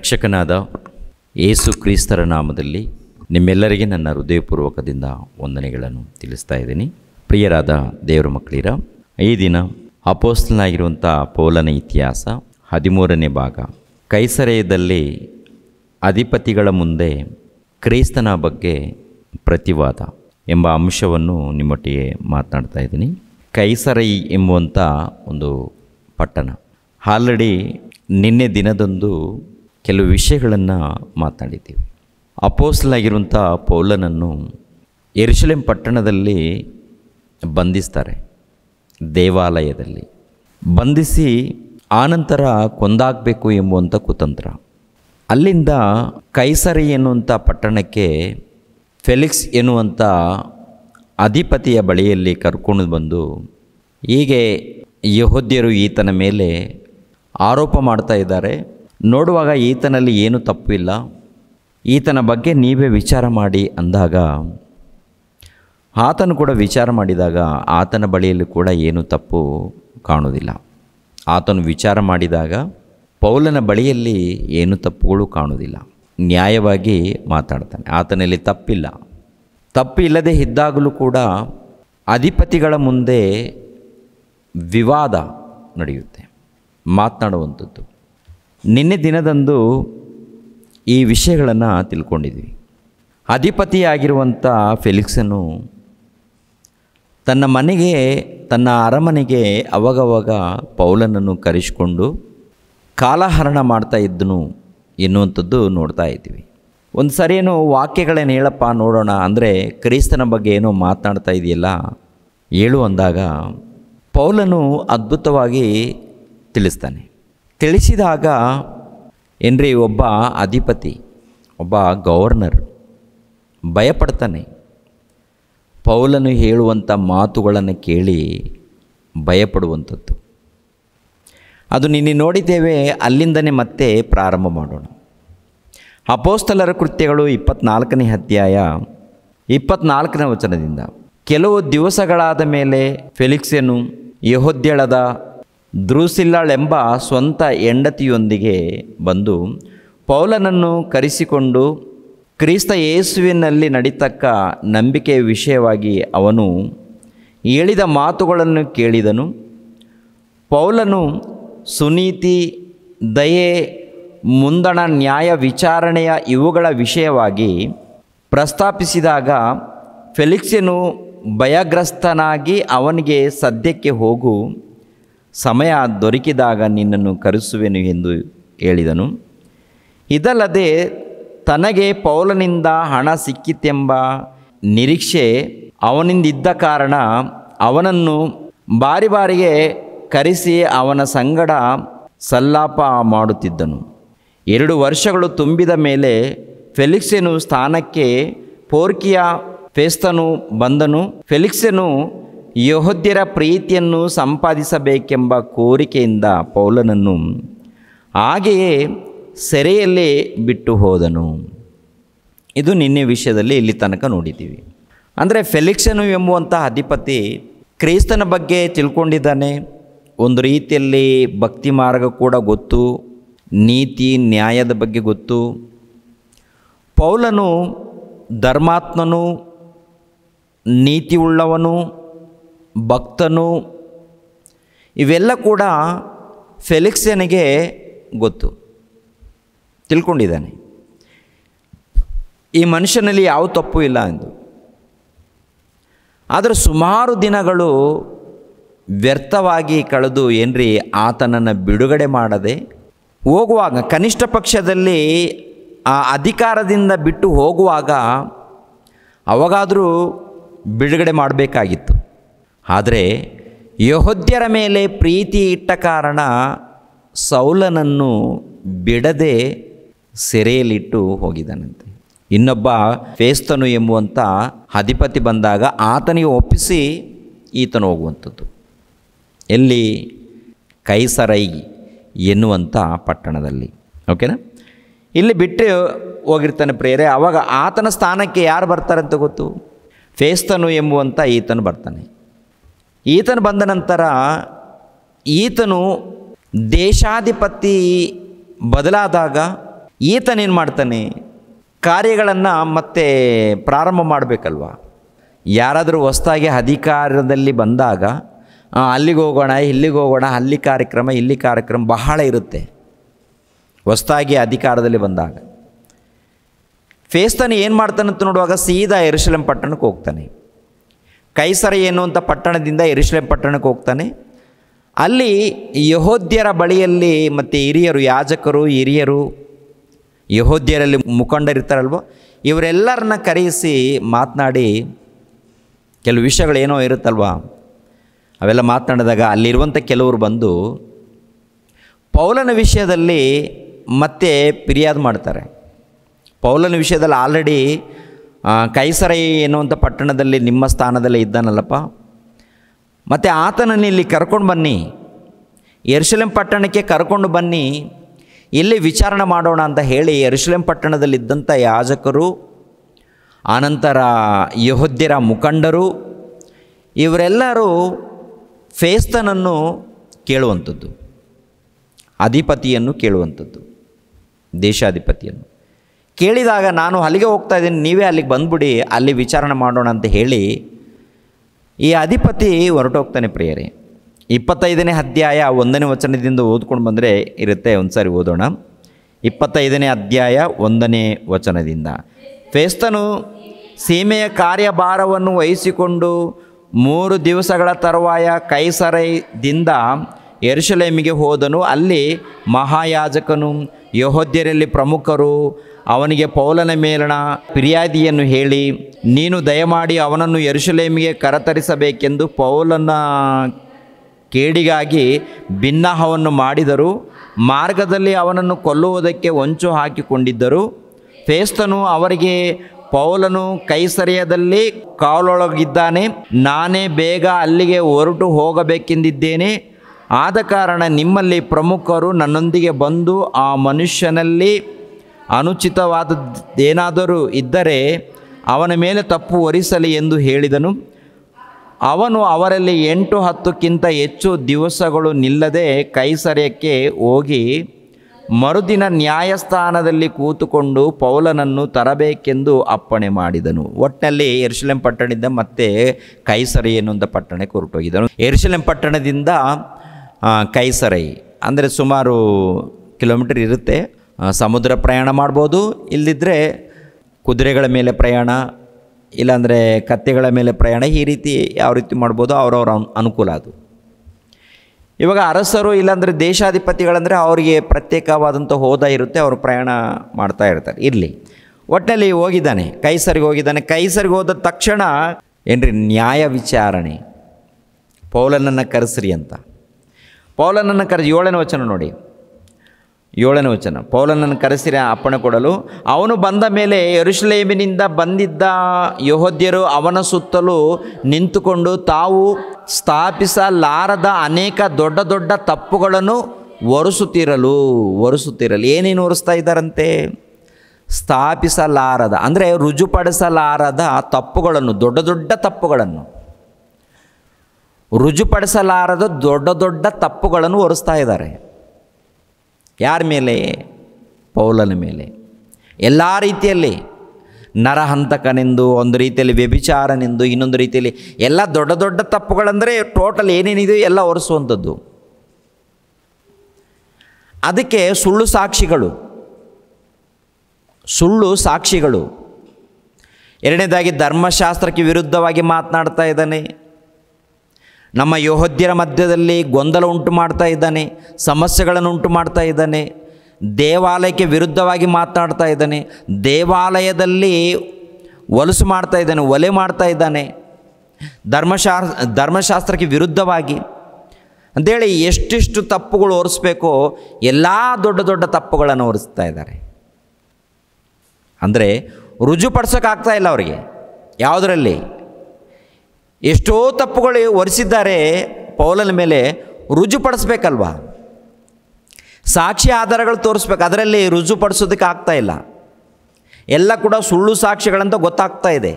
ರಕ್ಷಕನಾದ ಏಸು ಕ್ರೀಸ್ತರ ನಾಮದಲ್ಲಿ ನಿಮ್ಮೆಲ್ಲರಿಗೆ ನನ್ನ ಹೃದಯಪೂರ್ವಕದಿಂದ ವಂದನೆಗಳನ್ನು ತಿಳಿಸ್ತಾ ಇದ್ದೀನಿ ಪ್ರಿಯರಾದ ದೇವರ ಮಕ್ಕಳಿರ ಈ ದಿನ ಅಪೋಸ್ತನಾಗಿರುವಂಥ ಪೌಲನ ಇತಿಹಾಸ ಹದಿಮೂರನೇ ಭಾಗ ಕೈಸರೆಯದಲ್ಲಿ ಅಧಿಪತಿಗಳ ಮುಂದೆ ಕ್ರೈಸ್ತನ ಬಗ್ಗೆ ಪ್ರತಿವಾದ ಎಂಬ ಅಂಶವನ್ನು ನಿಮ್ಮೊಟ್ಟಿಗೆ ಮಾತನಾಡ್ತಾ ಇದ್ದೀನಿ ಕೈಸರೈ ಎಂಬುವಂಥ ಒಂದು ಪಟ್ಟಣ ಆಲ್ರೆಡಿ ನಿನ್ನೆ ದಿನದಂದು ಕೆಲವು ವಿಷಯಗಳನ್ನು ಮಾತನಾಡಿದ್ದೀವಿ ಅಪೋಸ್ಲಾಗಿರುವಂಥ ಪೌಲನನ್ನು ಎರುಶಲೇಂ ಪಟ್ಟಣದಲ್ಲಿ ಬಂಧಿಸ್ತಾರೆ ದೇವಾಲಯದಲ್ಲಿ ಬಂಧಿಸಿ ಆನಂತರ ಕೊಂದಾಗಬೇಕು ಎಂಬುವಂಥ ಕುತಂತ್ರ ಅಲ್ಲಿಂದ ಕೈಸರಿ ಎನ್ನುವಂಥ ಪಟ್ಟಣಕ್ಕೆ ಫೆಲಿಕ್ಸ್ ಎನ್ನುವಂಥ ಅಧಿಪತಿಯ ಬಳಿಯಲ್ಲಿ ಕರ್ಕೊಂಡು ಬಂದು ಹೀಗೆ ಯಹೋದ್ಯರು ಈತನ ಮೇಲೆ ಆರೋಪ ಮಾಡ್ತಾ ಇದ್ದಾರೆ ನೋಡುವಾಗ ಈತನಲ್ಲಿ ಏನು ತಪ್ಪು ಇಲ್ಲ ಈತನ ಬಗ್ಗೆ ನೀವೇ ವಿಚಾರ ಮಾಡಿ ಅಂದಾಗ ಆತನು ಕೂಡ ವಿಚಾರ ಮಾಡಿದಾಗ ಆತನ ಬಳಿಯಲ್ಲಿ ಕೂಡ ಏನು ತಪ್ಪು ಕಾಣುವುದಿಲ್ಲ ಆತನು ವಿಚಾರ ಮಾಡಿದಾಗ ಪೌಲನ ಬಳಿಯಲ್ಲಿ ಏನು ತಪ್ಪುಗಳು ಕಾಣುವುದಿಲ್ಲ ನ್ಯಾಯವಾಗಿ ಮಾತಾಡ್ತಾನೆ ಆತನಲ್ಲಿ ತಪ್ಪಿಲ್ಲ ತಪ್ಪಿಲ್ಲದೆ ಇದ್ದಾಗಲೂ ಕೂಡ ಅಧಿಪತಿಗಳ ಮುಂದೆ ವಿವಾದ ನಡೆಯುತ್ತೆ ಮಾತನಾಡುವಂಥದ್ದು ನಿನ್ನೆ ದಿನದಂದು ಈ ವಿಷಯಗಳನ್ನು ತಿಳ್ಕೊಂಡಿದ್ವಿ ಅಧಿಪತಿಯಾಗಿರುವಂಥ ಫೆಲಿಕ್ಸನ್ನು ತನ್ನ ಮನೆಗೆ ತನ್ನ ಅರಮನೆಗೆ ಅವಾಗವಾಗ ಪೌಲನನ್ನು ಕರೆಸಿಕೊಂಡು ಕಾಲಹರಣ ಮಾಡ್ತಾ ಇದ್ದನು ಎನ್ನುವಂಥದ್ದು ನೋಡ್ತಾ ಇದ್ದೀವಿ ಒಂದು ಸರಿ ಏನು ವಾಕ್ಯಗಳೇನು ಹೇಳಪ್ಪ ನೋಡೋಣ ಅಂದರೆ ಕ್ರೈಸ್ತನ ಬಗ್ಗೆ ಏನೋ ಮಾತನಾಡ್ತಾ ಇದೆಯಲ್ಲ ಹೇಳು ಅಂದಾಗ ಪೌಲನು ಅದ್ಭುತವಾಗಿ ತಿಳಿಸ್ತಾನೆ ತಿಳಿಸಿದಾಗ ಏನ್ರಿ ಒಬ್ಬ ಅಧಿಪತಿ ಒಬ್ಬ ಗವರ್ನರ್ ಭಯಪಡ್ತಾನೆ ಪೌಲನು ಹೇಳುವಂಥ ಮಾತುಗಳನ್ನು ಕೇಳಿ ಭಯಪಡುವಂಥದ್ದು ಅದು ನಿನ್ನೆ ನೋಡಿದ್ದೇವೆ ಅಲ್ಲಿಂದನೇ ಮತ್ತೆ ಪ್ರಾರಂಭ ಮಾಡೋಣ ಅಪೋಸ್ತಲರ ಕೃತ್ಯಗಳು ಇಪ್ಪತ್ನಾಲ್ಕನೇ ಅಧ್ಯಾಯ ಇಪ್ಪತ್ನಾಲ್ಕನೇ ವಚನದಿಂದ ಕೆಲವು ದಿವಸಗಳಾದ ಮೇಲೆ ಫೆಲಿಕ್ಸೆನು ಯಹೋದ್ಯಳದ ದ್ರೂಸಿಲ್ಲಾಳೆಂಬ ಸ್ವಂತ ಹೆಂಡತಿಯೊಂದಿಗೆ ಬಂದು ಪೌಲನನ್ನು ಕರೆಸಿಕೊಂಡು ಕ್ರಿಸ್ತ ಯೇಸುವಿನಲ್ಲಿ ನಡಿತಕ್ಕ ನಂಬಿಕೆಯ ವಿಷಯವಾಗಿ ಅವನು ಹೇಳಿದ ಮಾತುಗಳನ್ನು ಕೇಳಿದನು ಪೌಲನು ಸುನೀತಿ ದಯೆ ಮುಂದಣ ನ್ಯಾಯ ವಿಚಾರಣೆಯ ಇವುಗಳ ವಿಷಯವಾಗಿ ಪ್ರಸ್ತಾಪಿಸಿದಾಗ ಫೆಲಿಕ್ಸನು ಭಯಗ್ರಸ್ತನಾಗಿ ಅವನಿಗೆ ಸದ್ಯಕ್ಕೆ ಹೋಗು ಸಮಯ ದೊರಕಿದಾಗ ನಿನ್ನನ್ನು ಕರೆಸುವೆನು ಎಂದು ಹೇಳಿದನು ಇದಲ್ಲದೆ ತನಗೆ ಪೌಲನಿಂದ ಹಣ ಸಿಕ್ಕಿತೆಂಬ ನಿರೀಕ್ಷೆ ಅವನಿಂದಿದ್ದ ಕಾರಣ ಅವನನ್ನು ಬಾರಿ ಬಾರಿಗೆ ಕರೆಸಿ ಅವನ ಸಂಗಡ ಸಲ್ಲಾಪ ಮಾಡುತ್ತಿದ್ದನು ಎರಡು ವರ್ಷಗಳು ತುಂಬಿದ ಮೇಲೆ ಫೆಲಿಕ್ಸೆನು ಸ್ಥಾನಕ್ಕೆ ಪೋರ್ಕಿಯ ಫೇಸ್ತನು ಬಂದನು ಫೆಲಿಕ್ಸೆನು ಯಹೋದ್ಯರ ಪ್ರೀತಿಯನ್ನು ಸಂಪಾದಿಸಬೇಕೆಂಬ ಕೋರಿಕೆಯಿಂದ ಪೌಲನನ್ನು ಹಾಗೆಯೇ ಸೆರೆಯಲ್ಲೇ ಬಿಟ್ಟು ಹೋದನು ಇದು ನಿನ್ನೆ ವಿಷಯದಲ್ಲಿ ಇಲ್ಲಿ ತನಕ ನೋಡಿದ್ದೀವಿ ಅಂದರೆ ಫೆಲಿಕ್ಷನು ಎಂಬುವಂಥ ಅಧಿಪತಿ ಕ್ರೈಸ್ತನ ಬಗ್ಗೆ ತಿಳ್ಕೊಂಡಿದ್ದಾನೆ ಒಂದು ರೀತಿಯಲ್ಲಿ ಭಕ್ತಿ ಮಾರ್ಗ ಕೂಡ ಗೊತ್ತು ನೀತಿ ನ್ಯಾಯದ ಬಗ್ಗೆ ಗೊತ್ತು ಪೌಲನು ಧರ್ಮಾತ್ಮನು ನೀತಿ ಉಳ್ಳವನು ಭಕ್ತನು ಇವೆಲ್ಲ ಕೂಡ ಫೆಲಿಕ್ಸನಿಗೆ ಗೊತ್ತು ತಿಳ್ಕೊಂಡಿದ್ದಾನೆ ಈ ಮನುಷ್ಯನಲ್ಲಿ ಯಾವ ತಪ್ಪು ಇಲ್ಲ ಎಂದು ಆದರೆ ಸುಮಾರು ದಿನಗಳು ವ್ಯರ್ಥವಾಗಿ ಕಳೆದು ಏನ್ರಿ ಆತನನ್ನು ಬಿಡುಗಡೆ ಮಾಡದೆ ಹೋಗುವಾಗ ಕನಿಷ್ಠ ಪಕ್ಷದಲ್ಲಿ ಆ ಅಧಿಕಾರದಿಂದ ಬಿಟ್ಟು ಹೋಗುವಾಗ ಅವಾಗಾದರೂ ಬಿಡುಗಡೆ ಮಾಡಬೇಕಾಗಿತ್ತು ಆದರೆ ಯಹೋದ್ಯರ ಮೇಲೆ ಪ್ರೀತಿ ಇಟ್ಟ ಕಾರಣ ಸೌಲನನ್ನು ಬಿಡದೆ ಸೆರೆಯಲ್ಲಿಟ್ಟು ಹೋಗಿದ್ದಾನಂತೆ ಇನ್ನೊಬ್ಬ ಫೇಸ್ತನು ಎಂಬುವಂಥ ಅಧಿಪತಿ ಬಂದಾಗ ಆತನಿಗೆ ಒಪ್ಪಿಸಿ ಈತನು ಹೋಗುವಂಥದ್ದು ಎಲ್ಲಿ ಕೈಸರೈ ಎನ್ನುವಂಥ ಪಟ್ಟಣದಲ್ಲಿ ಓಕೆನಾ ಇಲ್ಲಿ ಬಿಟ್ಟು ಹೋಗಿರ್ತಾನೆ ಪ್ರೇರೆ ಆವಾಗ ಆತನ ಸ್ಥಾನಕ್ಕೆ ಯಾರು ಬರ್ತಾರಂತ ಗೊತ್ತು ಫೇಸ್ತನು ಎಂಬುವಂಥ ಈತನು ಬರ್ತಾನೆ ಈತನು ಬಂದ ನಂತರ ಈತನು ದೇಶಾಧಿಪತಿ ಬದಲಾದಾಗ ಈತನೇನು ಮಾಡ್ತಾನೆ ಕಾರ್ಯಗಳನ್ನು ಮತ್ತೆ ಪ್ರಾರಂಭ ಮಾಡಬೇಕಲ್ವ ಯಾರಾದರೂ ಹೊಸ್ದಾಗಿ ಅಧಿಕಾರದಲ್ಲಿ ಬಂದಾಗ ಅಲ್ಲಿಗೆ ಹೋಗೋಣ ಇಲ್ಲಿಗೆ ಹೋಗೋಣ ಅಲ್ಲಿ ಕಾರ್ಯಕ್ರಮ ಇಲ್ಲಿ ಕಾರ್ಯಕ್ರಮ ಬಹಳ ಇರುತ್ತೆ ಹೊಸದಾಗಿ ಅಧಿಕಾರದಲ್ಲಿ ಬಂದಾಗ ಫೇಸ್ತಾನೆ ಏನು ಮಾಡ್ತಾನಂತ ನೋಡುವಾಗ ಸೀದಾ ಎರಶಲಂ ಪಟ್ಟಣಕ್ಕೆ ಹೋಗ್ತಾನೆ ಕೈಸರೆ ಎನ್ನುವಂಥ ಪಟ್ಟಣದಿಂದ ಎರಿಶ್ಲೇಮ್ ಪಟ್ಟಣಕ್ಕೆ ಹೋಗ್ತಾನೆ ಅಲ್ಲಿ ಯಹೋದ್ಯರ ಬಳಿಯಲ್ಲಿ ಮತ್ತು ಹಿರಿಯರು ಯಾಜಕರು ಹಿರಿಯರು ಯಹೋದ್ಯರಲ್ಲಿ ಮುಖಂಡರಿರ್ತಾರಲ್ವ ಇವರೆಲ್ಲರನ್ನ ಕರೆಯಿಸಿ ಮಾತನಾಡಿ ಕೆಲವು ವಿಷಯಗಳೇನೋ ಇರುತ್ತಲ್ವ ಅವೆಲ್ಲ ಮಾತನಾಡಿದಾಗ ಅಲ್ಲಿರುವಂಥ ಕೆಲವರು ಬಂದು ಪೌಲನ ವಿಷಯದಲ್ಲಿ ಮತ್ತೆ ಫಿರ್ಯಾದು ಮಾಡ್ತಾರೆ ಪೌಲನ ವಿಷಯದಲ್ಲಿ ಆಲ್ರೆಡಿ ಕೈಸರೈ ಎನ್ನುವಂಥ ಪಟ್ಟಣದಲ್ಲಿ ನಿಮ್ಮ ಸ್ಥಾನದಲ್ಲಿ ಇದ್ದಾನಲ್ಲಪ್ಪ ಮತ್ತು ಆತನನ್ನು ಇಲ್ಲಿ ಕರ್ಕೊಂಡು ಬನ್ನಿ ಯರ್ಶಲೆಂ ಪಟ್ಟಣಕ್ಕೆ ಕರ್ಕೊಂಡು ಬನ್ನಿ ಇಲ್ಲಿ ವಿಚಾರಣೆ ಮಾಡೋಣ ಅಂತ ಹೇಳಿ ಯರುಶಲೆಂ ಪಟ್ಟಣದಲ್ಲಿದ್ದಂಥ ಯಾಜಕರು ಆನಂತರ ಯಹೋದ್ಯರ ಮುಖಂಡರು ಇವರೆಲ್ಲರೂ ಫೇಸ್ತನನ್ನು ಕೇಳುವಂಥದ್ದು ಅಧಿಪತಿಯನ್ನು ಕೇಳುವಂಥದ್ದು ದೇಶಾಧಿಪತಿಯನ್ನು ಕೇಳಿದಾಗ ನಾನು ಅಲ್ಲಿಗೆ ಹೋಗ್ತಾ ಇದ್ದೀನಿ ನೀವೇ ಅಲ್ಲಿಗೆ ಬಂದ್ಬಿಡಿ ಅಲ್ಲಿ ವಿಚಾರಣೆ ಮಾಡೋಣ ಅಂತ ಹೇಳಿ ಈ ಅಧಿಪತಿ ಹೊರಟೋಗ್ತಾನೆ ಪ್ರಿಯರಿ ಇಪ್ಪತ್ತೈದನೇ ಅಧ್ಯಾಯ ಒಂದನೇ ವಚನದಿಂದ ಓದ್ಕೊಂಡು ಬಂದರೆ ಇರುತ್ತೆ ಒಂದು ಸಾರಿ ಓದೋಣ ಇಪ್ಪತ್ತೈದನೇ ಅಧ್ಯಾಯ ಒಂದನೇ ವಚನದಿಂದ ಫೇಸ್ತನು ಸೀಮೆಯ ಕಾರ್ಯಭಾರವನ್ನು ವಹಿಸಿಕೊಂಡು ಮೂರು ದಿವಸಗಳ ತರುವಾಯ ಕೈಸರೈದಿಂದ ಎರುಶಲೇಮಿಗೆ ಹೋದನು ಅಲ್ಲಿ ಮಹಾಯಾಜಕನು ಯಹೋದ್ಯರಲ್ಲಿ ಪ್ರಮುಖರು ಅವನಿಗೆ ಪೌಲನ ಮೇಲಣ ಫಿರ್ಯಾದಿಯನ್ನು ಹೇಳಿ ನೀನು ದಯಮಾಡಿ ಅವನನ್ನು ಯರುಶಲೇಮಿಗೆ ಕರತರಿಸಬೇಕೆಂದು ಪೌಲನ ಕೇಡಿಗಾಗಿ ಭಿನ್ನಾಹವನ್ನು ಮಾಡಿದರು ಮಾರ್ಗದಲ್ಲಿ ಅವನನ್ನು ಕೊಲ್ಲುವುದಕ್ಕೆ ಹೊಂಚು ಹಾಕಿಕೊಂಡಿದ್ದರು ಫೇಸ್ತನು ಅವರಿಗೆ ಪೌಲನು ಕೈಸರಿಯದಲ್ಲಿ ಕಾಲೊಳಗಿದ್ದಾನೆ ನಾನೇ ಬೇಗ ಅಲ್ಲಿಗೆ ಹೊರಟು ಹೋಗಬೇಕೆಂದಿದ್ದೇನೆ ಆದ ಕಾರಣ ನಿಮ್ಮಲ್ಲಿ ಪ್ರಮುಖರು ನನ್ನೊಂದಿಗೆ ಬಂದು ಆ ಮನುಷ್ಯನಲ್ಲಿ ಅನುಚಿತವಾದದ್ದೇನಾದರೂ ಇದ್ದರೆ ಅವನ ಮೇಲೆ ತಪ್ಪು ಒರಿಸಲಿ ಎಂದು ಹೇಳಿದನು ಅವನು ಅವರಲ್ಲಿ ಎಂಟು ಹತ್ತಕ್ಕಿಂತ ಹೆಚ್ಚು ದಿವಸಗಳು ನಿಲ್ಲದೆ ಕೈಸರ್ಯಕ್ಕೆ ಹೋಗಿ ಮರುದಿನ ನ್ಯಾಯಸ್ಥಾನದಲ್ಲಿ ಕೂತುಕೊಂಡು ಪೌಲನನ್ನು ತರಬೇಕೆಂದು ಅಪ್ಪಣೆ ಮಾಡಿದನು ಒಟ್ಟಿನಲ್ಲಿ ಎರ್ಶಿಲೆಂ ಪಟ್ಟಣದಿಂದ ಮತ್ತೆ ಕೈಸರೈ ಎನ್ನುವಂಥ ಪಟ್ಟಣಕ್ಕೆ ಹೊರಟೋಗಿದನು ಎರ್ಶಿಲೆಂ ಪಟ್ಟಣದಿಂದ ಕೈಸರೈ ಅಂದರೆ ಸುಮಾರು ಕಿಲೋಮೀಟರ್ ಇರುತ್ತೆ ಸಮುದ್ರ ಪ್ರಯಾಣ ಮಾಡ್ಬೋದು ಇಲ್ಲದಿದ್ದರೆ ಕುದುರೆಗಳ ಮೇಲೆ ಪ್ರಯಾಣ ಇಲ್ಲಾಂದರೆ ಕತ್ತೆಗಳ ಮೇಲೆ ಪ್ರಯಾಣ ಈ ರೀತಿ ಯಾವ ರೀತಿ ಮಾಡ್ಬೋದು ಅವ್ರವ್ರ ಅನುಕೂಲ ಅದು ಇವಾಗ ಅರಸರು ಇಲ್ಲಾಂದರೆ ದೇಶಾಧಿಪತಿಗಳಂದರೆ ಅವರಿಗೆ ಪ್ರತ್ಯೇಕವಾದಂಥ ಹೋದ ಇರುತ್ತೆ ಅವರು ಪ್ರಯಾಣ ಮಾಡ್ತಾ ಇರ್ತಾರೆ ಇರಲಿ ಒಟ್ಟಲ್ಲಿ ಹೋಗಿದ್ದಾನೆ ಕೈಸರಿಗೆ ಹೋಗಿದ್ದಾನೆ ಕೈಸರಿಗೆ ಹೋದ ತಕ್ಷಣ ಏನ್ರಿ ನ್ಯಾಯ ವಿಚಾರಣೆ ಪೌಲನನ್ನು ಕರೆಸ್ರಿ ಅಂತ ಪೌಲನನ್ನು ಕರೆಸಿ ಏಳನೇ ವಚನ ನೋಡಿ ಏಳನೇ ವಚನ ಪೌಲನನ್ನು ಕರೆಸಿರ ಅಪ್ಪಣೆ ಕೊಡಲು ಅವನು ಬಂದ ಮೇಲೆ ಯರುಶಲೇಮಿನಿಂದ ಬಂದಿದ್ದ ಯಹೋದ್ಯರು ಅವನ ಸುತ್ತಲೂ ನಿಂತುಕೊಂಡು ತಾವು ಸ್ಥಾಪಿಸಲಾರದ ಅನೇಕ ದೊಡ್ಡ ದೊಡ್ಡ ತಪ್ಪುಗಳನ್ನು ಒರೆಸುತ್ತಿರಲು ಒರೆಸುತ್ತಿರಲು ಏನೇನು ಒರೆಸ್ತಾ ಇದ್ದಾರಂತೆ ಸ್ಥಾಪಿಸಲಾರದ ಅಂದರೆ ರುಜುಪಡಿಸಲಾರದ ತಪ್ಪುಗಳನ್ನು ದೊಡ್ಡ ದೊಡ್ಡ ತಪ್ಪುಗಳನ್ನು ರುಜುಪಡಿಸಲಾರದ ದೊಡ್ಡ ದೊಡ್ಡ ತಪ್ಪುಗಳನ್ನು ಒರೆಸ್ತಾ ಇದ್ದಾರೆ ಯಾರ ಮೇಲೆ ಪೌಲನ ಮೇಲೆ ಎಲ್ಲ ರೀತಿಯಲ್ಲಿ ನರಹಂತಕನೆಂದು ಒಂದು ರೀತಿಯಲ್ಲಿ ವ್ಯಭಿಚಾರನೆಂದು ಇನ್ನೊಂದು ರೀತಿಯಲ್ಲಿ ಎಲ್ಲ ದೊಡ್ಡ ದೊಡ್ಡ ತಪ್ಪುಗಳಂದರೆ ಟೋಟಲ್ ಏನೇನಿದೆಯೋ ಎಲ್ಲ ಒರೆಸುವಂಥದ್ದು ಅದಕ್ಕೆ ಸುಳ್ಳು ಸಾಕ್ಷಿಗಳು ಸುಳ್ಳು ಸಾಕ್ಷಿಗಳು ಎರಡನೇದಾಗಿ ಧರ್ಮಶಾಸ್ತ್ರಕ್ಕೆ ವಿರುದ್ಧವಾಗಿ ಮಾತನಾಡ್ತಾ ಇದ್ದಾನೆ ನಮ್ಮ ಯೋಹದ್ಯರ ಮಧ್ಯದಲ್ಲಿ ಗೊಂದಲ ಉಂಟು ಮಾಡ್ತಾ ಇದ್ದಾನೆ ಸಮಸ್ಯೆಗಳನ್ನು ಉಂಟು ಮಾಡ್ತಾ ಇದ್ದಾನೆ ದೇವಾಲಯಕ್ಕೆ ವಿರುದ್ಧವಾಗಿ ಮಾತನಾಡ್ತಾ ಇದ್ದಾನೆ ದೇವಾಲಯದಲ್ಲಿ ಒಲಸು ಮಾಡ್ತಾ ಇದ್ದಾನೆ ಒಲೆ ಮಾಡ್ತಾ ಇದ್ದಾನೆ ಧರ್ಮಶಾ ಧರ್ಮಶಾಸ್ತ್ರಕ್ಕೆ ವಿರುದ್ಧವಾಗಿ ಅಂಥೇಳಿ ಎಷ್ಟೆಷ್ಟು ತಪ್ಪುಗಳು ಒರೆಸ್ಬೇಕೋ ಎಲ್ಲ ದೊಡ್ಡ ದೊಡ್ಡ ತಪ್ಪುಗಳನ್ನು ಒರೆಸ್ತಾ ಇದ್ದಾರೆ ಅಂದರೆ ರುಜುಪಡಿಸೋಕ್ಕಾಗ್ತಾ ಇಲ್ಲ ಅವರಿಗೆ ಯಾವುದರಲ್ಲಿ ಎಷ್ಟೋ ತಪ್ಪುಗಳು ಒರೆಸಿದ್ದಾರೆ ಪೌಲನ ಮೇಲೆ ರುಜುಪಡಿಸ್ಬೇಕಲ್ವ ಸಾಕ್ಷಿ ಆಧಾರಗಳು ತೋರಿಸ್ಬೇಕು ಅದರಲ್ಲಿ ರುಜುಪಡಿಸೋದಕ್ಕೆ ಆಗ್ತಾ ಇಲ್ಲ ಎಲ್ಲ ಕೂಡ ಸುಳ್ಳು ಸಾಕ್ಷಿಗಳಂತ ಗೊತ್ತಾಗ್ತಾ ಇದೆ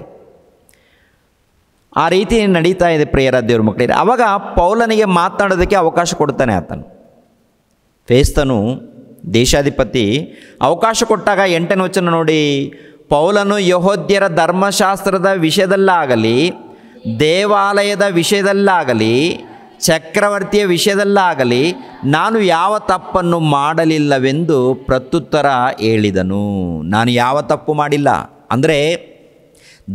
ಆ ರೀತಿ ನಡೀತಾ ಇದೆ ಪ್ರಿಯರ ದೇವ್ರ ಮಕ್ಕಳಿಗೆ ಆವಾಗ ಪೌಲನಿಗೆ ಮಾತನಾಡೋದಕ್ಕೆ ಅವಕಾಶ ಕೊಡ್ತಾನೆ ಆತನು ಫೇಸ್ತನು ದೇಶಾಧಿಪತಿ ಅವಕಾಶ ಕೊಟ್ಟಾಗ ಎಂಟನೇ ವಚನ ನೋಡಿ ಪೌಲನು ಯಹೋದ್ಯರ ಧರ್ಮಶಾಸ್ತ್ರದ ವಿಷಯದಲ್ಲಾಗಲಿ ದೇವಾಲಯದ ವಿಷಯದಲ್ಲಾಗಲಿ ಚಕ್ರವರ್ತಿಯ ವಿಷಯದಲ್ಲಾಗಲಿ ನಾನು ಯಾವ ತಪ್ಪನ್ನು ಮಾಡಲಿಲ್ಲವೆಂದು ಪ್ರತ್ಯುತ್ತರ ಹೇಳಿದನು ನಾನು ಯಾವ ತಪ್ಪು ಮಾಡಿಲ್ಲ ಅಂದರೆ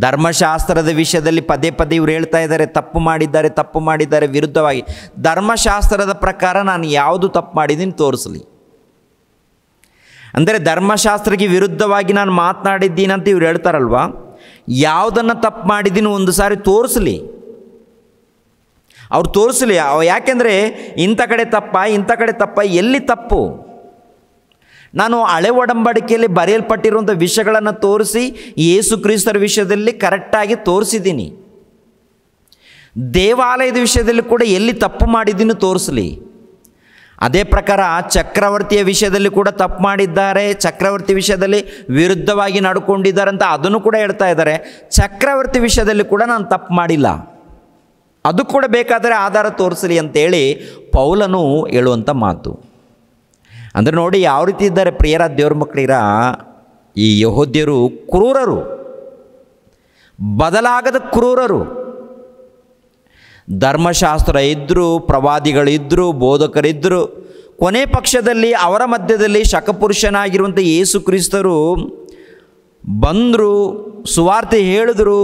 ಧರ್ಮಶಾಸ್ತ್ರದ ವಿಷಯದಲ್ಲಿ ಪದೇ ಪದೇ ಇವ್ರು ಹೇಳ್ತಾ ಇದ್ದಾರೆ ತಪ್ಪು ಮಾಡಿದ್ದಾರೆ ತಪ್ಪು ಮಾಡಿದ್ದಾರೆ ವಿರುದ್ಧವಾಗಿ ಧರ್ಮಶಾಸ್ತ್ರದ ಪ್ರಕಾರ ನಾನು ಯಾವುದು ತಪ್ಪು ಮಾಡಿದ್ದೀನಿ ತೋರಿಸಲಿ ಅಂದರೆ ಧರ್ಮಶಾಸ್ತ್ರಕ್ಕೆ ವಿರುದ್ಧವಾಗಿ ನಾನು ಮಾತನಾಡಿದ್ದೀನಿ ಅಂತ ಇವ್ರು ಹೇಳ್ತಾರಲ್ವಾ ಯಾವುದನ್ನು ತಪ್ಪು ಮಾಡಿದ್ದೀನಿ ಒಂದು ಸಾರಿ ತೋರಿಸಲಿ ಅವ್ರು ತೋರಿಸಲಿ ಯಾಕೆಂದರೆ ಇಂಥ ಕಡೆ ತಪ್ಪ ಇಂಥ ಕಡೆ ತಪ್ಪ ಎಲ್ಲಿ ತಪ್ಪು ನಾನು ಹಳೆ ಒಡಂಬಡಿಕೆಯಲ್ಲಿ ಬರೆಯಲ್ಪಟ್ಟಿರುವಂಥ ವಿಷಯಗಳನ್ನು ತೋರಿಸಿ ಯೇಸು ಕ್ರಿಸ್ತರ ವಿಷಯದಲ್ಲಿ ಕರೆಕ್ಟಾಗಿ ತೋರಿಸಿದ್ದೀನಿ ದೇವಾಲಯದ ವಿಷಯದಲ್ಲಿ ಕೂಡ ಎಲ್ಲಿ ತಪ್ಪು ಮಾಡಿದ್ದೀನಿ ತೋರಿಸಲಿ ಅದೇ ಪ್ರಕಾರ ಚಕ್ರವರ್ತಿಯ ವಿಷಯದಲ್ಲಿ ಕೂಡ ತಪ್ಪು ಮಾಡಿದ್ದಾರೆ ಚಕ್ರವರ್ತಿ ವಿಷಯದಲ್ಲಿ ವಿರುದ್ಧವಾಗಿ ನಡ್ಕೊಂಡಿದ್ದಾರೆ ಅಂತ ಅದನ್ನು ಕೂಡ ಹೇಳ್ತಾ ಇದ್ದಾರೆ ಚಕ್ರವರ್ತಿ ವಿಷಯದಲ್ಲಿ ಕೂಡ ನಾನು ತಪ್ಪು ಮಾಡಿಲ್ಲ ಅದು ಕೂಡ ಬೇಕಾದರೆ ಆಧಾರ ತೋರಿಸಲಿ ಅಂತೇಳಿ ಪೌಲನು ಹೇಳುವಂಥ ಮಾತು ಅಂದರೆ ನೋಡಿ ಯಾವ ರೀತಿ ಇದ್ದಾರೆ ಪ್ರಿಯರ ದೇವ್ರ ಮಕ್ಕಳಿರ ಈ ಯಹೋದ್ಯರು ಕ್ರೂರರು ಬದಲಾಗದ ಕ್ರೂರರು ಧರ್ಮಶಾಸ್ತ್ರ ಇದ್ದರು ಪ್ರವಾದಿಗಳಿದ್ದರು ಬೋಧಕರಿದ್ದರು ಕೊನೆ ಪಕ್ಷದಲ್ಲಿ ಅವರ ಮಧ್ಯದಲ್ಲಿ ಶಕಪುರುಷನಾಗಿರುವಂಥ ಯೇಸು ಕ್ರಿಸ್ತರು ಬಂದರು ಸುವಾರ್ತೆ ಹೇಳಿದರು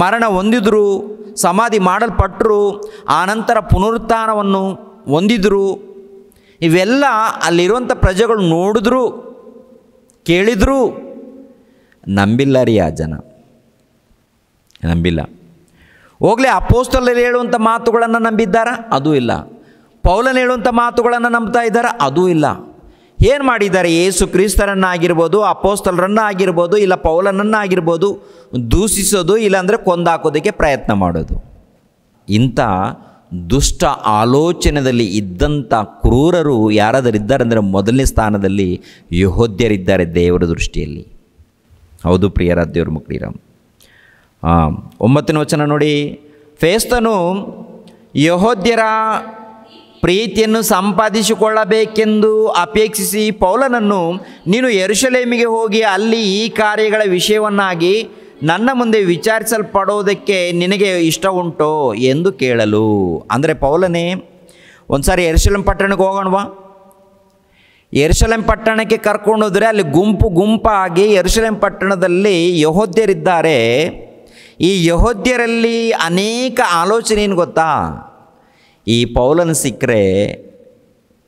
ಮರಣ ಹೊಂದಿದರು ಸಮಾಧಿ ಮಾಡಲ್ಪಟ್ಟರು ಆನಂತರ ಪುನರುತ್ಥಾನವನ್ನು ಹೊಂದಿದರು ಇವೆಲ್ಲ ಅಲ್ಲಿರುವಂಥ ಪ್ರಜೆಗಳು ನೋಡಿದ್ರು ಕೇಳಿದರು ನಂಬಿಲ್ಲ ರೀ ಆ ಜನ ನಂಬಿಲ್ಲ ಹೋಗಲೇ ಅಪೋಸ್ಟಲಲ್ಲಿ ಹೇಳುವಂಥ ಮಾತುಗಳನ್ನು ನಂಬಿದ್ದಾರಾ ಅದೂ ಇಲ್ಲ ಪೌಲನ್ ಹೇಳುವಂಥ ಮಾತುಗಳನ್ನು ನಂಬ್ತಾ ಇದ್ದಾರಾ ಅದೂ ಇಲ್ಲ ಏನು ಮಾಡಿದ್ದಾರೆ ಏಸು ಕ್ರಿಸ್ತರನ್ನಾಗಿರ್ಬೋದು ಅಪೋಸ್ತಲರನ್ನ ಆಗಿರ್ಬೋದು ಇಲ್ಲ ಪೌಲನನ್ನ ಆಗಿರ್ಬೋದು ದೂಷಿಸೋದು ಇಲ್ಲಾಂದರೆ ಕೊಂದಾಕೋದಕ್ಕೆ ಪ್ರಯತ್ನ ಮಾಡೋದು ಇಂಥ ದುಷ್ಟ ಆಲೋಚನೆಯಲ್ಲಿ ಇದ್ದಂಥ ಕ್ರೂರರು ಯಾರಾದರೂ ಇದ್ದಾರೆ ಅಂದರೆ ಮೊದಲನೇ ಸ್ಥಾನದಲ್ಲಿ ಯಹೋದ್ಯರಿದ್ದಾರೆ ದೇವರ ದೃಷ್ಟಿಯಲ್ಲಿ ಹೌದು ಪ್ರಿಯರ ದೇವ್ರ ಮುಕ್ಳಿರಾಮ್ ಒಂಬತ್ತಿನ ವಚನ ನೋಡಿ ಫೇಸ್ತನು ಯಹೋದ್ಯರ ಪ್ರೀತಿಯನ್ನು ಸಂಪಾದಿಸಿಕೊಳ್ಳಬೇಕೆಂದು ಅಪೇಕ್ಷಿಸಿ ಪೌಲನನ್ನು ನೀನು ಎರುಶಲೇಮಿಗೆ ಹೋಗಿ ಅಲ್ಲಿ ಈ ಕಾರ್ಯಗಳ ವಿಷಯವನ್ನಾಗಿ ನನ್ನ ಮುಂದೆ ವಿಚಾರಿಸಲ್ಪಡೋದಕ್ಕೆ ನಿನಗೆ ಇಷ್ಟ ಉಂಟೋ ಎಂದು ಕೇಳಲು ಅಂದರೆ ಪೌಲನೇ ಒಂದು ಸಾರಿ ಪಟ್ಟಣಕ್ಕೆ ಹೋಗೋಣವಾ ಎರುಶಲೇಮ್ ಪಟ್ಟಣಕ್ಕೆ ಹೋದರೆ ಅಲ್ಲಿ ಗುಂಪು ಗುಂಪಾಗಿ ಎರುಶಲೇಮ್ ಪಟ್ಟಣದಲ್ಲಿ ಯಹೋದ್ಯರಿದ್ದಾರೆ ಈ ಯಹೋದ್ಯರಲ್ಲಿ ಅನೇಕ ಆಲೋಚನೆ ಏನು ಗೊತ್ತಾ ಈ ಪೌಲನ ಸಿಕ್ಕರೆ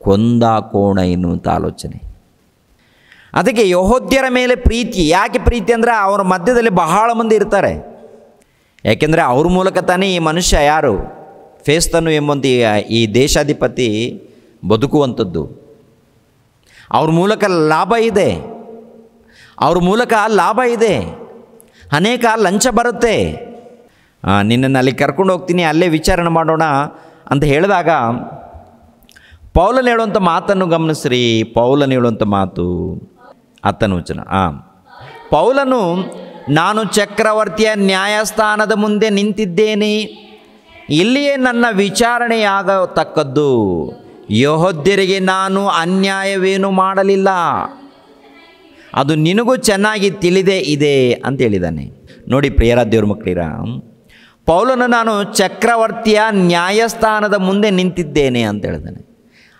ಕೊಂದ ಕೋಣ ಎನ್ನುವಂಥ ಆಲೋಚನೆ ಅದಕ್ಕೆ ಯಹೋದ್ಯರ ಮೇಲೆ ಪ್ರೀತಿ ಯಾಕೆ ಪ್ರೀತಿ ಅಂದರೆ ಅವರ ಮಧ್ಯದಲ್ಲಿ ಬಹಳ ಮಂದಿ ಇರ್ತಾರೆ ಯಾಕೆಂದರೆ ಅವ್ರ ಮೂಲಕ ತಾನೇ ಈ ಮನುಷ್ಯ ಯಾರು ಫೇಸ್ತನು ಎಂಬಂತ ಈ ದೇಶಾಧಿಪತಿ ಬದುಕುವಂಥದ್ದು ಅವ್ರ ಮೂಲಕ ಲಾಭ ಇದೆ ಅವ್ರ ಮೂಲಕ ಲಾಭ ಇದೆ ಅನೇಕ ಲಂಚ ಬರುತ್ತೆ ನಿನ್ನನ್ನು ಅಲ್ಲಿ ಕರ್ಕೊಂಡು ಹೋಗ್ತೀನಿ ಅಲ್ಲೇ ವಿಚಾರಣೆ ಮಾಡೋಣ ಅಂತ ಹೇಳಿದಾಗ ಪೌಲನ್ ಹೇಳುವಂಥ ಮಾತನ್ನು ಗಮನಿಸ್ರಿ ಪೌಲನ್ ಹೇಳುವಂಥ ಮಾತು ಅತ್ತನ ವಚನ ಹಾಂ ಪೌಲನು ನಾನು ಚಕ್ರವರ್ತಿಯ ನ್ಯಾಯಸ್ಥಾನದ ಮುಂದೆ ನಿಂತಿದ್ದೇನೆ ಇಲ್ಲಿಯೇ ನನ್ನ ವಿಚಾರಣೆಯಾಗತಕ್ಕದ್ದು ಯಹೋದ್ಯರಿಗೆ ನಾನು ಅನ್ಯಾಯವೇನು ಮಾಡಲಿಲ್ಲ ಅದು ನಿನಗೂ ಚೆನ್ನಾಗಿ ತಿಳಿದೇ ಇದೆ ಅಂತ ಹೇಳಿದ್ದಾನೆ ನೋಡಿ ಪ್ರಿಯರ ದೇವ್ರ ಮಕ್ಕಳಿರ ಪೌಲನು ನಾನು ಚಕ್ರವರ್ತಿಯ ನ್ಯಾಯಸ್ಥಾನದ ಮುಂದೆ ನಿಂತಿದ್ದೇನೆ ಅಂತ ಹೇಳಿದ್ದಾನೆ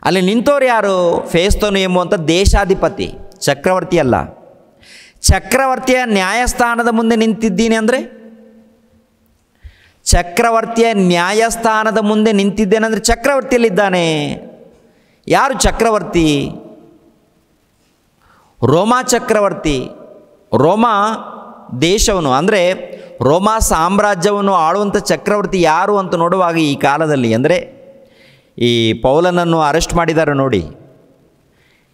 ಅಲ್ಲಿ ನಿಂತವ್ರು ಯಾರು ಫೇಸ್ತನು ಎಂಬುವಂಥ ದೇಶಾಧಿಪತಿ ಚಕ್ರವರ್ತಿ ಅಲ್ಲ ಚಕ್ರವರ್ತಿಯ ನ್ಯಾಯಸ್ಥಾನದ ಮುಂದೆ ನಿಂತಿದ್ದೀನಿ ಅಂದರೆ ಚಕ್ರವರ್ತಿಯ ನ್ಯಾಯಸ್ಥಾನದ ಮುಂದೆ ನಿಂತಿದ್ದೇನೆ ಅಂದರೆ ಚಕ್ರವರ್ತಿಯಲ್ಲಿದ್ದಾನೆ ಯಾರು ಚಕ್ರವರ್ತಿ ರೋಮಾ ಚಕ್ರವರ್ತಿ ರೋಮಾ ದೇಶವನ್ನು ಅಂದರೆ ರೋಮಾ ಸಾಮ್ರಾಜ್ಯವನ್ನು ಆಳುವಂಥ ಚಕ್ರವರ್ತಿ ಯಾರು ಅಂತ ನೋಡುವಾಗ ಈ ಕಾಲದಲ್ಲಿ ಅಂದರೆ ಈ ಪೌಲನನ್ನು ಅರೆಸ್ಟ್ ಮಾಡಿದ್ದಾರೆ ನೋಡಿ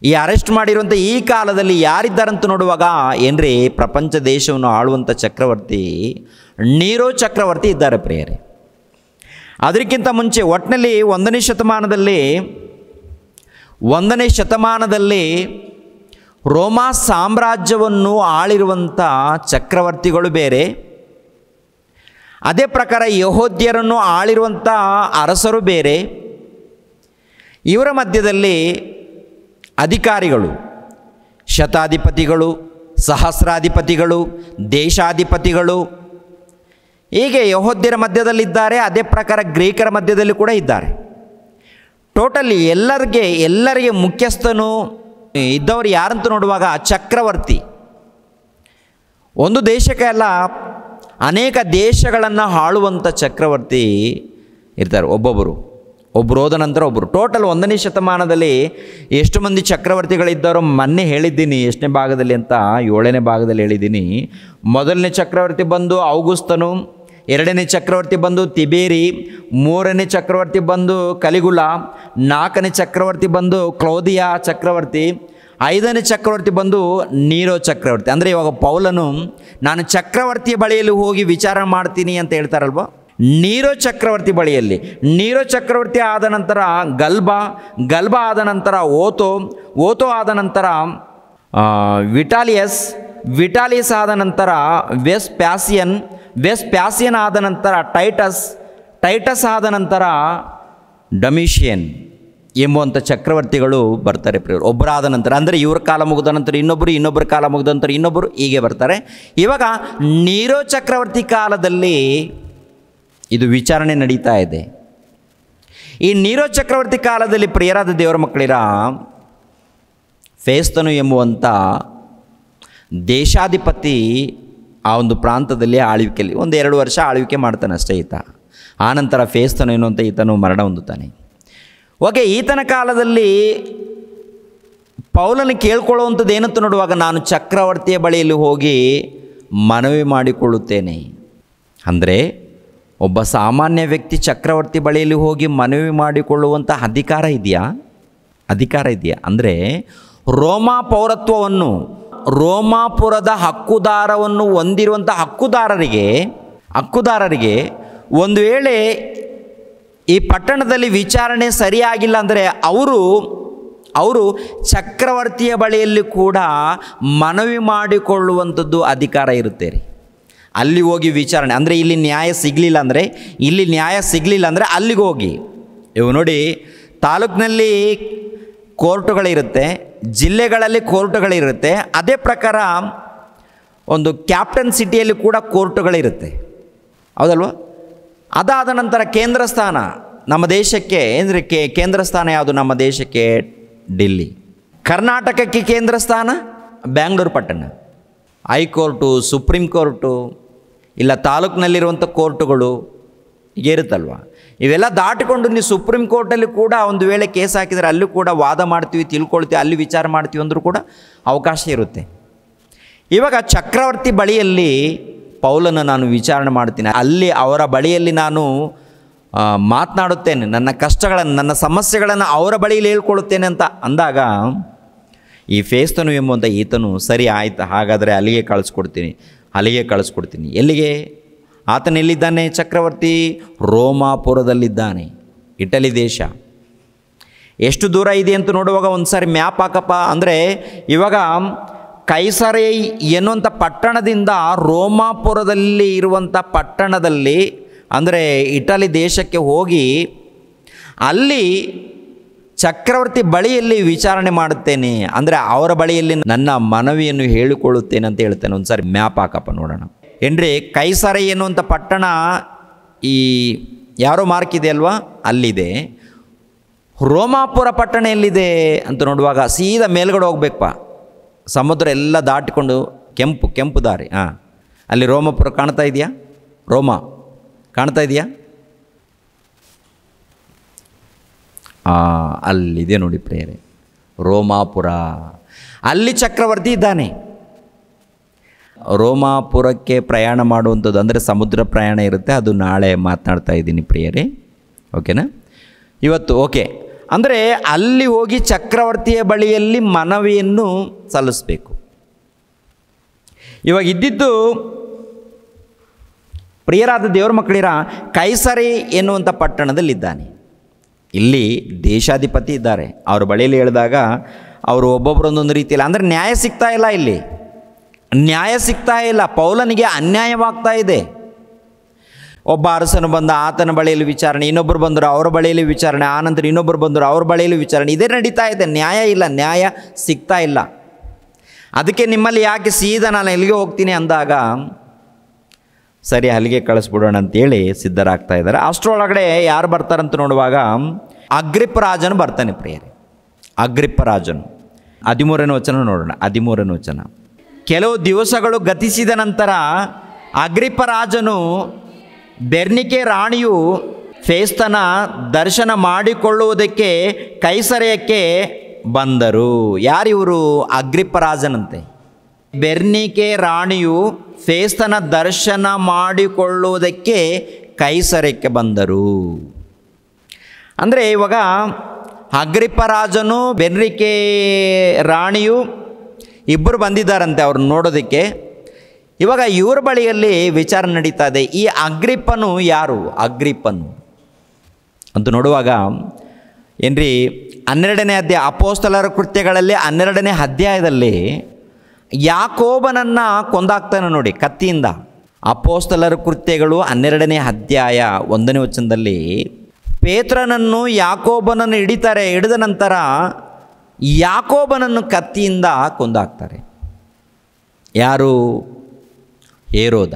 ಈ ಅರೆಸ್ಟ್ ಮಾಡಿರುವಂಥ ಈ ಕಾಲದಲ್ಲಿ ಯಾರಿದ್ದಾರಂತ ನೋಡುವಾಗ ಏನ್ರಿ ಪ್ರಪಂಚ ದೇಶವನ್ನು ಆಳುವಂಥ ಚಕ್ರವರ್ತಿ ನೀರೋ ಚಕ್ರವರ್ತಿ ಇದ್ದಾರೆ ಪ್ರಿಯರಿ ಅದಕ್ಕಿಂತ ಮುಂಚೆ ಒಟ್ಟಿನಲ್ಲಿ ಒಂದನೇ ಶತಮಾನದಲ್ಲಿ ಒಂದನೇ ಶತಮಾನದಲ್ಲಿ ರೋಮಾ ಸಾಮ್ರಾಜ್ಯವನ್ನು ಆಳಿರುವಂಥ ಚಕ್ರವರ್ತಿಗಳು ಬೇರೆ ಅದೇ ಪ್ರಕಾರ ಯಹೋದ್ಯರನ್ನು ಆಳಿರುವಂಥ ಅರಸರು ಬೇರೆ ಇವರ ಮಧ್ಯದಲ್ಲಿ ಅಧಿಕಾರಿಗಳು ಶತಾಧಿಪತಿಗಳು ಸಹಸ್ರಾಧಿಪತಿಗಳು ದೇಶಾಧಿಪತಿಗಳು ಹೀಗೆ ಯಹೋದ್ಯರ ಮಧ್ಯದಲ್ಲಿದ್ದಾರೆ ಅದೇ ಪ್ರಕಾರ ಗ್ರೀಕರ ಮಧ್ಯದಲ್ಲಿ ಕೂಡ ಇದ್ದಾರೆ ಟೋಟಲಿ ಎಲ್ಲರಿಗೆ ಎಲ್ಲರಿಗೆ ಮುಖ್ಯಸ್ಥನು ಇದ್ದವರು ಯಾರಂತ ನೋಡುವಾಗ ಚಕ್ರವರ್ತಿ ಒಂದು ದೇಶಕ್ಕೆ ಅಲ್ಲ ಅನೇಕ ದೇಶಗಳನ್ನು ಹಾಳುವಂಥ ಚಕ್ರವರ್ತಿ ಇರ್ತಾರೆ ಒಬ್ಬೊಬ್ಬರು ಒಬ್ಬರು ಹೋದ ನಂತರ ಒಬ್ಬರು ಟೋಟಲ್ ಒಂದನೇ ಶತಮಾನದಲ್ಲಿ ಎಷ್ಟು ಮಂದಿ ಚಕ್ರವರ್ತಿಗಳಿದ್ದಾರೋ ಮೊನ್ನೆ ಹೇಳಿದ್ದೀನಿ ಎಷ್ಟನೇ ಭಾಗದಲ್ಲಿ ಅಂತ ಏಳನೇ ಭಾಗದಲ್ಲಿ ಹೇಳಿದ್ದೀನಿ ಮೊದಲನೇ ಚಕ್ರವರ್ತಿ ಬಂದು ಅವುಗುಸ್ತನು ಎರಡನೇ ಚಕ್ರವರ್ತಿ ಬಂದು ತಿಬೇರಿ ಮೂರನೇ ಚಕ್ರವರ್ತಿ ಬಂದು ಕಲಿಗುಲ ನಾಲ್ಕನೇ ಚಕ್ರವರ್ತಿ ಬಂದು ಕ್ಲೌದಿಯ ಚಕ್ರವರ್ತಿ ಐದನೇ ಚಕ್ರವರ್ತಿ ಬಂದು ನೀರೋ ಚಕ್ರವರ್ತಿ ಅಂದರೆ ಇವಾಗ ಪೌಲನು ನಾನು ಚಕ್ರವರ್ತಿಯ ಬಳಿಯಲ್ಲಿ ಹೋಗಿ ವಿಚಾರ ಮಾಡ್ತೀನಿ ಅಂತ ಹೇಳ್ತಾರಲ್ವ ನೀರೋ ಚಕ್ರವರ್ತಿ ಬಳಿಯಲ್ಲಿ ನೀರೋ ಚಕ್ರವರ್ತಿ ಆದ ನಂತರ ಗಲ್ಬ ಗಲ್ಬ ಆದ ನಂತರ ಓತೋ ಓತೋ ಆದ ನಂತರ ವಿಟಾಲಿಯಸ್ ವಿಟಾಲಿಯಸ್ ಆದ ನಂತರ ವೆಸ್ ಪ್ಯಾಸಿಯನ್ ಪ್ಯಾಸಿಯನ್ ಆದ ನಂತರ ಟೈಟಸ್ ಟೈಟಸ್ ಆದ ನಂತರ ಡಮಿಷಿಯನ್ ಎಂಬುವಂಥ ಚಕ್ರವರ್ತಿಗಳು ಬರ್ತಾರೆ ಪ್ರಿಯರು ಒಬ್ಬರಾದ ನಂತರ ಅಂದರೆ ಇವ್ರ ಕಾಲ ಮುಗಿದ ನಂತರ ಇನ್ನೊಬ್ಬರು ಇನ್ನೊಬ್ಬರ ಕಾಲ ಮುಗಿದ ನಂತರ ಇನ್ನೊಬ್ಬರು ಹೀಗೆ ಬರ್ತಾರೆ ಇವಾಗ ನೀರೋ ಚಕ್ರವರ್ತಿ ಕಾಲದಲ್ಲಿ ಇದು ವಿಚಾರಣೆ ನಡೀತಾ ಇದೆ ಈ ನೀರೋ ಚಕ್ರವರ್ತಿ ಕಾಲದಲ್ಲಿ ಪ್ರಿಯರಾದ ದೇವರ ಮಕ್ಕಳಿರ ಫೇಸ್ತನು ಎಂಬುವಂಥ ದೇಶಾಧಿಪತಿ ಆ ಒಂದು ಪ್ರಾಂತದಲ್ಲಿ ಆಳ್ವಿಕೆಯಲ್ಲಿ ಒಂದು ಎರಡು ವರ್ಷ ಆಳ್ವಿಕೆ ಮಾಡ್ತಾನೆ ಅಷ್ಟೇ ಈತ ಆನಂತರ ಫೇಸ್ತನ ಏನು ಅಂತ ಈತನು ಮರಣ ಹೊಂದುತ್ತಾನೆ ಓಕೆ ಈತನ ಕಾಲದಲ್ಲಿ ಪೌಲನ್ನು ಕೇಳ್ಕೊಳ್ಳುವಂಥದ್ದು ಏನಂತ ನೋಡುವಾಗ ನಾನು ಚಕ್ರವರ್ತಿಯ ಬಳಿಯಲ್ಲಿ ಹೋಗಿ ಮನವಿ ಮಾಡಿಕೊಳ್ಳುತ್ತೇನೆ ಅಂದರೆ ಒಬ್ಬ ಸಾಮಾನ್ಯ ವ್ಯಕ್ತಿ ಚಕ್ರವರ್ತಿ ಬಳಿಯಲ್ಲಿ ಹೋಗಿ ಮನವಿ ಮಾಡಿಕೊಳ್ಳುವಂಥ ಅಧಿಕಾರ ಇದೆಯಾ ಅಧಿಕಾರ ಇದೆಯಾ ಅಂದರೆ ರೋಮಾ ಪೌರತ್ವವನ್ನು ರೋಮಾಪುರದ ಹಕ್ಕುದಾರವನ್ನು ಹೊಂದಿರುವಂಥ ಹಕ್ಕುದಾರರಿಗೆ ಹಕ್ಕುದಾರರಿಗೆ ಒಂದು ವೇಳೆ ಈ ಪಟ್ಟಣದಲ್ಲಿ ವಿಚಾರಣೆ ಸರಿಯಾಗಿಲ್ಲ ಅಂದರೆ ಅವರು ಅವರು ಚಕ್ರವರ್ತಿಯ ಬಳಿಯಲ್ಲಿ ಕೂಡ ಮನವಿ ಮಾಡಿಕೊಳ್ಳುವಂಥದ್ದು ಅಧಿಕಾರ ಇರುತ್ತೆ ರೀ ಅಲ್ಲಿ ಹೋಗಿ ವಿಚಾರಣೆ ಅಂದರೆ ಇಲ್ಲಿ ನ್ಯಾಯ ಸಿಗಲಿಲ್ಲ ಅಂದರೆ ಇಲ್ಲಿ ನ್ಯಾಯ ಸಿಗಲಿಲ್ಲ ಅಂದರೆ ಅಲ್ಲಿಗೆ ಹೋಗಿ ಇವು ನೋಡಿ ತಾಲೂಕಿನಲ್ಲಿ ಕೋರ್ಟುಗಳಿರುತ್ತೆ ಜಿಲ್ಲೆಗಳಲ್ಲಿ ಕೋರ್ಟುಗಳಿರುತ್ತೆ ಅದೇ ಪ್ರಕಾರ ಒಂದು ಕ್ಯಾಪ್ಟನ್ ಸಿಟಿಯಲ್ಲಿ ಕೂಡ ಕೋರ್ಟುಗಳಿರುತ್ತೆ ಹೌದಲ್ವಾ ಅದಾದ ನಂತರ ಕೇಂದ್ರ ಸ್ಥಾನ ನಮ್ಮ ದೇಶಕ್ಕೆ ಅಂದರೆ ಕೇಂದ್ರ ಸ್ಥಾನ ಯಾವುದು ನಮ್ಮ ದೇಶಕ್ಕೆ ಡೆಲ್ಲಿ ಕರ್ನಾಟಕಕ್ಕೆ ಕೇಂದ್ರ ಸ್ಥಾನ ಬ್ಯಾಂಗ್ಳೂರು ಪಟ್ಟಣ ಹೈಕೋರ್ಟು ಸುಪ್ರೀಂ ಕೋರ್ಟು ಇಲ್ಲ ತಾಲೂಕಿನಲ್ಲಿರುವಂಥ ಕೋರ್ಟುಗಳು ಹೀಗೆ ಇವೆಲ್ಲ ದಾಟಿಕೊಂಡು ನೀವು ಸುಪ್ರೀಂ ಕೋರ್ಟಲ್ಲಿ ಕೂಡ ಒಂದು ವೇಳೆ ಕೇಸ್ ಹಾಕಿದರೆ ಅಲ್ಲೂ ಕೂಡ ವಾದ ಮಾಡ್ತೀವಿ ತಿಳ್ಕೊಳ್ತೀವಿ ಅಲ್ಲಿ ವಿಚಾರ ಮಾಡ್ತೀವಿ ಅಂದರೂ ಕೂಡ ಅವಕಾಶ ಇರುತ್ತೆ ಇವಾಗ ಚಕ್ರವರ್ತಿ ಬಳಿಯಲ್ಲಿ ಪೌಲನ್ನು ನಾನು ವಿಚಾರಣೆ ಮಾಡ್ತೀನಿ ಅಲ್ಲಿ ಅವರ ಬಳಿಯಲ್ಲಿ ನಾನು ಮಾತನಾಡುತ್ತೇನೆ ನನ್ನ ಕಷ್ಟಗಳನ್ನು ನನ್ನ ಸಮಸ್ಯೆಗಳನ್ನು ಅವರ ಬಳಿಯಲ್ಲಿ ಹೇಳ್ಕೊಳ್ಳುತ್ತೇನೆ ಅಂತ ಅಂದಾಗ ಈ ಫೇಸ್ತನು ಎಂಬುವಂಥ ಈತನು ಸರಿ ಆಯ್ತು ಹಾಗಾದರೆ ಅಲ್ಲಿಗೆ ಕಳಿಸ್ಕೊಡ್ತೀನಿ ಅಲ್ಲಿಗೆ ಕಳಿಸ್ಕೊಡ್ತೀನಿ ಎಲ್ಲಿಗೆ ಆತನೆಲ್ಲಿದ್ದಾನೆ ಚಕ್ರವರ್ತಿ ರೋಮಾಪುರದಲ್ಲಿದ್ದಾನೆ ಇಟಲಿ ದೇಶ ಎಷ್ಟು ದೂರ ಇದೆ ಅಂತ ನೋಡುವಾಗ ಒಂದು ಸಾರಿ ಮ್ಯಾಪ್ ಹಾಕಪ್ಪ ಅಂದರೆ ಇವಾಗ ಕೈಸರೆ ಎನ್ನುವಂಥ ಪಟ್ಟಣದಿಂದ ರೋಮಾಪುರದಲ್ಲಿ ಇರುವಂಥ ಪಟ್ಟಣದಲ್ಲಿ ಅಂದರೆ ಇಟಲಿ ದೇಶಕ್ಕೆ ಹೋಗಿ ಅಲ್ಲಿ ಚಕ್ರವರ್ತಿ ಬಳಿಯಲ್ಲಿ ವಿಚಾರಣೆ ಮಾಡುತ್ತೇನೆ ಅಂದರೆ ಅವರ ಬಳಿಯಲ್ಲಿ ನನ್ನ ಮನವಿಯನ್ನು ಹೇಳಿಕೊಳ್ಳುತ್ತೇನೆ ಅಂತ ಹೇಳ್ತೇನೆ ಒಂದು ಸಾರಿ ಮ್ಯಾಪ್ ಹಾಕಪ್ಪ ನೋಡೋಣ ಎಂದರೆ ಏನು ಅಂತ ಪಟ್ಟಣ ಈ ಯಾರೋ ಮಾರ್ಕ್ ಇದೆ ಅಲ್ವಾ ಅಲ್ಲಿದೆ ರೋಮಾಪುರ ಪಟ್ಟಣ ಎಲ್ಲಿದೆ ಅಂತ ನೋಡುವಾಗ ಸೀದಾ ಮೇಲ್ಗಡೆ ಹೋಗ್ಬೇಕಪ್ಪ ಸಮುದ್ರ ಎಲ್ಲ ದಾಟಿಕೊಂಡು ಕೆಂಪು ಕೆಂಪು ದಾರಿ ಹಾಂ ಅಲ್ಲಿ ರೋಮಾಪುರ ಕಾಣ್ತಾ ಇದೆಯಾ ರೋಮಾ ಕಾಣ್ತಾ ಇದೆಯಾ ಅಲ್ಲಿದೆ ನೋಡಿ ಪ್ರೇರೆ ರೋಮಾಪುರ ಅಲ್ಲಿ ಚಕ್ರವರ್ತಿ ಇದ್ದಾನೆ ರೋಮಾಪುರಕ್ಕೆ ಪ್ರಯಾಣ ಮಾಡುವಂಥದ್ದು ಅಂದರೆ ಸಮುದ್ರ ಪ್ರಯಾಣ ಇರುತ್ತೆ ಅದು ನಾಳೆ ಮಾತನಾಡ್ತಾ ಇದ್ದೀನಿ ಪ್ರಿಯರೇ ಓಕೆನಾ ಇವತ್ತು ಓಕೆ ಅಂದರೆ ಅಲ್ಲಿ ಹೋಗಿ ಚಕ್ರವರ್ತಿಯ ಬಳಿಯಲ್ಲಿ ಮನವಿಯನ್ನು ಸಲ್ಲಿಸಬೇಕು ಇವಾಗ ಇದ್ದಿದ್ದು ಪ್ರಿಯರಾದ ದೇವ್ರ ಮಕ್ಕಳಿರ ಕೈಸರಿ ಎನ್ನುವಂಥ ಪಟ್ಟಣದಲ್ಲಿದ್ದಾನೆ ಇಲ್ಲಿ ದೇಶಾಧಿಪತಿ ಇದ್ದಾರೆ ಅವ್ರ ಬಳಿಯಲ್ಲಿ ಹೇಳಿದಾಗ ಅವರು ಒಬ್ಬೊಬ್ಬರೊಂದೊಂದು ರೀತಿಯಲ್ಲಿ ಅಂದರೆ ನ್ಯಾಯ ಸಿಗ್ತಾ ಇಲ್ಲ ಇಲ್ಲಿ ನ್ಯಾಯ ಸಿಗ್ತಾ ಇಲ್ಲ ಪೌಲನಿಗೆ ಅನ್ಯಾಯವಾಗ್ತಾ ಇದೆ ಒಬ್ಬ ಅರಸನು ಬಂದ ಆತನ ಬಳಿಯಲ್ಲಿ ವಿಚಾರಣೆ ಇನ್ನೊಬ್ಬರು ಬಂದರು ಅವರ ಬಳಿಯಲ್ಲಿ ವಿಚಾರಣೆ ಆನಂತರ ಇನ್ನೊಬ್ಬರು ಬಂದರು ಅವ್ರ ಬಳಿಯಲ್ಲಿ ವಿಚಾರಣೆ ಇದೇ ನಡೀತಾ ಇದೆ ನ್ಯಾಯ ಇಲ್ಲ ನ್ಯಾಯ ಸಿಗ್ತಾ ಇಲ್ಲ ಅದಕ್ಕೆ ನಿಮ್ಮಲ್ಲಿ ಯಾಕೆ ಸೀದ ನಾನು ಎಲ್ಲಿಗೆ ಹೋಗ್ತೀನಿ ಅಂದಾಗ ಸರಿ ಅಲ್ಲಿಗೆ ಕಳಿಸ್ಬಿಡೋಣ ಅಂತೇಳಿ ಸಿದ್ಧರಾಗ್ತಾ ಇದ್ದಾರೆ ಅಷ್ಟರೊಳಗಡೆ ಯಾರು ಬರ್ತಾರಂತ ನೋಡುವಾಗ ಅಗ್ರಿಪ್ಪ ರಾಜನು ಬರ್ತಾನೆ ಪ್ರಿಯರಿ ಅಗ್ರಿಪ್ಪ ರಾಜನು ಹದಿಮೂರನೇ ವಚನ ನೋಡೋಣ ಹದಿಮೂರನೇ ವಚನ ಕೆಲವು ದಿವಸಗಳು ಗತಿಸಿದ ನಂತರ ಅಗ್ರಿಪರಾಜನು ಬೆರ್ನಿಕೆ ರಾಣಿಯು ಫೇಸ್ತನ ದರ್ಶನ ಮಾಡಿಕೊಳ್ಳುವುದಕ್ಕೆ ಕೈಸರೆಯಕ್ಕೆ ಬಂದರು ಯಾರಿವರು ಅಗ್ರಿಪರಾಜನಂತೆ ಬೆರ್ನಿಕೆ ರಾಣಿಯು ಫೇಸ್ತನ ದರ್ಶನ ಮಾಡಿಕೊಳ್ಳುವುದಕ್ಕೆ ಕೈಸರಕ್ಕೆ ಬಂದರು ಅಂದರೆ ಇವಾಗ ಅಗ್ರಿಪರಾಜನು ಬೆರ್ನಿಕೆ ರಾಣಿಯು ಇಬ್ಬರು ಬಂದಿದ್ದಾರಂತೆ ಅವ್ರನ್ನ ನೋಡೋದಕ್ಕೆ ಇವಾಗ ಇವ್ರ ಬಳಿಯಲ್ಲಿ ವಿಚಾರ ನಡೀತಾ ಇದೆ ಈ ಅಗ್ರಿಪ್ಪನು ಯಾರು ಅಗ್ರಿಪ್ಪನು ಅಂತ ನೋಡುವಾಗ ಏನ್ರಿ ಹನ್ನೆರಡನೇ ಅಧ್ಯಾಯ ಅಪೋಸ್ತಲರ ಕೃತ್ಯಗಳಲ್ಲಿ ಹನ್ನೆರಡನೇ ಅಧ್ಯಾಯದಲ್ಲಿ ಯಾಕೋಬನನ್ನು ಕೊಂದಾಗ್ತಾನೆ ನೋಡಿ ಕತ್ತಿಯಿಂದ ಅಪೋಸ್ತಲರ ಕೃತ್ಯಗಳು ಹನ್ನೆರಡನೇ ಅಧ್ಯಾಯ ಒಂದನೇ ವಚನದಲ್ಲಿ ಪೇತ್ರನನ್ನು ಯಾಕೋಬನನ್ನು ಹಿಡಿತಾರೆ ಹಿಡಿದ ನಂತರ ಯಾಕೋಬನನ್ನು ಕತ್ತಿಯಿಂದ ಕೊಂದಾಕ್ತಾರೆ ಯಾರು ಏರೋದ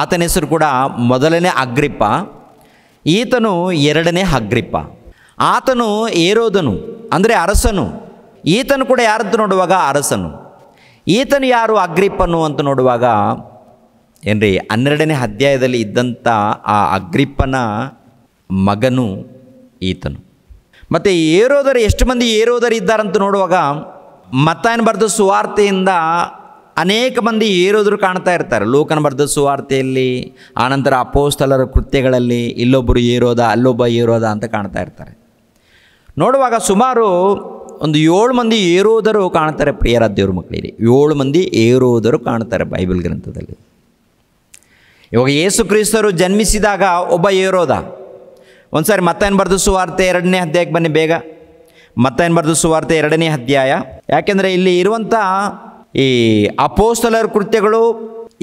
ಆತನ ಹೆಸರು ಕೂಡ ಮೊದಲನೇ ಅಗ್ರಿಪ್ಪ ಈತನು ಎರಡನೇ ಅಗ್ರಿಪ್ಪ ಆತನು ಏರೋದನು ಅಂದರೆ ಅರಸನು ಈತನು ಕೂಡ ಯಾರದ್ದು ನೋಡುವಾಗ ಅರಸನು ಈತನು ಯಾರು ಅಗ್ರಿಪ್ಪನು ಅಂತ ನೋಡುವಾಗ ಏನ್ರಿ ಹನ್ನೆರಡನೇ ಅಧ್ಯಾಯದಲ್ಲಿ ಇದ್ದಂಥ ಆ ಅಗ್ರಿಪ್ಪನ ಮಗನು ಈತನು ಮತ್ತು ಏರೋದರ ಎಷ್ಟು ಮಂದಿ ಏರೋದರು ಇದ್ದಾರಂತ ನೋಡುವಾಗ ಮತ್ತಾಯನ ಬರೆದ ಸುವಾರ್ತೆಯಿಂದ ಅನೇಕ ಮಂದಿ ಏರೋದರು ಕಾಣ್ತಾ ಇರ್ತಾರೆ ಲೋಕನ ಬರೆದ ಸುವಾರ್ತೆಯಲ್ಲಿ ಆನಂತರ ಅಪೋಸ್ತಲರ ಕೃತ್ಯಗಳಲ್ಲಿ ಇಲ್ಲೊಬ್ಬರು ಏರೋದ ಅಲ್ಲೊಬ್ಬ ಏರೋದ ಅಂತ ಕಾಣ್ತಾ ಇರ್ತಾರೆ ನೋಡುವಾಗ ಸುಮಾರು ಒಂದು ಏಳು ಮಂದಿ ಏರೋದರು ಕಾಣ್ತಾರೆ ಪ್ರಿಯರ ದೇವ್ರ ಮಕ್ಕಳಿಗೆ ಏಳು ಮಂದಿ ಏರೋದರು ಕಾಣ್ತಾರೆ ಬೈಬಲ್ ಗ್ರಂಥದಲ್ಲಿ ಇವಾಗ ಯೇಸು ಕ್ರಿಸ್ತರು ಜನ್ಮಿಸಿದಾಗ ಒಬ್ಬ ಏರೋದ ಒಂದು ಸಾರಿ ಮತ್ತೇನು ಬರೆದು ಸುವಾರ್ತೆ ಎರಡನೇ ಅಧ್ಯಾಯಕ್ಕೆ ಬನ್ನಿ ಬೇಗ ಮತ್ತೇನು ಬರೆದು ಸುವಾರ್ತೆ ಎರಡನೇ ಅಧ್ಯಾಯ ಯಾಕೆಂದರೆ ಇಲ್ಲಿ ಇರುವಂಥ ಈ ಅಪೋಸ್ತಲರ ಕೃತ್ಯಗಳು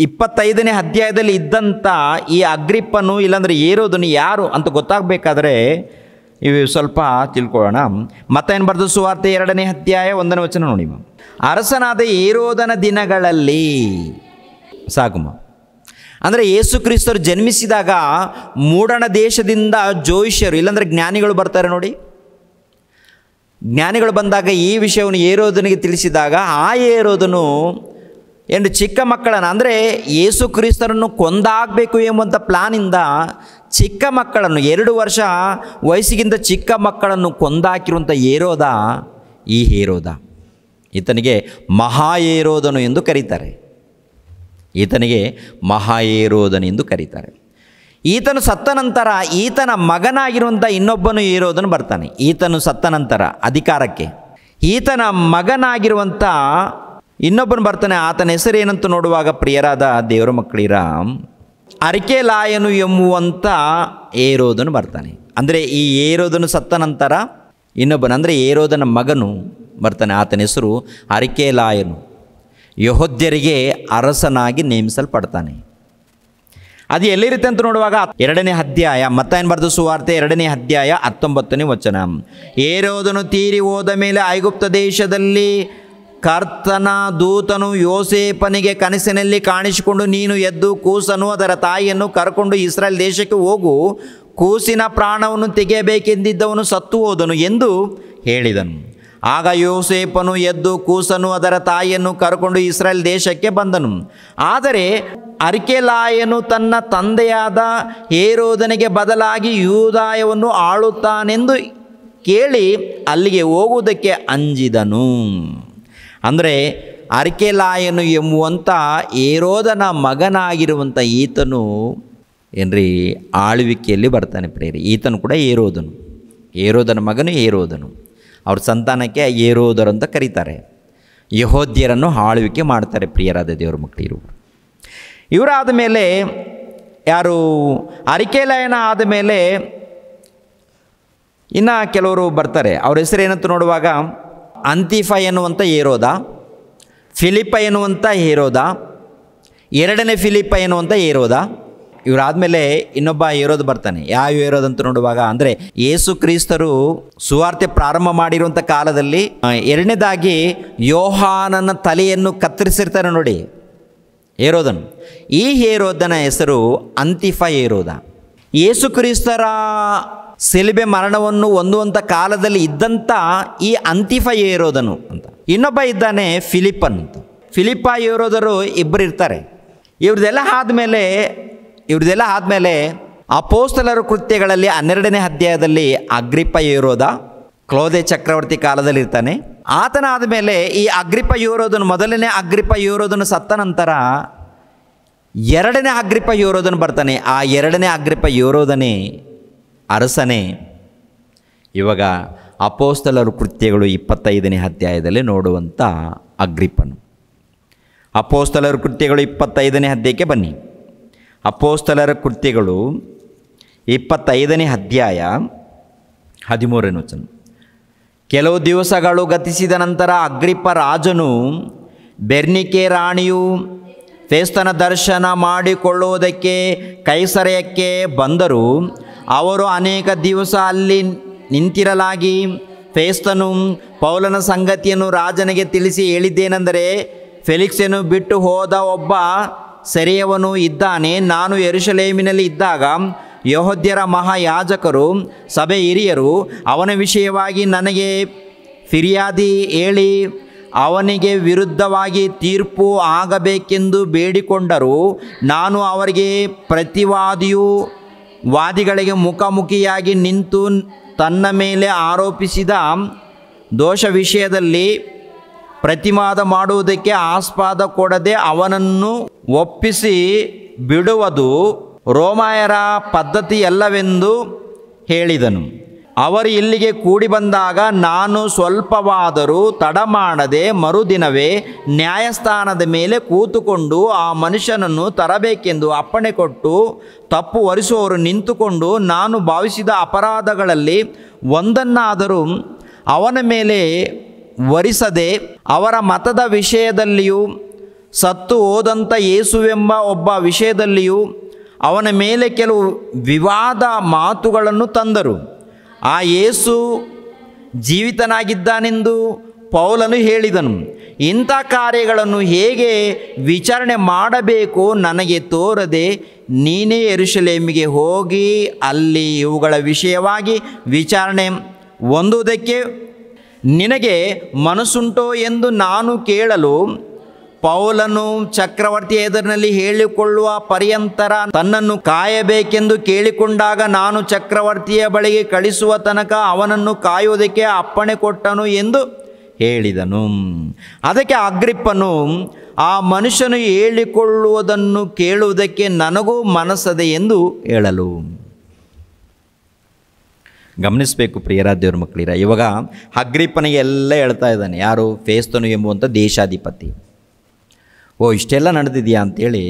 ಇಪ್ಪತ್ತೈದನೇ ಅಧ್ಯಾಯದಲ್ಲಿ ಇದ್ದಂಥ ಈ ಅಗ್ರಿಪ್ಪನು ಇಲ್ಲಾಂದರೆ ಏರೋದನ್ನು ಯಾರು ಅಂತ ಗೊತ್ತಾಗಬೇಕಾದ್ರೆ ಇವು ಸ್ವಲ್ಪ ತಿಳ್ಕೊಳ್ಳೋಣ ಮತ್ತೇನು ಬರೆದು ಸುವಾರ್ತೆ ಎರಡನೇ ಅಧ್ಯಾಯ ಒಂದನೇ ವಚನ ನೋಡಿ ಅರಸನಾದ ಏರೋದನ ದಿನಗಳಲ್ಲಿ ಸಾಗುಮ ಅಂದರೆ ಯೇಸು ಕ್ರಿಸ್ತರು ಜನ್ಮಿಸಿದಾಗ ಮೂಡಣ ದೇಶದಿಂದ ಜೋಯಿಷ್ಯರು ಇಲ್ಲಾಂದರೆ ಜ್ಞಾನಿಗಳು ಬರ್ತಾರೆ ನೋಡಿ ಜ್ಞಾನಿಗಳು ಬಂದಾಗ ಈ ವಿಷಯವನ್ನು ಏರೋದನಿಗೆ ತಿಳಿಸಿದಾಗ ಆ ಏರೋದನು ಎಂದು ಚಿಕ್ಕ ಮಕ್ಕಳನ್ನು ಅಂದರೆ ಯೇಸು ಕ್ರಿಸ್ತರನ್ನು ಕೊಂದಾಗಬೇಕು ಎಂಬಂಥ ಪ್ಲಾನಿಂದ ಚಿಕ್ಕ ಮಕ್ಕಳನ್ನು ಎರಡು ವರ್ಷ ವಯಸ್ಸಿಗಿಂತ ಚಿಕ್ಕ ಮಕ್ಕಳನ್ನು ಕೊಂದಾಕಿರುವಂಥ ಏರೋದ ಈ ಹೇರೋದ ಈತನಿಗೆ ಮಹಾ ಏರೋದನು ಎಂದು ಕರೀತಾರೆ ಈತನಿಗೆ ಎಂದು ಕರೀತಾರೆ ಈತನು ಸತ್ತ ನಂತರ ಈತನ ಮಗನಾಗಿರುವಂಥ ಇನ್ನೊಬ್ಬನು ಏರೋದನು ಬರ್ತಾನೆ ಈತನು ಸತ್ತ ನಂತರ ಅಧಿಕಾರಕ್ಕೆ ಈತನ ಮಗನಾಗಿರುವಂಥ ಇನ್ನೊಬ್ಬನು ಬರ್ತಾನೆ ಆತನ ಹೆಸರೇನಂತ ನೋಡುವಾಗ ಪ್ರಿಯರಾದ ದೇವರ ಮಕ್ಕಳಿರ ಲಾಯನು ಎಂಬುವಂಥ ಏರೋದನು ಬರ್ತಾನೆ ಅಂದರೆ ಈ ಏರೋದನು ಸತ್ತ ನಂತರ ಇನ್ನೊಬ್ಬನು ಅಂದರೆ ಏರೋದನ ಮಗನು ಬರ್ತಾನೆ ಆತನ ಹೆಸರು ಲಾಯನು ಯಹೋದ್ಯರಿಗೆ ಅರಸನಾಗಿ ನೇಮಿಸಲ್ಪಡ್ತಾನೆ ಅದು ಎಲ್ಲಿರುತ್ತೆ ಅಂತ ನೋಡುವಾಗ ಎರಡನೇ ಅಧ್ಯಾಯ ಮತ್ತ ಏನು ಬರೆದು ಸುವಾರ್ತೆ ಎರಡನೇ ಅಧ್ಯಾಯ ಹತ್ತೊಂಬತ್ತನೇ ವಚನ ಏರೋದನು ತೀರಿ ಹೋದ ಮೇಲೆ ಐಗುಪ್ತ ದೇಶದಲ್ಲಿ ಕರ್ತನ ದೂತನು ಯೋಸೇಪನಿಗೆ ಕನಸಿನಲ್ಲಿ ಕಾಣಿಸಿಕೊಂಡು ನೀನು ಎದ್ದು ಕೂಸನು ಅದರ ತಾಯಿಯನ್ನು ಕರ್ಕೊಂಡು ಇಸ್ರೇಲ್ ದೇಶಕ್ಕೆ ಹೋಗು ಕೂಸಿನ ಪ್ರಾಣವನ್ನು ತೆಗೆಯಬೇಕೆಂದಿದ್ದವನು ಸತ್ತು ಹೋದನು ಎಂದು ಹೇಳಿದನು ಆಗ ಯೋಸೇಪನು ಎದ್ದು ಕೂಸನು ಅದರ ತಾಯಿಯನ್ನು ಕರ್ಕೊಂಡು ಇಸ್ರೇಲ್ ದೇಶಕ್ಕೆ ಬಂದನು ಆದರೆ ಅರಿಕೆಲಾಯನು ತನ್ನ ತಂದೆಯಾದ ಏರೋದನಿಗೆ ಬದಲಾಗಿ ಯೂದಾಯವನ್ನು ಆಳುತ್ತಾನೆಂದು ಕೇಳಿ ಅಲ್ಲಿಗೆ ಹೋಗುವುದಕ್ಕೆ ಅಂಜಿದನು ಅಂದರೆ ಅರಿಕೆಲಾಯನು ಎಂಬುವಂಥ ಏರೋದನ ಮಗನಾಗಿರುವಂಥ ಈತನು ಏನ್ರಿ ಆಳ್ವಿಕೆಯಲ್ಲಿ ಬರ್ತಾನೆ ಪ್ರೇರಿ ಈತನು ಕೂಡ ಏರೋದನು ಏರೋದನ ಮಗನು ಏರೋದನು ಅವ್ರ ಸಂತಾನಕ್ಕೆ ಏರೋದರು ಅಂತ ಕರೀತಾರೆ ಯಹೋದ್ಯರನ್ನು ಆಳ್ವಿಕೆ ಮಾಡ್ತಾರೆ ಪ್ರಿಯರಾದ ದೇವರ ಮಕ್ಕಳಿರು ಇವರಾದ ಮೇಲೆ ಯಾರು ಅರಿಕೆಲಯನ ಆದ ಮೇಲೆ ಇನ್ನು ಕೆಲವರು ಬರ್ತಾರೆ ಅವ್ರ ಹೆಸರು ಏನಂತ ನೋಡುವಾಗ ಅಂತಿಫ ಎನ್ನುವಂಥ ಏರೋದ ಫಿಲಿಪ ಎನ್ನುವಂಥ ಏರೋದ ಎರಡನೇ ಫಿಲಿಪ ಎನ್ನುವಂಥ ಏರೋದ ಇವರಾದ್ಮೇಲೆ ಇನ್ನೊಬ್ಬ ಏರೋದು ಬರ್ತಾನೆ ಯಾವ ಏರೋದಂತ ನೋಡುವಾಗ ಅಂದರೆ ಯೇಸು ಕ್ರಿಸ್ತರು ಸುವಾರ್ತೆ ಪ್ರಾರಂಭ ಮಾಡಿರುವಂಥ ಕಾಲದಲ್ಲಿ ಎರಡನೇದಾಗಿ ಯೋಹಾನನ ತಲೆಯನ್ನು ಕತ್ತರಿಸಿರ್ತಾರೆ ನೋಡಿ ಏರೋದನು ಈ ಏರೋದನ ಹೆಸರು ಅಂತಿಫ ಏರೋದ ಯೇಸು ಕ್ರಿಸ್ತರ ಸಿಲಿಬೆ ಮರಣವನ್ನು ಹೊಂದುವಂಥ ಕಾಲದಲ್ಲಿ ಇದ್ದಂಥ ಈ ಅಂತಿಫ ಏರೋದನು ಅಂತ ಇನ್ನೊಬ್ಬ ಇದ್ದಾನೆ ಫಿಲಿಪ್ಪನ್ ಅಂತ ಫಿಲಿಪ್ಪ ಏರೋದರು ಇಬ್ಬರು ಇರ್ತಾರೆ ಇವ್ರದ್ದೆಲ್ಲ ಆದಮೇಲೆ ಇವ್ರದೆಲ್ಲ ಆದಮೇಲೆ ಅಪೋಸ್ತಲರ ಕೃತ್ಯಗಳಲ್ಲಿ ಹನ್ನೆರಡನೇ ಅಧ್ಯಾಯದಲ್ಲಿ ಅಗ್ರಿಪ ಯೂರೋದ ಕ್ಲೋದೆ ಚಕ್ರವರ್ತಿ ಕಾಲದಲ್ಲಿ ಇರ್ತಾನೆ ಆತನ ಆದಮೇಲೆ ಈ ಅಗ್ರಿಪ ಯೂರೋದನ್ನು ಮೊದಲನೇ ಅಗ್ರಿಪ ಯೂರೋದನ್ನು ಸತ್ತ ನಂತರ ಎರಡನೇ ಅಗ್ರಿಪ ಯೋರೋದನ್ ಬರ್ತಾನೆ ಆ ಎರಡನೇ ಅಗ್ರಿಪ ಯೋರೋದನೇ ಅರಸನೇ ಇವಾಗ ಅಪೋಸ್ತಲರು ಕೃತ್ಯಗಳು ಇಪ್ಪತ್ತೈದನೇ ಅಧ್ಯಾಯದಲ್ಲಿ ನೋಡುವಂಥ ಅಗ್ರಿಪನು ಅಪೋಸ್ತಲರು ಕೃತ್ಯಗಳು ಇಪ್ಪತ್ತೈದನೇ ಅಧ್ಯಾಯಕ್ಕೆ ಬನ್ನಿ ಅಪೋಸ್ತಲರ ಕೃತ್ಯಗಳು ಇಪ್ಪತ್ತೈದನೇ ಅಧ್ಯಾಯ ಹದಿಮೂರನೇ ವಚನ ಕೆಲವು ದಿವಸಗಳು ಗತಿಸಿದ ನಂತರ ಅಗ್ರಿಪ್ಪ ರಾಜನು ಬೆರ್ನಿಕೆ ರಾಣಿಯು ಫೇಸ್ತನ ದರ್ಶನ ಮಾಡಿಕೊಳ್ಳುವುದಕ್ಕೆ ಕೈಸರಯಕ್ಕೆ ಬಂದರು ಅವರು ಅನೇಕ ದಿವಸ ಅಲ್ಲಿ ನಿಂತಿರಲಾಗಿ ಫೇಸ್ತನು ಪೌಲನ ಸಂಗತಿಯನ್ನು ರಾಜನಿಗೆ ತಿಳಿಸಿ ಹೇಳಿದ್ದೇನೆಂದರೆ ಫೆಲಿಕ್ಸನ್ನು ಬಿಟ್ಟು ಹೋದ ಒಬ್ಬ ಸೆರೆಯವನು ಇದ್ದಾನೆ ನಾನು ಎರುಶಲೇಮಿನಲ್ಲಿ ಇದ್ದಾಗ ಯಹೋದ್ಯರ ಮಹಾಯಾಜಕರು ಸಭೆ ಹಿರಿಯರು ಅವನ ವಿಷಯವಾಗಿ ನನಗೆ ಫಿರ್ಯಾದಿ ಹೇಳಿ ಅವನಿಗೆ ವಿರುದ್ಧವಾಗಿ ತೀರ್ಪು ಆಗಬೇಕೆಂದು ಬೇಡಿಕೊಂಡರು ನಾನು ಅವರಿಗೆ ಪ್ರತಿವಾದಿಯು ವಾದಿಗಳಿಗೆ ಮುಖಾಮುಖಿಯಾಗಿ ನಿಂತು ತನ್ನ ಮೇಲೆ ಆರೋಪಿಸಿದ ದೋಷ ವಿಷಯದಲ್ಲಿ ಪ್ರತಿವಾದ ಮಾಡುವುದಕ್ಕೆ ಆಸ್ಪಾದ ಕೊಡದೆ ಅವನನ್ನು ಒಪ್ಪಿಸಿ ಬಿಡುವುದು ರೋಮಾಯರ ಪದ್ಧತಿಯಲ್ಲವೆಂದು ಹೇಳಿದನು ಅವರು ಇಲ್ಲಿಗೆ ಕೂಡಿ ಬಂದಾಗ ನಾನು ಸ್ವಲ್ಪವಾದರೂ ತಡ ಮಾಡದೆ ಮರುದಿನವೇ ನ್ಯಾಯಸ್ಥಾನದ ಮೇಲೆ ಕೂತುಕೊಂಡು ಆ ಮನುಷ್ಯನನ್ನು ತರಬೇಕೆಂದು ಅಪ್ಪಣೆ ಕೊಟ್ಟು ತಪ್ಪು ಒರೆಸುವವರು ನಿಂತುಕೊಂಡು ನಾನು ಭಾವಿಸಿದ ಅಪರಾಧಗಳಲ್ಲಿ ಒಂದನ್ನಾದರೂ ಅವನ ಮೇಲೆ ವರಿಸದೆ ಅವರ ಮತದ ವಿಷಯದಲ್ಲಿಯೂ ಸತ್ತು ಹೋದಂಥ ಯೇಸುವೆಂಬ ಒಬ್ಬ ವಿಷಯದಲ್ಲಿಯೂ ಅವನ ಮೇಲೆ ಕೆಲವು ವಿವಾದ ಮಾತುಗಳನ್ನು ತಂದರು ಆ ಯೇಸು ಜೀವಿತನಾಗಿದ್ದಾನೆಂದು ಪೌಲನು ಹೇಳಿದನು ಇಂಥ ಕಾರ್ಯಗಳನ್ನು ಹೇಗೆ ವಿಚಾರಣೆ ಮಾಡಬೇಕು ನನಗೆ ತೋರದೆ ನೀನೇ ಎರುಶಲೇಮಿಗೆ ಹೋಗಿ ಅಲ್ಲಿ ಇವುಗಳ ವಿಷಯವಾಗಿ ವಿಚಾರಣೆ ಹೊಂದುವುದಕ್ಕೆ ನಿನಗೆ ಮನಸ್ಸುಂಟೋ ಎಂದು ನಾನು ಕೇಳಲು ಪೌಲನು ಚಕ್ರವರ್ತಿಯ ಎದುರಿನಲ್ಲಿ ಹೇಳಿಕೊಳ್ಳುವ ಪರ್ಯಂತರ ತನ್ನನ್ನು ಕಾಯಬೇಕೆಂದು ಕೇಳಿಕೊಂಡಾಗ ನಾನು ಚಕ್ರವರ್ತಿಯ ಬಳಿಗೆ ಕಳಿಸುವ ತನಕ ಅವನನ್ನು ಕಾಯುವುದಕ್ಕೆ ಅಪ್ಪಣೆ ಕೊಟ್ಟನು ಎಂದು ಹೇಳಿದನು ಅದಕ್ಕೆ ಅಗ್ರಿಪ್ಪನು ಆ ಮನುಷ್ಯನು ಹೇಳಿಕೊಳ್ಳುವುದನ್ನು ಕೇಳುವುದಕ್ಕೆ ನನಗೂ ಮನಸ್ಸದೆ ಎಂದು ಹೇಳಲು ಗಮನಿಸಬೇಕು ಪ್ರಿಯರ ದೇವ್ರ ಮಕ್ಕಳಿರ ಇವಾಗ ಅಗ್ರಿಪ್ಪನಿಗೆ ಎಲ್ಲ ಹೇಳ್ತಾ ಇದ್ದಾನೆ ಯಾರು ಫೇಸ್ತನು ಎಂಬುವಂಥ ದೇಶಾಧಿಪತಿ ಓ ಇಷ್ಟೆಲ್ಲ ನಡೆದಿದೆಯಾ ಅಂಥೇಳಿ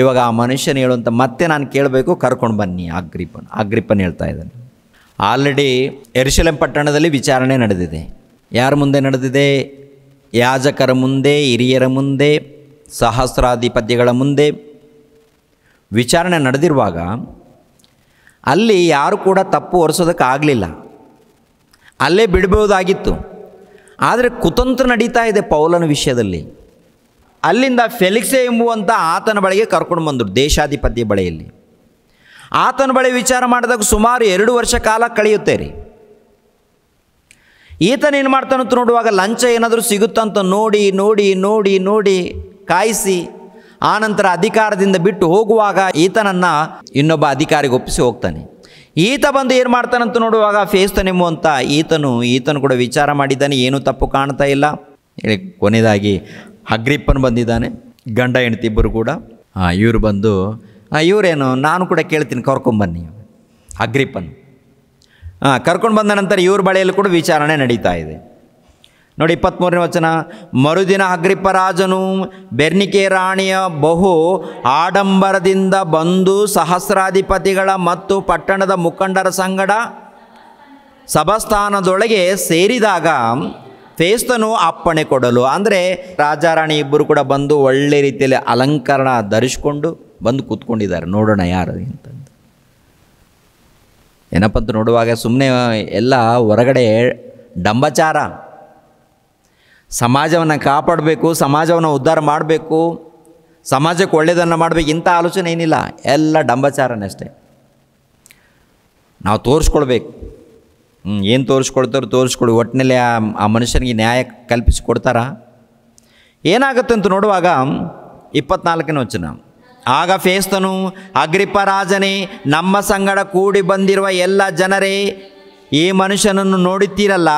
ಇವಾಗ ಆ ಮನುಷ್ಯನ ಹೇಳುವಂಥ ಮತ್ತೆ ನಾನು ಕೇಳಬೇಕು ಕರ್ಕೊಂಡು ಬನ್ನಿ ಆಗ್ರಿಪನ್ ಆಗ್ರಿಪನ್ ಹೇಳ್ತಾ ಇದ್ದಾನೆ ಆಲ್ರೆಡಿ ಎರಿಶಲಂ ಪಟ್ಟಣದಲ್ಲಿ ವಿಚಾರಣೆ ನಡೆದಿದೆ ಯಾರ ಮುಂದೆ ನಡೆದಿದೆ ಯಾಜಕರ ಮುಂದೆ ಹಿರಿಯರ ಮುಂದೆ ಸಹಸ್ರಾಧಿಪತ್ಯಗಳ ಮುಂದೆ ವಿಚಾರಣೆ ನಡೆದಿರುವಾಗ ಅಲ್ಲಿ ಯಾರು ಕೂಡ ತಪ್ಪು ಒರೆಸೋದಕ್ಕೆ ಆಗಲಿಲ್ಲ ಅಲ್ಲೇ ಬಿಡ್ಬೋದಾಗಿತ್ತು ಆದರೆ ಕುತಂತ್ರ ನಡೀತಾ ಇದೆ ಪೌಲನ ವಿಷಯದಲ್ಲಿ ಅಲ್ಲಿಂದ ಫೆಲಿಕ್ಸೆ ಎಂಬುವಂಥ ಆತನ ಬಳಿಗೆ ಕರ್ಕೊಂಡು ಬಂದರು ದೇಶಾಧಿಪತಿ ಬಳಿಯಲ್ಲಿ ಆತನ ಬಳಿ ವಿಚಾರ ಮಾಡಿದಾಗ ಸುಮಾರು ಎರಡು ವರ್ಷ ಕಾಲ ಕಳೆಯುತ್ತೆ ರೀ ಏನು ಮಾಡ್ತಾನಂತ ನೋಡುವಾಗ ಲಂಚ ಏನಾದರೂ ಸಿಗುತ್ತಂತ ನೋಡಿ ನೋಡಿ ನೋಡಿ ನೋಡಿ ಕಾಯಿಸಿ ಆನಂತರ ಅಧಿಕಾರದಿಂದ ಬಿಟ್ಟು ಹೋಗುವಾಗ ಈತನನ್ನು ಇನ್ನೊಬ್ಬ ಅಧಿಕಾರಿಗೆ ಒಪ್ಪಿಸಿ ಹೋಗ್ತಾನೆ ಈತ ಬಂದು ಏನು ಮಾಡ್ತಾನಂತ ನೋಡುವಾಗ ಫೇಸ್ತನೆಂಬು ಅಂತ ಈತನು ಈತನು ಕೂಡ ವಿಚಾರ ಮಾಡಿದ್ದಾನೆ ಏನೂ ತಪ್ಪು ಕಾಣ್ತಾ ಇಲ್ಲ ಹೇಳಿ ಕೊನೆಯದಾಗಿ ಅಗ್ರಿಪ್ಪನ್ ಬಂದಿದ್ದಾನೆ ಗಂಡ ಹೆಂಡತಿ ಇಬ್ಬರು ಕೂಡ ಹಾಂ ಇವರು ಬಂದು ಹಾಂ ಇವರೇನು ನಾನು ಕೂಡ ಕೇಳ್ತೀನಿ ಕರ್ಕೊಂಬನ್ನಿ ಅಗ್ರಿಪ್ಪನ್ ಹಾಂ ಕರ್ಕೊಂಡು ಬಂದ ನಂತರ ಇವ್ರ ಬಳಿಯಲ್ಲೂ ಕೂಡ ವಿಚಾರಣೆ ನಡೀತಾ ಇದೆ ನೋಡಿ ಇಪ್ಪತ್ತ್ಮೂರನೇ ವಚನ ಮರುದಿನ ಅಗ್ರಿಪ್ಪ ರಾಜನು ಬೆರ್ನಿಕೆ ರಾಣಿಯ ಬಹು ಆಡಂಬರದಿಂದ ಬಂದು ಸಹಸ್ರಾಧಿಪತಿಗಳ ಮತ್ತು ಪಟ್ಟಣದ ಮುಖಂಡರ ಸಂಗಡ ಸಭಾಸ್ಥಾನದೊಳಗೆ ಸೇರಿದಾಗ ಫೇಸ್ತನು ಅಪ್ಪಣೆ ಕೊಡಲು ಅಂದರೆ ರಾಜಾರಾಣಿ ಇಬ್ಬರು ಕೂಡ ಬಂದು ಒಳ್ಳೆ ರೀತಿಯಲ್ಲಿ ಅಲಂಕರಣ ಧರಿಸ್ಕೊಂಡು ಬಂದು ಕೂತ್ಕೊಂಡಿದ್ದಾರೆ ನೋಡೋಣ ಯಾರು ಅಂತಂದು ಏನಪ್ಪ ಅಂತ ನೋಡುವಾಗ ಸುಮ್ಮನೆ ಎಲ್ಲ ಹೊರಗಡೆ ಡಂಬಚಾರ ಸಮಾಜವನ್ನು ಕಾಪಾಡಬೇಕು ಸಮಾಜವನ್ನು ಉದ್ಧಾರ ಮಾಡಬೇಕು ಸಮಾಜಕ್ಕೆ ಒಳ್ಳೆಯದನ್ನು ಮಾಡಬೇಕು ಇಂಥ ಆಲೋಚನೆ ಏನಿಲ್ಲ ಎಲ್ಲ ಡಂಬಚಾರನೇ ಅಷ್ಟೇ ನಾವು ತೋರಿಸ್ಕೊಳ್ಬೇಕು ಏನು ತೋರಿಸ್ಕೊಡ್ತಾರೋ ತೋರಿಸ್ಕೊಡಿ ಒಟ್ಟಿನಲ್ಲಿ ಆ ಆ ಮನುಷ್ಯನಿಗೆ ನ್ಯಾಯ ಕಲ್ಪಿಸಿಕೊಡ್ತಾರ ಏನಾಗುತ್ತೆ ಅಂತ ನೋಡುವಾಗ ಇಪ್ಪತ್ನಾಲ್ಕನೇ ವಚನ ಆಗ ಫೇಸ್ತನು ಅಗ್ರಿಪರಾಜನೇ ನಮ್ಮ ಸಂಗಡ ಕೂಡಿ ಬಂದಿರುವ ಎಲ್ಲ ಜನರೇ ಈ ಮನುಷ್ಯನನ್ನು ನೋಡುತ್ತೀರಲ್ಲ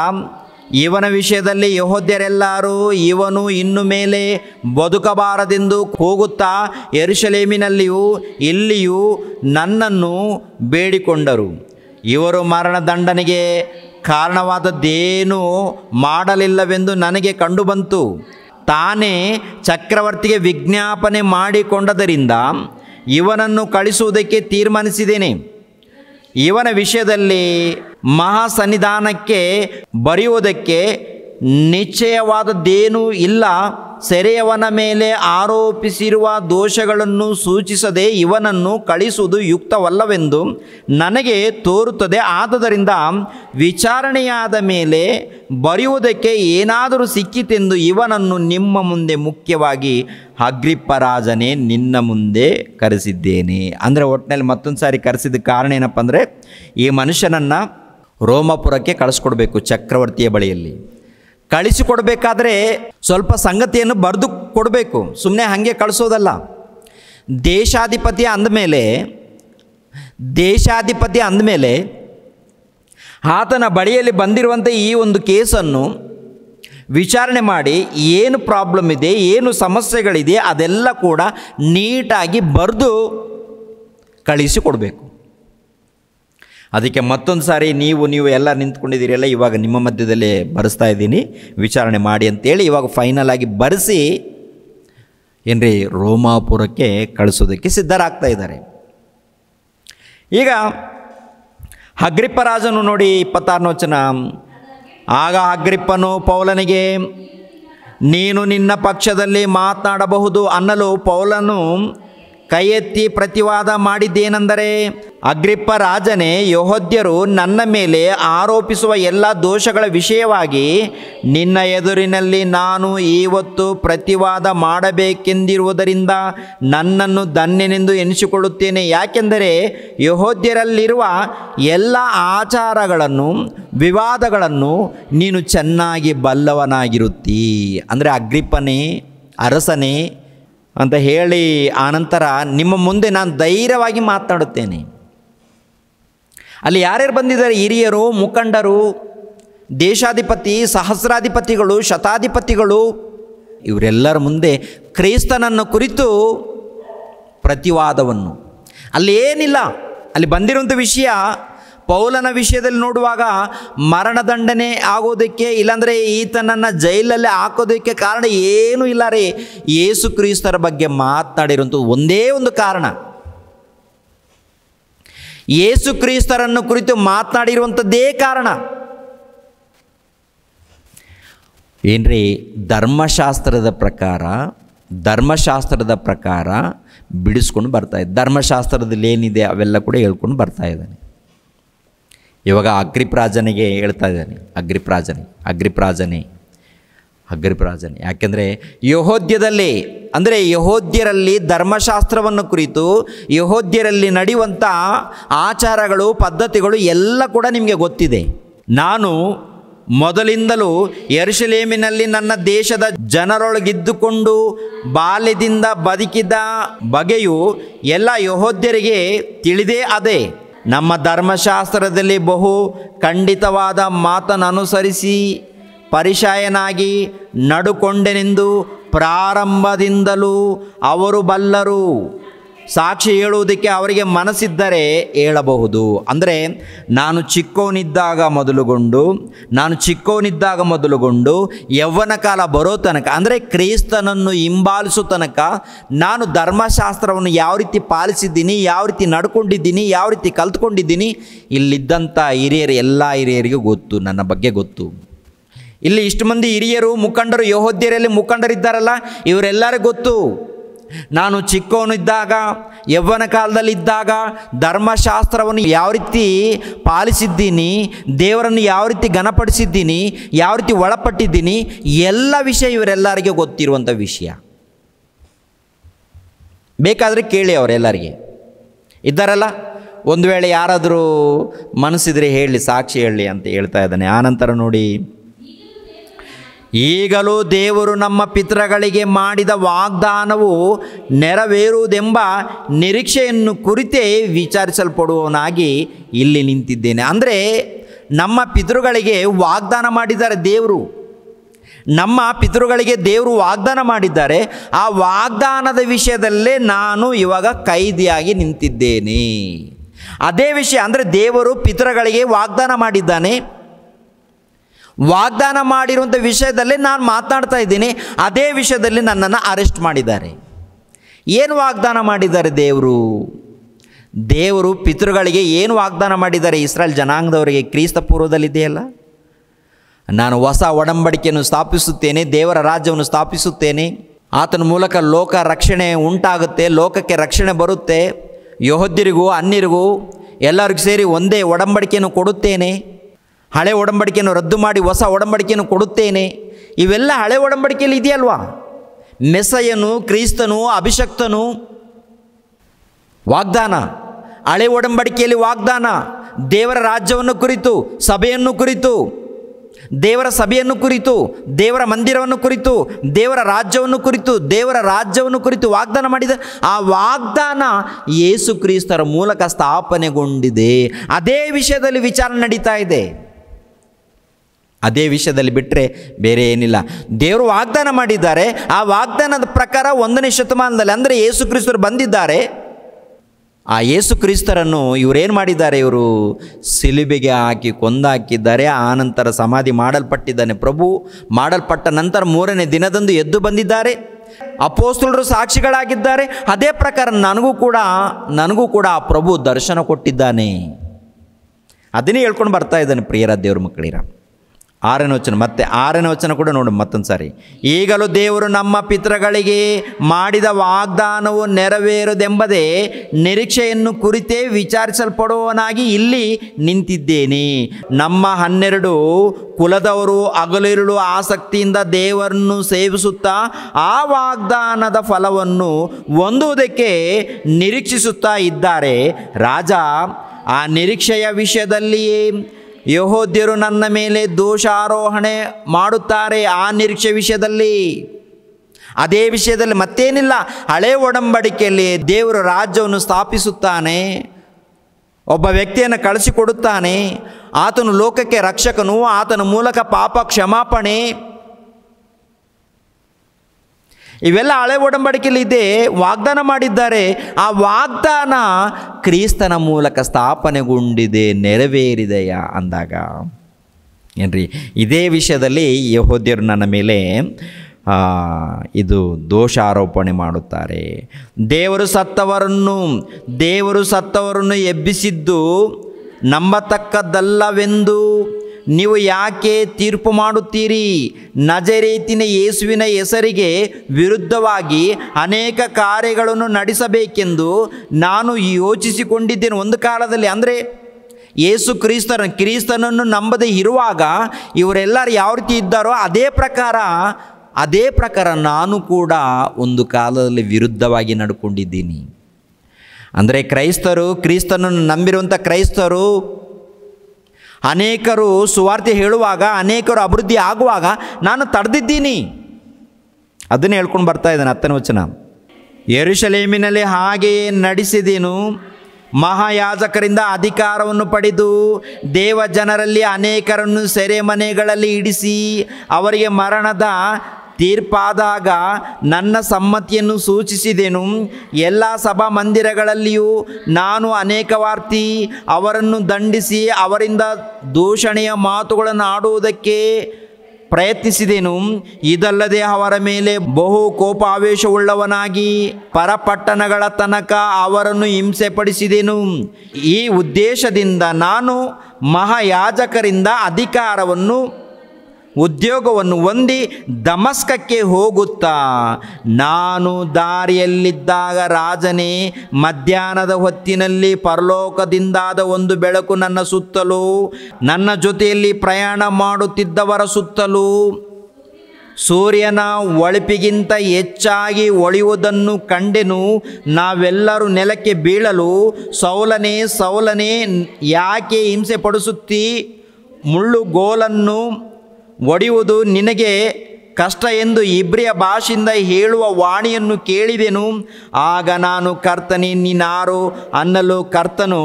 ಇವನ ವಿಷಯದಲ್ಲಿ ಯಹೋದ್ಯರೆಲ್ಲರೂ ಇವನು ಇನ್ನು ಮೇಲೆ ಬದುಕಬಾರದೆಂದು ಕೂಗುತ್ತಾ ಎರುಶಲೇಮಿನಲ್ಲಿಯೂ ಇಲ್ಲಿಯೂ ನನ್ನನ್ನು ಬೇಡಿಕೊಂಡರು ಇವರು ಮರಣದಂಡನೆಗೆ ಕಾರಣವಾದದ್ದೇನೂ ಮಾಡಲಿಲ್ಲವೆಂದು ನನಗೆ ಕಂಡುಬಂತು ತಾನೇ ಚಕ್ರವರ್ತಿಗೆ ವಿಜ್ಞಾಪನೆ ಮಾಡಿಕೊಂಡದರಿಂದ ಇವನನ್ನು ಕಳಿಸುವುದಕ್ಕೆ ತೀರ್ಮಾನಿಸಿದ್ದೇನೆ ಇವನ ವಿಷಯದಲ್ಲಿ ಮಹಾ ಸನ್ನಿಧಾನಕ್ಕೆ ಬರೆಯುವುದಕ್ಕೆ ನಿಶ್ಚಯವಾದದ್ದೇನೂ ಇಲ್ಲ ಸೆರೆಯವನ ಮೇಲೆ ಆರೋಪಿಸಿರುವ ದೋಷಗಳನ್ನು ಸೂಚಿಸದೆ ಇವನನ್ನು ಕಳಿಸುವುದು ಯುಕ್ತವಲ್ಲವೆಂದು ನನಗೆ ತೋರುತ್ತದೆ ಆದ್ದರಿಂದ ವಿಚಾರಣೆಯಾದ ಮೇಲೆ ಬರೆಯುವುದಕ್ಕೆ ಏನಾದರೂ ಸಿಕ್ಕಿತೆಂದು ಇವನನ್ನು ನಿಮ್ಮ ಮುಂದೆ ಮುಖ್ಯವಾಗಿ ಅಗ್ರಿಪ್ಪರಾಜನೇ ನಿನ್ನ ಮುಂದೆ ಕರೆಸಿದ್ದೇನೆ ಅಂದರೆ ಒಟ್ಟಿನಲ್ಲಿ ಮತ್ತೊಂದು ಸಾರಿ ಕರೆಸಿದ ಕಾರಣ ಏನಪ್ಪ ಅಂದರೆ ಈ ಮನುಷ್ಯನನ್ನು ರೋಮಪುರಕ್ಕೆ ಕಳಿಸ್ಕೊಡ್ಬೇಕು ಚಕ್ರವರ್ತಿಯ ಬಳಿಯಲ್ಲಿ ಕಳಿಸಿಕೊಡಬೇಕಾದ್ರೆ ಸ್ವಲ್ಪ ಸಂಗತಿಯನ್ನು ಬರೆದು ಕೊಡಬೇಕು ಸುಮ್ಮನೆ ಹಾಗೆ ಕಳಿಸೋದಲ್ಲ ದೇಶಾಧಿಪತಿ ಅಂದಮೇಲೆ ದೇಶಾಧಿಪತಿ ಅಂದಮೇಲೆ ಆತನ ಬಳಿಯಲ್ಲಿ ಬಂದಿರುವಂಥ ಈ ಒಂದು ಕೇಸನ್ನು ವಿಚಾರಣೆ ಮಾಡಿ ಏನು ಪ್ರಾಬ್ಲಮ್ ಇದೆ ಏನು ಸಮಸ್ಯೆಗಳಿದೆ ಅದೆಲ್ಲ ಕೂಡ ನೀಟಾಗಿ ಬರೆದು ಕಳಿಸಿಕೊಡಬೇಕು ಅದಕ್ಕೆ ಮತ್ತೊಂದು ಸಾರಿ ನೀವು ನೀವು ಎಲ್ಲ ನಿಂತ್ಕೊಂಡಿದ್ದೀರಲ್ಲ ಇವಾಗ ನಿಮ್ಮ ಮಧ್ಯದಲ್ಲಿ ಬರೆಸ್ತಾ ಇದ್ದೀನಿ ವಿಚಾರಣೆ ಮಾಡಿ ಅಂತೇಳಿ ಇವಾಗ ಫೈನಲ್ ಆಗಿ ಬರೆಸಿ ಏನ್ರಿ ರೋಮಾಪುರಕ್ಕೆ ಕಳಿಸೋದಕ್ಕೆ ಸಿದ್ಧರಾಗ್ತಾ ಇದ್ದಾರೆ ಈಗ ರಾಜನು ನೋಡಿ ಇಪ್ಪತ್ತಾರನೋಚನ ವಚನ ಆಗ ಅಗ್ರಿಪ್ಪನು ಪೌಲನಿಗೆ ನೀನು ನಿನ್ನ ಪಕ್ಷದಲ್ಲಿ ಮಾತನಾಡಬಹುದು ಅನ್ನಲು ಪೌಲನು ಕೈ ಎತ್ತಿ ಪ್ರತಿವಾದ ಮಾಡಿದ್ದೇನೆಂದರೆ ಅಗ್ರಿಪ್ಪ ರಾಜನೇ ಯಹೋದ್ಯರು ನನ್ನ ಮೇಲೆ ಆರೋಪಿಸುವ ಎಲ್ಲ ದೋಷಗಳ ವಿಷಯವಾಗಿ ನಿನ್ನ ಎದುರಿನಲ್ಲಿ ನಾನು ಇವತ್ತು ಪ್ರತಿವಾದ ಮಾಡಬೇಕೆಂದಿರುವುದರಿಂದ ನನ್ನನ್ನು ಧನ್ಯನೆಂದು ಎನಿಸಿಕೊಳ್ಳುತ್ತೇನೆ ಯಾಕೆಂದರೆ ಯಹೋದ್ಯರಲ್ಲಿರುವ ಎಲ್ಲ ಆಚಾರಗಳನ್ನು ವಿವಾದಗಳನ್ನು ನೀನು ಚೆನ್ನಾಗಿ ಬಲ್ಲವನಾಗಿರುತ್ತೀ ಅಂದರೆ ಅಗ್ರಿಪ್ಪನೇ ಅರಸನೇ ಅಂತ ಹೇಳಿ ಆನಂತರ ನಿಮ್ಮ ಮುಂದೆ ನಾನು ಧೈರ್ಯವಾಗಿ ಮಾತನಾಡುತ್ತೇನೆ ಅಲ್ಲಿ ಯಾರ್ಯಾರು ಬಂದಿದ್ದಾರೆ ಹಿರಿಯರು ಮುಖಂಡರು ದೇಶಾಧಿಪತಿ ಸಹಸ್ರಾಧಿಪತಿಗಳು ಶತಾಧಿಪತಿಗಳು ಇವರೆಲ್ಲರ ಮುಂದೆ ಕ್ರೈಸ್ತನನ್ನು ಕುರಿತು ಪ್ರತಿವಾದವನ್ನು ಅಲ್ಲಿ ಏನಿಲ್ಲ ಅಲ್ಲಿ ಬಂದಿರುವಂಥ ವಿಷಯ ಪೌಲನ ವಿಷಯದಲ್ಲಿ ನೋಡುವಾಗ ಮರಣದಂಡನೆ ಆಗೋದಕ್ಕೆ ಇಲ್ಲಾಂದರೆ ಈತನನ್ನು ಜೈಲಲ್ಲಿ ಹಾಕೋದಕ್ಕೆ ಕಾರಣ ಏನೂ ಇಲ್ಲ ರೀ ಯೇಸು ಕ್ರೀಸ್ತರ ಬಗ್ಗೆ ಮಾತನಾಡಿರುವಂಥ ಒಂದೇ ಒಂದು ಕಾರಣ ಯೇಸು ಕ್ರೀಸ್ತರನ್ನು ಕುರಿತು ಮಾತನಾಡಿರುವಂಥದ್ದೇ ಕಾರಣ ಏನ್ರಿ ಧರ್ಮಶಾಸ್ತ್ರದ ಪ್ರಕಾರ ಧರ್ಮಶಾಸ್ತ್ರದ ಪ್ರಕಾರ ಬಿಡಿಸ್ಕೊಂಡು ಬರ್ತಾ ಇದ್ದ ಧರ್ಮಶಾಸ್ತ್ರದಲ್ಲಿ ಏನಿದೆ ಅವೆಲ್ಲ ಕೂಡ ಹೇಳ್ಕೊಂಡು ಬರ್ತಾ ಇದ್ದಾನೆ ಇವಾಗ ಅಗ್ರಿಪ್ರಾಜನಿಗೆ ಹೇಳ್ತಾ ಇದ್ದಾನೆ ಅಗ್ರಿಪ್ರಾಜನೆ ಅಗ್ರಿಪ್ರಾಜನೆ ಅಗ್ರಿಪ್ರಾಜನೆ ಯಾಕೆಂದರೆ ಯಹೋದ್ಯದಲ್ಲಿ ಅಂದರೆ ಯಹೋದ್ಯರಲ್ಲಿ ಧರ್ಮಶಾಸ್ತ್ರವನ್ನು ಕುರಿತು ಯಹೋದ್ಯರಲ್ಲಿ ನಡೆಯುವಂಥ ಆಚಾರಗಳು ಪದ್ಧತಿಗಳು ಎಲ್ಲ ಕೂಡ ನಿಮಗೆ ಗೊತ್ತಿದೆ ನಾನು ಮೊದಲಿಂದಲೂ ಎರುಶಲೇಮಿನಲ್ಲಿ ನನ್ನ ದೇಶದ ಜನರೊಳಗಿದ್ದುಕೊಂಡು ಬಾಲ್ಯದಿಂದ ಬದುಕಿದ ಬಗೆಯು ಎಲ್ಲ ಯಹೋದ್ಯರಿಗೆ ತಿಳಿದೇ ಅದೇ ನಮ್ಮ ಧರ್ಮಶಾಸ್ತ್ರದಲ್ಲಿ ಬಹು ಖಂಡಿತವಾದ ಮಾತನನುಸರಿಸಿ ಅನುಸರಿಸಿ ನಡುಕೊಂಡೆನೆಂದು ಪ್ರಾರಂಭದಿಂದಲೂ ಅವರು ಬಲ್ಲರು ಸಾಕ್ಷಿ ಹೇಳುವುದಕ್ಕೆ ಅವರಿಗೆ ಮನಸ್ಸಿದ್ದರೆ ಹೇಳಬಹುದು ಅಂದರೆ ನಾನು ಚಿಕ್ಕವನಿದ್ದಾಗ ಮೊದಲುಗೊಂಡು ನಾನು ಚಿಕ್ಕವನಿದ್ದಾಗ ಮೊದಲುಗೊಂಡು ಯೌವನ ಕಾಲ ಬರೋ ತನಕ ಅಂದರೆ ಕ್ರೈಸ್ತನನ್ನು ಹಿಂಬಾಲಿಸೋ ತನಕ ನಾನು ಧರ್ಮಶಾಸ್ತ್ರವನ್ನು ಯಾವ ರೀತಿ ಪಾಲಿಸಿದ್ದೀನಿ ಯಾವ ರೀತಿ ನಡ್ಕೊಂಡಿದ್ದೀನಿ ಯಾವ ರೀತಿ ಕಲ್ತ್ಕೊಂಡಿದ್ದೀನಿ ಇಲ್ಲಿದ್ದಂಥ ಹಿರಿಯರು ಎಲ್ಲ ಹಿರಿಯರಿಗೂ ಗೊತ್ತು ನನ್ನ ಬಗ್ಗೆ ಗೊತ್ತು ಇಲ್ಲಿ ಇಷ್ಟು ಮಂದಿ ಹಿರಿಯರು ಮುಖಂಡರು ಯಹೋದ್ಯರಲ್ಲಿ ಮುಖಂಡರಿದ್ದಾರಲ್ಲ ಇವರೆಲ್ಲರಿಗೂ ಗೊತ್ತು ನಾನು ಚಿಕ್ಕವನಿದ್ದಾಗ ಯವ್ವನ ಕಾಲದಲ್ಲಿದ್ದಾಗ ಧರ್ಮಶಾಸ್ತ್ರವನ್ನು ಯಾವ ರೀತಿ ಪಾಲಿಸಿದ್ದೀನಿ ದೇವರನ್ನು ಯಾವ ರೀತಿ ಘನಪಡಿಸಿದ್ದೀನಿ ಯಾವ ರೀತಿ ಒಳಪಟ್ಟಿದ್ದೀನಿ ಎಲ್ಲ ವಿಷಯ ಇವರೆಲ್ಲರಿಗೆ ಗೊತ್ತಿರುವಂಥ ವಿಷಯ ಬೇಕಾದರೆ ಕೇಳಿ ಅವರೆಲ್ಲರಿಗೆ ಇದ್ದಾರಲ್ಲ ಒಂದು ವೇಳೆ ಯಾರಾದರೂ ಮನಸ್ಸಿದ್ರೆ ಹೇಳಿ ಸಾಕ್ಷಿ ಹೇಳಿ ಅಂತ ಹೇಳ್ತಾ ಇದ್ದಾನೆ ಆನಂತರ ನೋಡಿ ಈಗಲೂ ದೇವರು ನಮ್ಮ ಪಿತೃಗಳಿಗೆ ಮಾಡಿದ ವಾಗ್ದಾನವು ನೆರವೇರುವುದೆಂಬ ನಿರೀಕ್ಷೆಯನ್ನು ಕುರಿತೇ ವಿಚಾರಿಸಲ್ಪಡುವವನಾಗಿ ಇಲ್ಲಿ ನಿಂತಿದ್ದೇನೆ ಅಂದರೆ ನಮ್ಮ ಪಿತೃಗಳಿಗೆ ವಾಗ್ದಾನ ಮಾಡಿದ್ದಾರೆ ದೇವರು ನಮ್ಮ ಪಿತೃಗಳಿಗೆ ದೇವರು ವಾಗ್ದಾನ ಮಾಡಿದ್ದಾರೆ ಆ ವಾಗ್ದಾನದ ವಿಷಯದಲ್ಲೇ ನಾನು ಇವಾಗ ಕೈದಿಯಾಗಿ ನಿಂತಿದ್ದೇನೆ ಅದೇ ವಿಷಯ ಅಂದರೆ ದೇವರು ಪಿತೃಗಳಿಗೆ ವಾಗ್ದಾನ ಮಾಡಿದ್ದಾನೆ ವಾಗ್ದಾನ ಮಾಡಿರುವಂಥ ವಿಷಯದಲ್ಲಿ ನಾನು ಮಾತನಾಡ್ತಾ ಇದ್ದೀನಿ ಅದೇ ವಿಷಯದಲ್ಲಿ ನನ್ನನ್ನು ಅರೆಸ್ಟ್ ಮಾಡಿದ್ದಾರೆ ಏನು ವಾಗ್ದಾನ ಮಾಡಿದ್ದಾರೆ ದೇವರು ದೇವರು ಪಿತೃಗಳಿಗೆ ಏನು ವಾಗ್ದಾನ ಮಾಡಿದ್ದಾರೆ ಇಸ್ರಾಯೇಲ್ ಜನಾಂಗದವರಿಗೆ ಕ್ರೀಸ್ತ ಪೂರ್ವದಲ್ಲಿದೆಯಲ್ಲ ನಾನು ಹೊಸ ಒಡಂಬಡಿಕೆಯನ್ನು ಸ್ಥಾಪಿಸುತ್ತೇನೆ ದೇವರ ರಾಜ್ಯವನ್ನು ಸ್ಥಾಪಿಸುತ್ತೇನೆ ಆತನ ಮೂಲಕ ಲೋಕ ರಕ್ಷಣೆ ಉಂಟಾಗುತ್ತೆ ಲೋಕಕ್ಕೆ ರಕ್ಷಣೆ ಬರುತ್ತೆ ಯಹೋದ್ಯರಿಗೂ ಅನ್ಯರಿಗೂ ಎಲ್ಲರಿಗೂ ಸೇರಿ ಒಂದೇ ಒಡಂಬಡಿಕೆಯನ್ನು ಕೊಡುತ್ತೇನೆ ಹಳೆ ಒಡಂಬಡಿಕೆಯನ್ನು ರದ್ದು ಮಾಡಿ ಹೊಸ ಒಡಂಬಡಿಕೆಯನ್ನು ಕೊಡುತ್ತೇನೆ ಇವೆಲ್ಲ ಹಳೆ ಒಡಂಬಡಿಕೆಯಲ್ಲಿ ಇದೆಯಲ್ವಾ ಮೆಸಯನು ಕ್ರೈಸ್ತನು ಅಭಿಷಕ್ತನು ವಾಗ್ದಾನ ಹಳೆ ಒಡಂಬಡಿಕೆಯಲ್ಲಿ ವಾಗ್ದಾನ ದೇವರ ರಾಜ್ಯವನ್ನು ಕುರಿತು ಸಭೆಯನ್ನು ಕುರಿತು ದೇವರ ಸಭೆಯನ್ನು ಕುರಿತು ದೇವರ ಮಂದಿರವನ್ನು ಕುರಿತು ದೇವರ ರಾಜ್ಯವನ್ನು ಕುರಿತು ದೇವರ ರಾಜ್ಯವನ್ನು ಕುರಿತು ವಾಗ್ದಾನ ಮಾಡಿದ ಆ ವಾಗ್ದಾನ ಯೇಸು ಕ್ರಿಸ್ತರ ಮೂಲಕ ಸ್ಥಾಪನೆಗೊಂಡಿದೆ ಅದೇ ವಿಷಯದಲ್ಲಿ ವಿಚಾರ ನಡೀತಾ ಇದೆ ಅದೇ ವಿಷಯದಲ್ಲಿ ಬಿಟ್ಟರೆ ಬೇರೆ ಏನಿಲ್ಲ ದೇವರು ವಾಗ್ದಾನ ಮಾಡಿದ್ದಾರೆ ಆ ವಾಗ್ದಾನದ ಪ್ರಕಾರ ಒಂದನೇ ಶತಮಾನದಲ್ಲಿ ಅಂದರೆ ಯೇಸು ಕ್ರಿಸ್ತರು ಬಂದಿದ್ದಾರೆ ಆ ಯೇಸು ಕ್ರಿಸ್ತರನ್ನು ಇವರೇನು ಮಾಡಿದ್ದಾರೆ ಇವರು ಸಿಲುಬೆಗೆ ಹಾಕಿ ಕೊಂದಾಕಿದ್ದಾರೆ ಆನಂತರ ಸಮಾಧಿ ಮಾಡಲ್ಪಟ್ಟಿದ್ದಾನೆ ಪ್ರಭು ಮಾಡಲ್ಪಟ್ಟ ನಂತರ ಮೂರನೇ ದಿನದಂದು ಎದ್ದು ಬಂದಿದ್ದಾರೆ ಅಪೋಸ್ತಲರು ಸಾಕ್ಷಿಗಳಾಗಿದ್ದಾರೆ ಅದೇ ಪ್ರಕಾರ ನನಗೂ ಕೂಡ ನನಗೂ ಕೂಡ ಆ ಪ್ರಭು ದರ್ಶನ ಕೊಟ್ಟಿದ್ದಾನೆ ಅದನ್ನೇ ಹೇಳ್ಕೊಂಡು ಬರ್ತಾ ಇದ್ದಾನೆ ಪ್ರಿಯರ ದೇವ್ರ ಮಕ್ಕಳಿರ ಆರನೇ ವಚನ ಮತ್ತೆ ಆರನೇ ವಚನ ಕೂಡ ನೋಡು ಮತ್ತೊಂದು ಸಾರಿ ಈಗಲೂ ದೇವರು ನಮ್ಮ ಪಿತೃಗಳಿಗೆ ಮಾಡಿದ ವಾಗ್ದಾನವು ನೆರವೇರುದೆಂಬದೆ ನಿರೀಕ್ಷೆಯನ್ನು ಕುರಿತೇ ವಿಚಾರಿಸಲ್ಪಡುವವನಾಗಿ ಇಲ್ಲಿ ನಿಂತಿದ್ದೇನೆ ನಮ್ಮ ಹನ್ನೆರಡು ಕುಲದವರು ಅಗಲಿರುಳು ಆಸಕ್ತಿಯಿಂದ ದೇವರನ್ನು ಸೇವಿಸುತ್ತಾ ಆ ವಾಗ್ದಾನದ ಫಲವನ್ನು ಹೊಂದುವುದಕ್ಕೆ ನಿರೀಕ್ಷಿಸುತ್ತಾ ಇದ್ದಾರೆ ರಾಜ ಆ ನಿರೀಕ್ಷೆಯ ವಿಷಯದಲ್ಲಿಯೇ ಯಹೋದ್ಯರು ನನ್ನ ಮೇಲೆ ದೋಷಾರೋಹಣೆ ಮಾಡುತ್ತಾರೆ ಆ ನಿರೀಕ್ಷೆ ವಿಷಯದಲ್ಲಿ ಅದೇ ವಿಷಯದಲ್ಲಿ ಮತ್ತೇನಿಲ್ಲ ಹಳೆ ಒಡಂಬಡಿಕೆಯಲ್ಲಿ ದೇವರು ರಾಜ್ಯವನ್ನು ಸ್ಥಾಪಿಸುತ್ತಾನೆ ಒಬ್ಬ ವ್ಯಕ್ತಿಯನ್ನು ಕಳಿಸಿಕೊಡುತ್ತಾನೆ ಆತನು ಲೋಕಕ್ಕೆ ರಕ್ಷಕನು ಆತನ ಮೂಲಕ ಪಾಪ ಕ್ಷಮಾಪಣೆ ಇವೆಲ್ಲ ಹಳೆ ಒಡಂಬಡಿಕೆಯಲ್ಲಿ ಇದೆ ವಾಗ್ದಾನ ಮಾಡಿದ್ದಾರೆ ಆ ವಾಗ್ದಾನ ಕ್ರಿಸ್ತನ ಮೂಲಕ ಸ್ಥಾಪನೆಗೊಂಡಿದೆ ನೆರವೇರಿದೆಯಾ ಅಂದಾಗ ಏನ್ರಿ ಇದೇ ವಿಷಯದಲ್ಲಿ ಯಹೋದ್ಯರು ನನ್ನ ಮೇಲೆ ಇದು ದೋಷಾರೋಪಣೆ ಮಾಡುತ್ತಾರೆ ದೇವರು ಸತ್ತವರನ್ನು ದೇವರು ಸತ್ತವರನ್ನು ಎಬ್ಬಿಸಿದ್ದು ನಂಬತಕ್ಕದ್ದಲ್ಲವೆಂದು ನೀವು ಯಾಕೆ ತೀರ್ಪು ಮಾಡುತ್ತೀರಿ ನಜರೇತಿನ ಯೇಸುವಿನ ಹೆಸರಿಗೆ ವಿರುದ್ಧವಾಗಿ ಅನೇಕ ಕಾರ್ಯಗಳನ್ನು ನಡೆಸಬೇಕೆಂದು ನಾನು ಯೋಚಿಸಿಕೊಂಡಿದ್ದೇನೆ ಒಂದು ಕಾಲದಲ್ಲಿ ಅಂದರೆ ಯೇಸು ಕ್ರಿಸ್ತನ ಕ್ರಿಸ್ತನನ್ನು ನಂಬದೇ ಇರುವಾಗ ಇವರೆಲ್ಲರೂ ಯಾವ ರೀತಿ ಇದ್ದಾರೋ ಅದೇ ಪ್ರಕಾರ ಅದೇ ಪ್ರಕಾರ ನಾನು ಕೂಡ ಒಂದು ಕಾಲದಲ್ಲಿ ವಿರುದ್ಧವಾಗಿ ನಡ್ಕೊಂಡಿದ್ದೀನಿ ಅಂದರೆ ಕ್ರೈಸ್ತರು ಕ್ರಿಸ್ತನನ್ನು ನಂಬಿರುವಂಥ ಕ್ರೈಸ್ತರು ಅನೇಕರು ಸುವಾರ್ತೆ ಹೇಳುವಾಗ ಅನೇಕರು ಅಭಿವೃದ್ಧಿ ಆಗುವಾಗ ನಾನು ತಡೆದಿದ್ದೀನಿ ಅದನ್ನೇ ಹೇಳ್ಕೊಂಡು ಬರ್ತಾ ಇದ್ದಾನೆ ಹತ್ತನೇ ವಚನ ಯರುಷಲೇಮಿನಲ್ಲಿ ಹಾಗೆಯೇ ನಡೆಸಿದೀನು ಮಹಾಯಾಜಕರಿಂದ ಅಧಿಕಾರವನ್ನು ಪಡೆದು ದೇವ ಜನರಲ್ಲಿ ಅನೇಕರನ್ನು ಸೆರೆಮನೆಗಳಲ್ಲಿ ಇಡಿಸಿ ಅವರಿಗೆ ಮರಣದ ತೀರ್ಪಾದಾಗ ನನ್ನ ಸಮ್ಮತಿಯನ್ನು ಸೂಚಿಸಿದೆನು ಎಲ್ಲ ಸಭಾ ಮಂದಿರಗಳಲ್ಲಿಯೂ ನಾನು ಅನೇಕವಾರ್ತಿ ಅವರನ್ನು ದಂಡಿಸಿ ಅವರಿಂದ ದೂಷಣೆಯ ಮಾತುಗಳನ್ನು ಆಡುವುದಕ್ಕೆ ಪ್ರಯತ್ನಿಸಿದೆನು ಇದಲ್ಲದೆ ಅವರ ಮೇಲೆ ಬಹು ಕೋಪಾವೇಶವುಳ್ಳವನಾಗಿ ಪರಪಟ್ಟಣಗಳ ತನಕ ಅವರನ್ನು ಹಿಂಸೆ ಪಡಿಸಿದೆನು ಈ ಉದ್ದೇಶದಿಂದ ನಾನು ಮಹಾಯಾಜಕರಿಂದ ಅಧಿಕಾರವನ್ನು ಉದ್ಯೋಗವನ್ನು ಹೊಂದಿ ದಮಸ್ಕಕ್ಕೆ ಹೋಗುತ್ತಾ ನಾನು ದಾರಿಯಲ್ಲಿದ್ದಾಗ ರಾಜನೇ ಮಧ್ಯಾಹ್ನದ ಹೊತ್ತಿನಲ್ಲಿ ಪರಲೋಕದಿಂದಾದ ಒಂದು ಬೆಳಕು ನನ್ನ ಸುತ್ತಲೂ ನನ್ನ ಜೊತೆಯಲ್ಲಿ ಪ್ರಯಾಣ ಮಾಡುತ್ತಿದ್ದವರ ಸುತ್ತಲೂ ಸೂರ್ಯನ ಒಳಪಿಗಿಂತ ಹೆಚ್ಚಾಗಿ ಒಳಿಯುವುದನ್ನು ಕಂಡೆನು ನಾವೆಲ್ಲರೂ ನೆಲಕ್ಕೆ ಬೀಳಲು ಸೌಲನೆ ಸೌಲನೆ ಯಾಕೆ ಹಿಂಸೆ ಪಡಿಸುತ್ತಿ ಮುಳ್ಳುಗೋಲನ್ನು ಒಡೆಯುವುದು ನಿನಗೆ ಕಷ್ಟ ಎಂದು ಇಬ್ರಿಯ ಭಾಷೆಯಿಂದ ಹೇಳುವ ವಾಣಿಯನ್ನು ಕೇಳಿದೆನು ಆಗ ನಾನು ಕರ್ತನೆ ನೀನಾರು ಅನ್ನಲು ಕರ್ತನು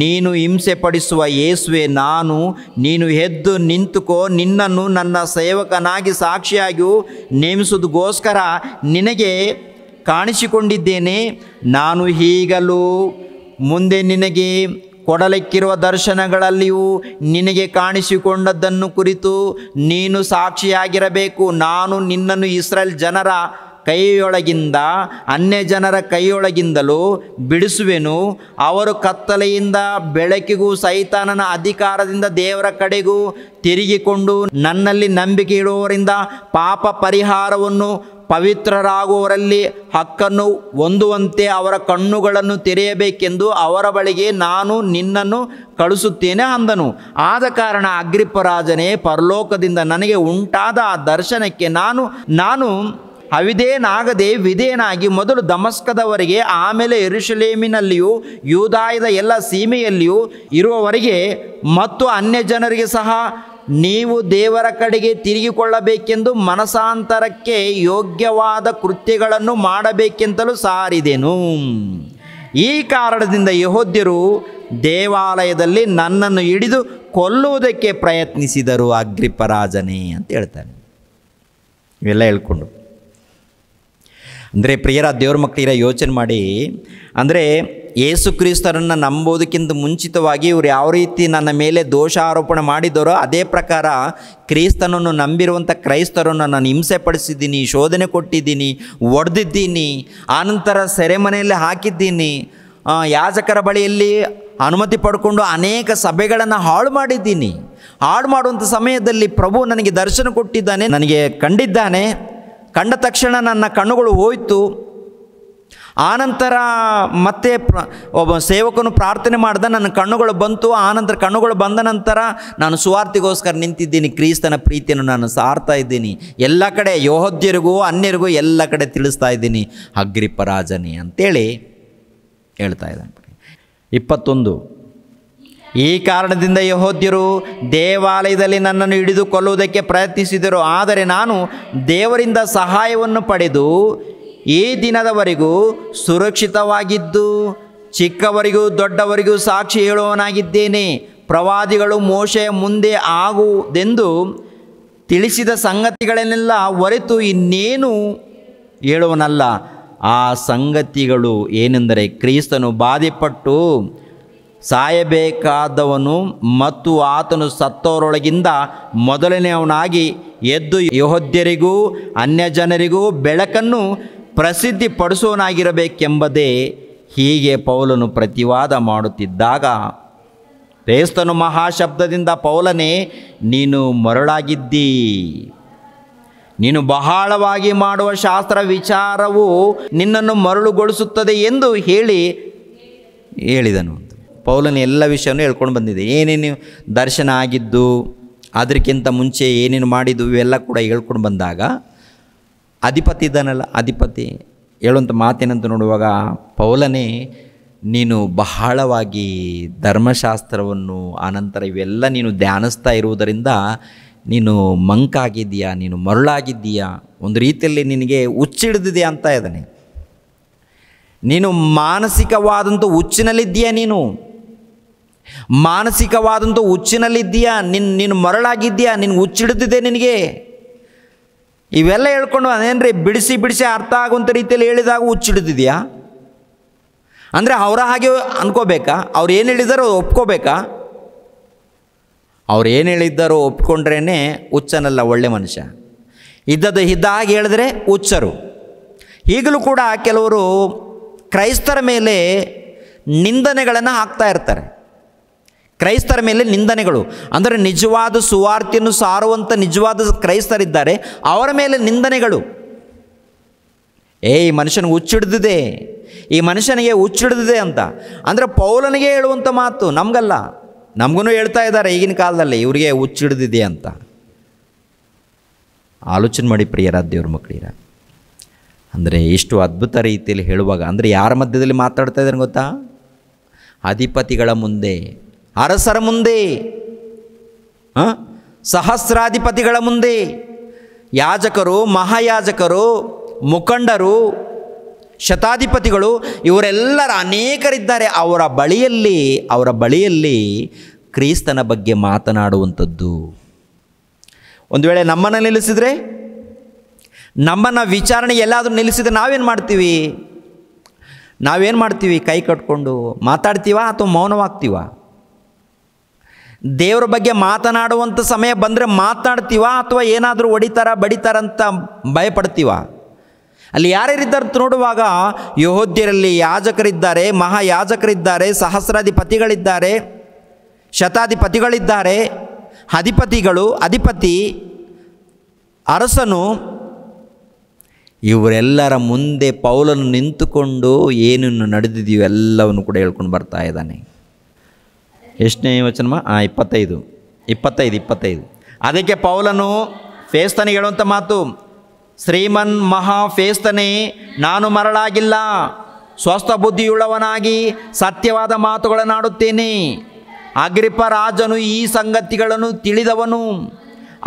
ನೀನು ಹಿಂಸೆ ಪಡಿಸುವ ಯೇಸುವೆ ನಾನು ನೀನು ಎದ್ದು ನಿಂತುಕೋ ನಿನ್ನನ್ನು ನನ್ನ ಸೇವಕನಾಗಿ ಸಾಕ್ಷಿಯಾಗಿ ನೇಮಿಸುವುದಕ್ಕೋಸ್ಕರ ನಿನಗೆ ಕಾಣಿಸಿಕೊಂಡಿದ್ದೇನೆ ನಾನು ಈಗಲೂ ಮುಂದೆ ನಿನಗೆ ಕೊಡಲಿಕ್ಕಿರುವ ದರ್ಶನಗಳಲ್ಲಿಯೂ ನಿನಗೆ ಕಾಣಿಸಿಕೊಂಡದ್ದನ್ನು ಕುರಿತು ನೀನು ಸಾಕ್ಷಿಯಾಗಿರಬೇಕು ನಾನು ನಿನ್ನನ್ನು ಇಸ್ರೇಲ್ ಜನರ ಕೈಯೊಳಗಿಂದ ಅನ್ಯ ಜನರ ಕೈಯೊಳಗಿಂದಲೂ ಬಿಡಿಸುವೆನು ಅವರು ಕತ್ತಲೆಯಿಂದ ಬೆಳಕಿಗೂ ಸೈತಾನನ ಅಧಿಕಾರದಿಂದ ದೇವರ ಕಡೆಗೂ ತಿರುಗಿಕೊಂಡು ನನ್ನಲ್ಲಿ ನಂಬಿಕೆ ಇಡುವವರಿಂದ ಪಾಪ ಪರಿಹಾರವನ್ನು ಪವಿತ್ರರಾಗುವವರಲ್ಲಿ ಹಕ್ಕನ್ನು ಹೊಂದುವಂತೆ ಅವರ ಕಣ್ಣುಗಳನ್ನು ತೆರೆಯಬೇಕೆಂದು ಅವರ ಬಳಿಗೆ ನಾನು ನಿನ್ನನ್ನು ಕಳಿಸುತ್ತೇನೆ ಅಂದನು ಆದ ಕಾರಣ ಅಗ್ರಿಪರಾಜನೇ ಪರಲೋಕದಿಂದ ನನಗೆ ಉಂಟಾದ ಆ ದರ್ಶನಕ್ಕೆ ನಾನು ನಾನು ಅವಿದೇನಾಗದೆ ವಿಧೇನಾಗಿ ಮೊದಲು ದಮಸ್ಕದವರೆಗೆ ಆಮೇಲೆ ಎರುಶಲೇಮಿನಲ್ಲಿಯೂ ಯೂದಾಯದ ಎಲ್ಲ ಸೀಮೆಯಲ್ಲಿಯೂ ಇರುವವರಿಗೆ ಮತ್ತು ಅನ್ಯ ಜನರಿಗೆ ಸಹ ನೀವು ದೇವರ ಕಡೆಗೆ ತಿರುಗಿಕೊಳ್ಳಬೇಕೆಂದು ಮನಸಾಂತರಕ್ಕೆ ಯೋಗ್ಯವಾದ ಕೃತ್ಯಗಳನ್ನು ಮಾಡಬೇಕೆಂತಲೂ ಸಾರಿದೆನು ಈ ಕಾರಣದಿಂದ ಯಹೋದ್ಯರು ದೇವಾಲಯದಲ್ಲಿ ನನ್ನನ್ನು ಹಿಡಿದು ಕೊಲ್ಲುವುದಕ್ಕೆ ಪ್ರಯತ್ನಿಸಿದರು ಅಗ್ರಿಪರಾಜನೇ ಅಂತ ಹೇಳ್ತಾನೆ ಇವೆಲ್ಲ ಹೇಳ್ಕೊಂಡು ಅಂದರೆ ಪ್ರಿಯರ ದೇವ್ರ ಮಕ್ಕಳಿರ ಯೋಚನೆ ಮಾಡಿ ಅಂದರೆ ಯೇಸು ಕ್ರಿಸ್ತರನ್ನು ನಂಬೋದಕ್ಕಿಂತ ಮುಂಚಿತವಾಗಿ ಇವರು ಯಾವ ರೀತಿ ನನ್ನ ಮೇಲೆ ದೋಷ ಆರೋಪಣೆ ಮಾಡಿದ್ದಾರೋ ಅದೇ ಪ್ರಕಾರ ಕ್ರಿಸ್ತನನ್ನು ನಂಬಿರುವಂಥ ಕ್ರೈಸ್ತರನ್ನು ನಾನು ಹಿಂಸೆ ಪಡಿಸಿದ್ದೀನಿ ಶೋಧನೆ ಕೊಟ್ಟಿದ್ದೀನಿ ಒಡೆದಿದ್ದೀನಿ ಆನಂತರ ಸೆರೆಮನೆಯಲ್ಲಿ ಹಾಕಿದ್ದೀನಿ ಯಾಜಕರ ಬಳಿಯಲ್ಲಿ ಅನುಮತಿ ಪಡ್ಕೊಂಡು ಅನೇಕ ಸಭೆಗಳನ್ನು ಹಾಳು ಮಾಡಿದ್ದೀನಿ ಹಾಳು ಮಾಡುವಂಥ ಸಮಯದಲ್ಲಿ ಪ್ರಭು ನನಗೆ ದರ್ಶನ ಕೊಟ್ಟಿದ್ದಾನೆ ನನಗೆ ಕಂಡಿದ್ದಾನೆ ಕಂಡ ತಕ್ಷಣ ನನ್ನ ಕಣ್ಣುಗಳು ಹೋಯಿತು ಆನಂತರ ಮತ್ತೆ ಪ್ರ ಒಬ್ಬ ಸೇವಕನು ಪ್ರಾರ್ಥನೆ ಮಾಡಿದ ನನ್ನ ಕಣ್ಣುಗಳು ಬಂತು ಆನಂತರ ಕಣ್ಣುಗಳು ಬಂದ ನಂತರ ನಾನು ಸುವಾರ್ತಿಗೋಸ್ಕರ ನಿಂತಿದ್ದೀನಿ ಕ್ರೀಸ್ತನ ಪ್ರೀತಿಯನ್ನು ನಾನು ಸಾರ್ತಾ ಇದ್ದೀನಿ ಎಲ್ಲ ಕಡೆ ಯೋಹದ್ಯರಿಗೂ ಅನ್ಯರಿಗೂ ಎಲ್ಲ ಕಡೆ ತಿಳಿಸ್ತಾ ಇದ್ದೀನಿ ರಾಜನೇ ಅಂತೇಳಿ ಹೇಳ್ತಾ ಇದ್ದಾನೆ ಇಪ್ಪತ್ತೊಂದು ಈ ಕಾರಣದಿಂದ ಯಹೋದ್ಯರು ದೇವಾಲಯದಲ್ಲಿ ನನ್ನನ್ನು ಹಿಡಿದುಕೊಳ್ಳುವುದಕ್ಕೆ ಪ್ರಯತ್ನಿಸಿದರು ಆದರೆ ನಾನು ದೇವರಿಂದ ಸಹಾಯವನ್ನು ಪಡೆದು ಈ ದಿನದವರೆಗೂ ಸುರಕ್ಷಿತವಾಗಿದ್ದು ಚಿಕ್ಕವರಿಗೂ ದೊಡ್ಡವರಿಗೂ ಸಾಕ್ಷಿ ಹೇಳುವನಾಗಿದ್ದೇನೆ ಪ್ರವಾದಿಗಳು ಮೋಶೆಯ ಮುಂದೆ ಆಗುವುದೆಂದು ತಿಳಿಸಿದ ಸಂಗತಿಗಳನ್ನೆಲ್ಲ ಹೊರತು ಇನ್ನೇನು ಹೇಳುವನಲ್ಲ ಆ ಸಂಗತಿಗಳು ಏನೆಂದರೆ ಕ್ರೀಸ್ತನು ಬಾಧೆಪಟ್ಟು ಸಾಯಬೇಕಾದವನು ಮತ್ತು ಆತನು ಸತ್ತವರೊಳಗಿಂದ ಮೊದಲನೆಯವನಾಗಿ ಎದ್ದು ಯಹೋದ್ಯರಿಗೂ ಅನ್ಯಜನರಿಗೂ ಬೆಳಕನ್ನು ಪ್ರಸಿದ್ಧಿ ಹೀಗೆ ಪೌಲನು ಪ್ರತಿವಾದ ಮಾಡುತ್ತಿದ್ದಾಗ ಕ್ರೈಸ್ತನು ಮಹಾಶಬ್ದದಿಂದ ಪೌಲನೇ ನೀನು ಮರಳಾಗಿದ್ದೀ ನೀನು ಬಹಳವಾಗಿ ಮಾಡುವ ಶಾಸ್ತ್ರ ವಿಚಾರವು ನಿನ್ನನ್ನು ಮರಳುಗೊಳಿಸುತ್ತದೆ ಎಂದು ಹೇಳಿ ಹೇಳಿದನು ಪೌಲನ ಎಲ್ಲ ವಿಷಯವನ್ನು ಹೇಳ್ಕೊಂಡು ಬಂದಿದೆ ಏನೇನು ದರ್ಶನ ಆಗಿದ್ದು ಅದಕ್ಕಿಂತ ಮುಂಚೆ ಏನೇನು ಮಾಡಿದ್ದು ಇವೆಲ್ಲ ಕೂಡ ಹೇಳ್ಕೊಂಡು ಬಂದಾಗ ಅಧಿಪತಿ ಇದ್ದಾನಲ್ಲ ಅಧಿಪತಿ ಹೇಳುವಂಥ ಮಾತೇನಂತ ನೋಡುವಾಗ ಪೌಲನೇ ನೀನು ಬಹಳವಾಗಿ ಧರ್ಮಶಾಸ್ತ್ರವನ್ನು ಆನಂತರ ಇವೆಲ್ಲ ನೀನು ಧ್ಯಾನಿಸ್ತಾ ಇರುವುದರಿಂದ ನೀನು ಮಂಕಾಗಿದ್ದೀಯಾ ನೀನು ಮರುಳಾಗಿದ್ದೀಯಾ ಒಂದು ರೀತಿಯಲ್ಲಿ ನಿನಗೆ ಹುಚ್ಚಿಡ್ದಿದೆ ಅಂತ ಇದ್ದಾನೆ ನೀನು ಮಾನಸಿಕವಾದಂಥ ಹುಚ್ಚಿನಲ್ಲಿದ್ದೀಯಾ ನೀನು ಮಾನಸಿಕವಾದಂಥ ಹುಚ್ಚಿನಲ್ಲಿದ್ದೀಯಾ ನಿನ್ನ ನಿನ್ನ ಮರಳಾಗಿದ್ದೀಯಾ ನಿನ್ನ ಹುಚ್ಚಿಡಿದಿದೆ ನಿನಗೆ ಇವೆಲ್ಲ ಹೇಳ್ಕೊಂಡು ಅದೇನು ರೀ ಬಿಡಿಸಿ ಬಿಡಿಸಿ ಅರ್ಥ ಆಗುವಂಥ ರೀತಿಯಲ್ಲಿ ಹೇಳಿದಾಗ ಹುಚ್ಚಿಡ್ತಿದ್ಯಾ ಅಂದರೆ ಅವರ ಹಾಗೆ ಅನ್ಕೋಬೇಕಾ ಅವ್ರು ಏನು ಹೇಳಿದಾರೋ ಒಪ್ಕೋಬೇಕಾ ಅವ್ರು ಏನು ಹೇಳಿದ್ದಾರೋ ಒಪ್ಕೊಂಡ್ರೇ ಹುಚ್ಚನಲ್ಲ ಒಳ್ಳೆ ಮನುಷ್ಯ ಇದ್ದದ್ದು ಇದ್ದ ಹಾಗೆ ಹೇಳಿದ್ರೆ ಹುಚ್ಚರು ಈಗಲೂ ಕೂಡ ಕೆಲವರು ಕ್ರೈಸ್ತರ ಮೇಲೆ ನಿಂದನೆಗಳನ್ನು ಹಾಕ್ತಾ ಇರ್ತಾರೆ ಕ್ರೈಸ್ತರ ಮೇಲೆ ನಿಂದನೆಗಳು ಅಂದರೆ ನಿಜವಾದ ಸುವಾರ್ತೆಯನ್ನು ಸಾರುವಂಥ ನಿಜವಾದ ಕ್ರೈಸ್ತರಿದ್ದಾರೆ ಅವರ ಮೇಲೆ ನಿಂದನೆಗಳು ಏ ಈ ಮನುಷ್ಯನ ಹುಚ್ಚಿಡ್ದಿದೆ ಈ ಮನುಷ್ಯನಿಗೆ ಹುಚ್ಚಿಡ್ದಿದೆ ಅಂತ ಅಂದರೆ ಪೌಲನಿಗೆ ಹೇಳುವಂಥ ಮಾತು ನಮಗಲ್ಲ ನಮಗೂ ಹೇಳ್ತಾ ಇದ್ದಾರೆ ಈಗಿನ ಕಾಲದಲ್ಲಿ ಇವರಿಗೆ ಹುಚ್ಚಿಡ್ದಿದೆ ಅಂತ ಆಲೋಚನೆ ಮಾಡಿ ಪ್ರಿಯರ ದೇವ್ರ ಮಕ್ಕಳಿರ ಅಂದರೆ ಇಷ್ಟು ಅದ್ಭುತ ರೀತಿಯಲ್ಲಿ ಹೇಳುವಾಗ ಅಂದರೆ ಯಾರ ಮಧ್ಯದಲ್ಲಿ ಮಾತಾಡ್ತಾ ಇದ್ದಾರೆ ಗೊತ್ತಾ ಅಧಿಪತಿಗಳ ಮುಂದೆ ಅರಸರ ಮುಂದೆ ಸಹಸ್ರಾಧಿಪತಿಗಳ ಮುಂದೆ ಯಾಜಕರು ಮಹಾಯಾಜಕರು ಮುಖಂಡರು ಶತಾಧಿಪತಿಗಳು ಇವರೆಲ್ಲರ ಅನೇಕರಿದ್ದಾರೆ ಅವರ ಬಳಿಯಲ್ಲಿ ಅವರ ಬಳಿಯಲ್ಲಿ ಕ್ರೀಸ್ತನ ಬಗ್ಗೆ ಮಾತನಾಡುವಂಥದ್ದು ಒಂದು ವೇಳೆ ನಮ್ಮನ್ನು ನಿಲ್ಲಿಸಿದರೆ ನಮ್ಮನ್ನು ವಿಚಾರಣೆ ಎಲ್ಲಾದರೂ ನಿಲ್ಲಿಸಿದರೆ ನಾವೇನು ಮಾಡ್ತೀವಿ ನಾವೇನು ಮಾಡ್ತೀವಿ ಕೈ ಕಟ್ಕೊಂಡು ಮಾತಾಡ್ತೀವ ಅಥವಾ ಮೌನವಾಗ್ತೀವಾ ದೇವರ ಬಗ್ಗೆ ಮಾತನಾಡುವಂಥ ಸಮಯ ಬಂದರೆ ಮಾತನಾಡ್ತೀವ ಅಥವಾ ಏನಾದರೂ ಹೊಡಿತಾರ ಬಡಿತಾರಂತ ಭಯಪಡ್ತೀವ ಅಲ್ಲಿ ಯಾರ್ಯಾರಿದ್ದಾರೆ ನೋಡುವಾಗ ಯಹೋದ್ಯರಲ್ಲಿ ಯಾಜಕರಿದ್ದಾರೆ ಮಹಾಯಾಜಕರಿದ್ದಾರೆ ಸಹಸ್ರಾಧಿಪತಿಗಳಿದ್ದಾರೆ ಶತಾಧಿಪತಿಗಳಿದ್ದಾರೆ ಅಧಿಪತಿಗಳು ಅಧಿಪತಿ ಅರಸನು ಇವರೆಲ್ಲರ ಮುಂದೆ ಪೌಲನ್ನು ನಿಂತುಕೊಂಡು ಏನನ್ನು ನಡೆದಿದೆಯೋ ಎಲ್ಲವನ್ನು ಕೂಡ ಹೇಳ್ಕೊಂಡು ಬರ್ತಾ ಇದ್ದಾನೆ ಎಷ್ಟನೇ ವಚನ ಆ ಇಪ್ಪತ್ತೈದು ಇಪ್ಪತ್ತೈದು ಇಪ್ಪತ್ತೈದು ಅದಕ್ಕೆ ಪೌಲನು ಫೇಸ್ತನಿಗೆ ಹೇಳುವಂಥ ಮಾತು ಶ್ರೀಮನ್ ಮಹಾ ಫೇಸ್ತನೇ ನಾನು ಮರಳಾಗಿಲ್ಲ ಸ್ವಸ್ಥ ಬುದ್ಧಿಯುಳ್ಳವನಾಗಿ ಸತ್ಯವಾದ ಮಾತುಗಳನ್ನಾಡುತ್ತೇನೆ ಅಗ್ರಿಪ ರಾಜನು ಈ ಸಂಗತಿಗಳನ್ನು ತಿಳಿದವನು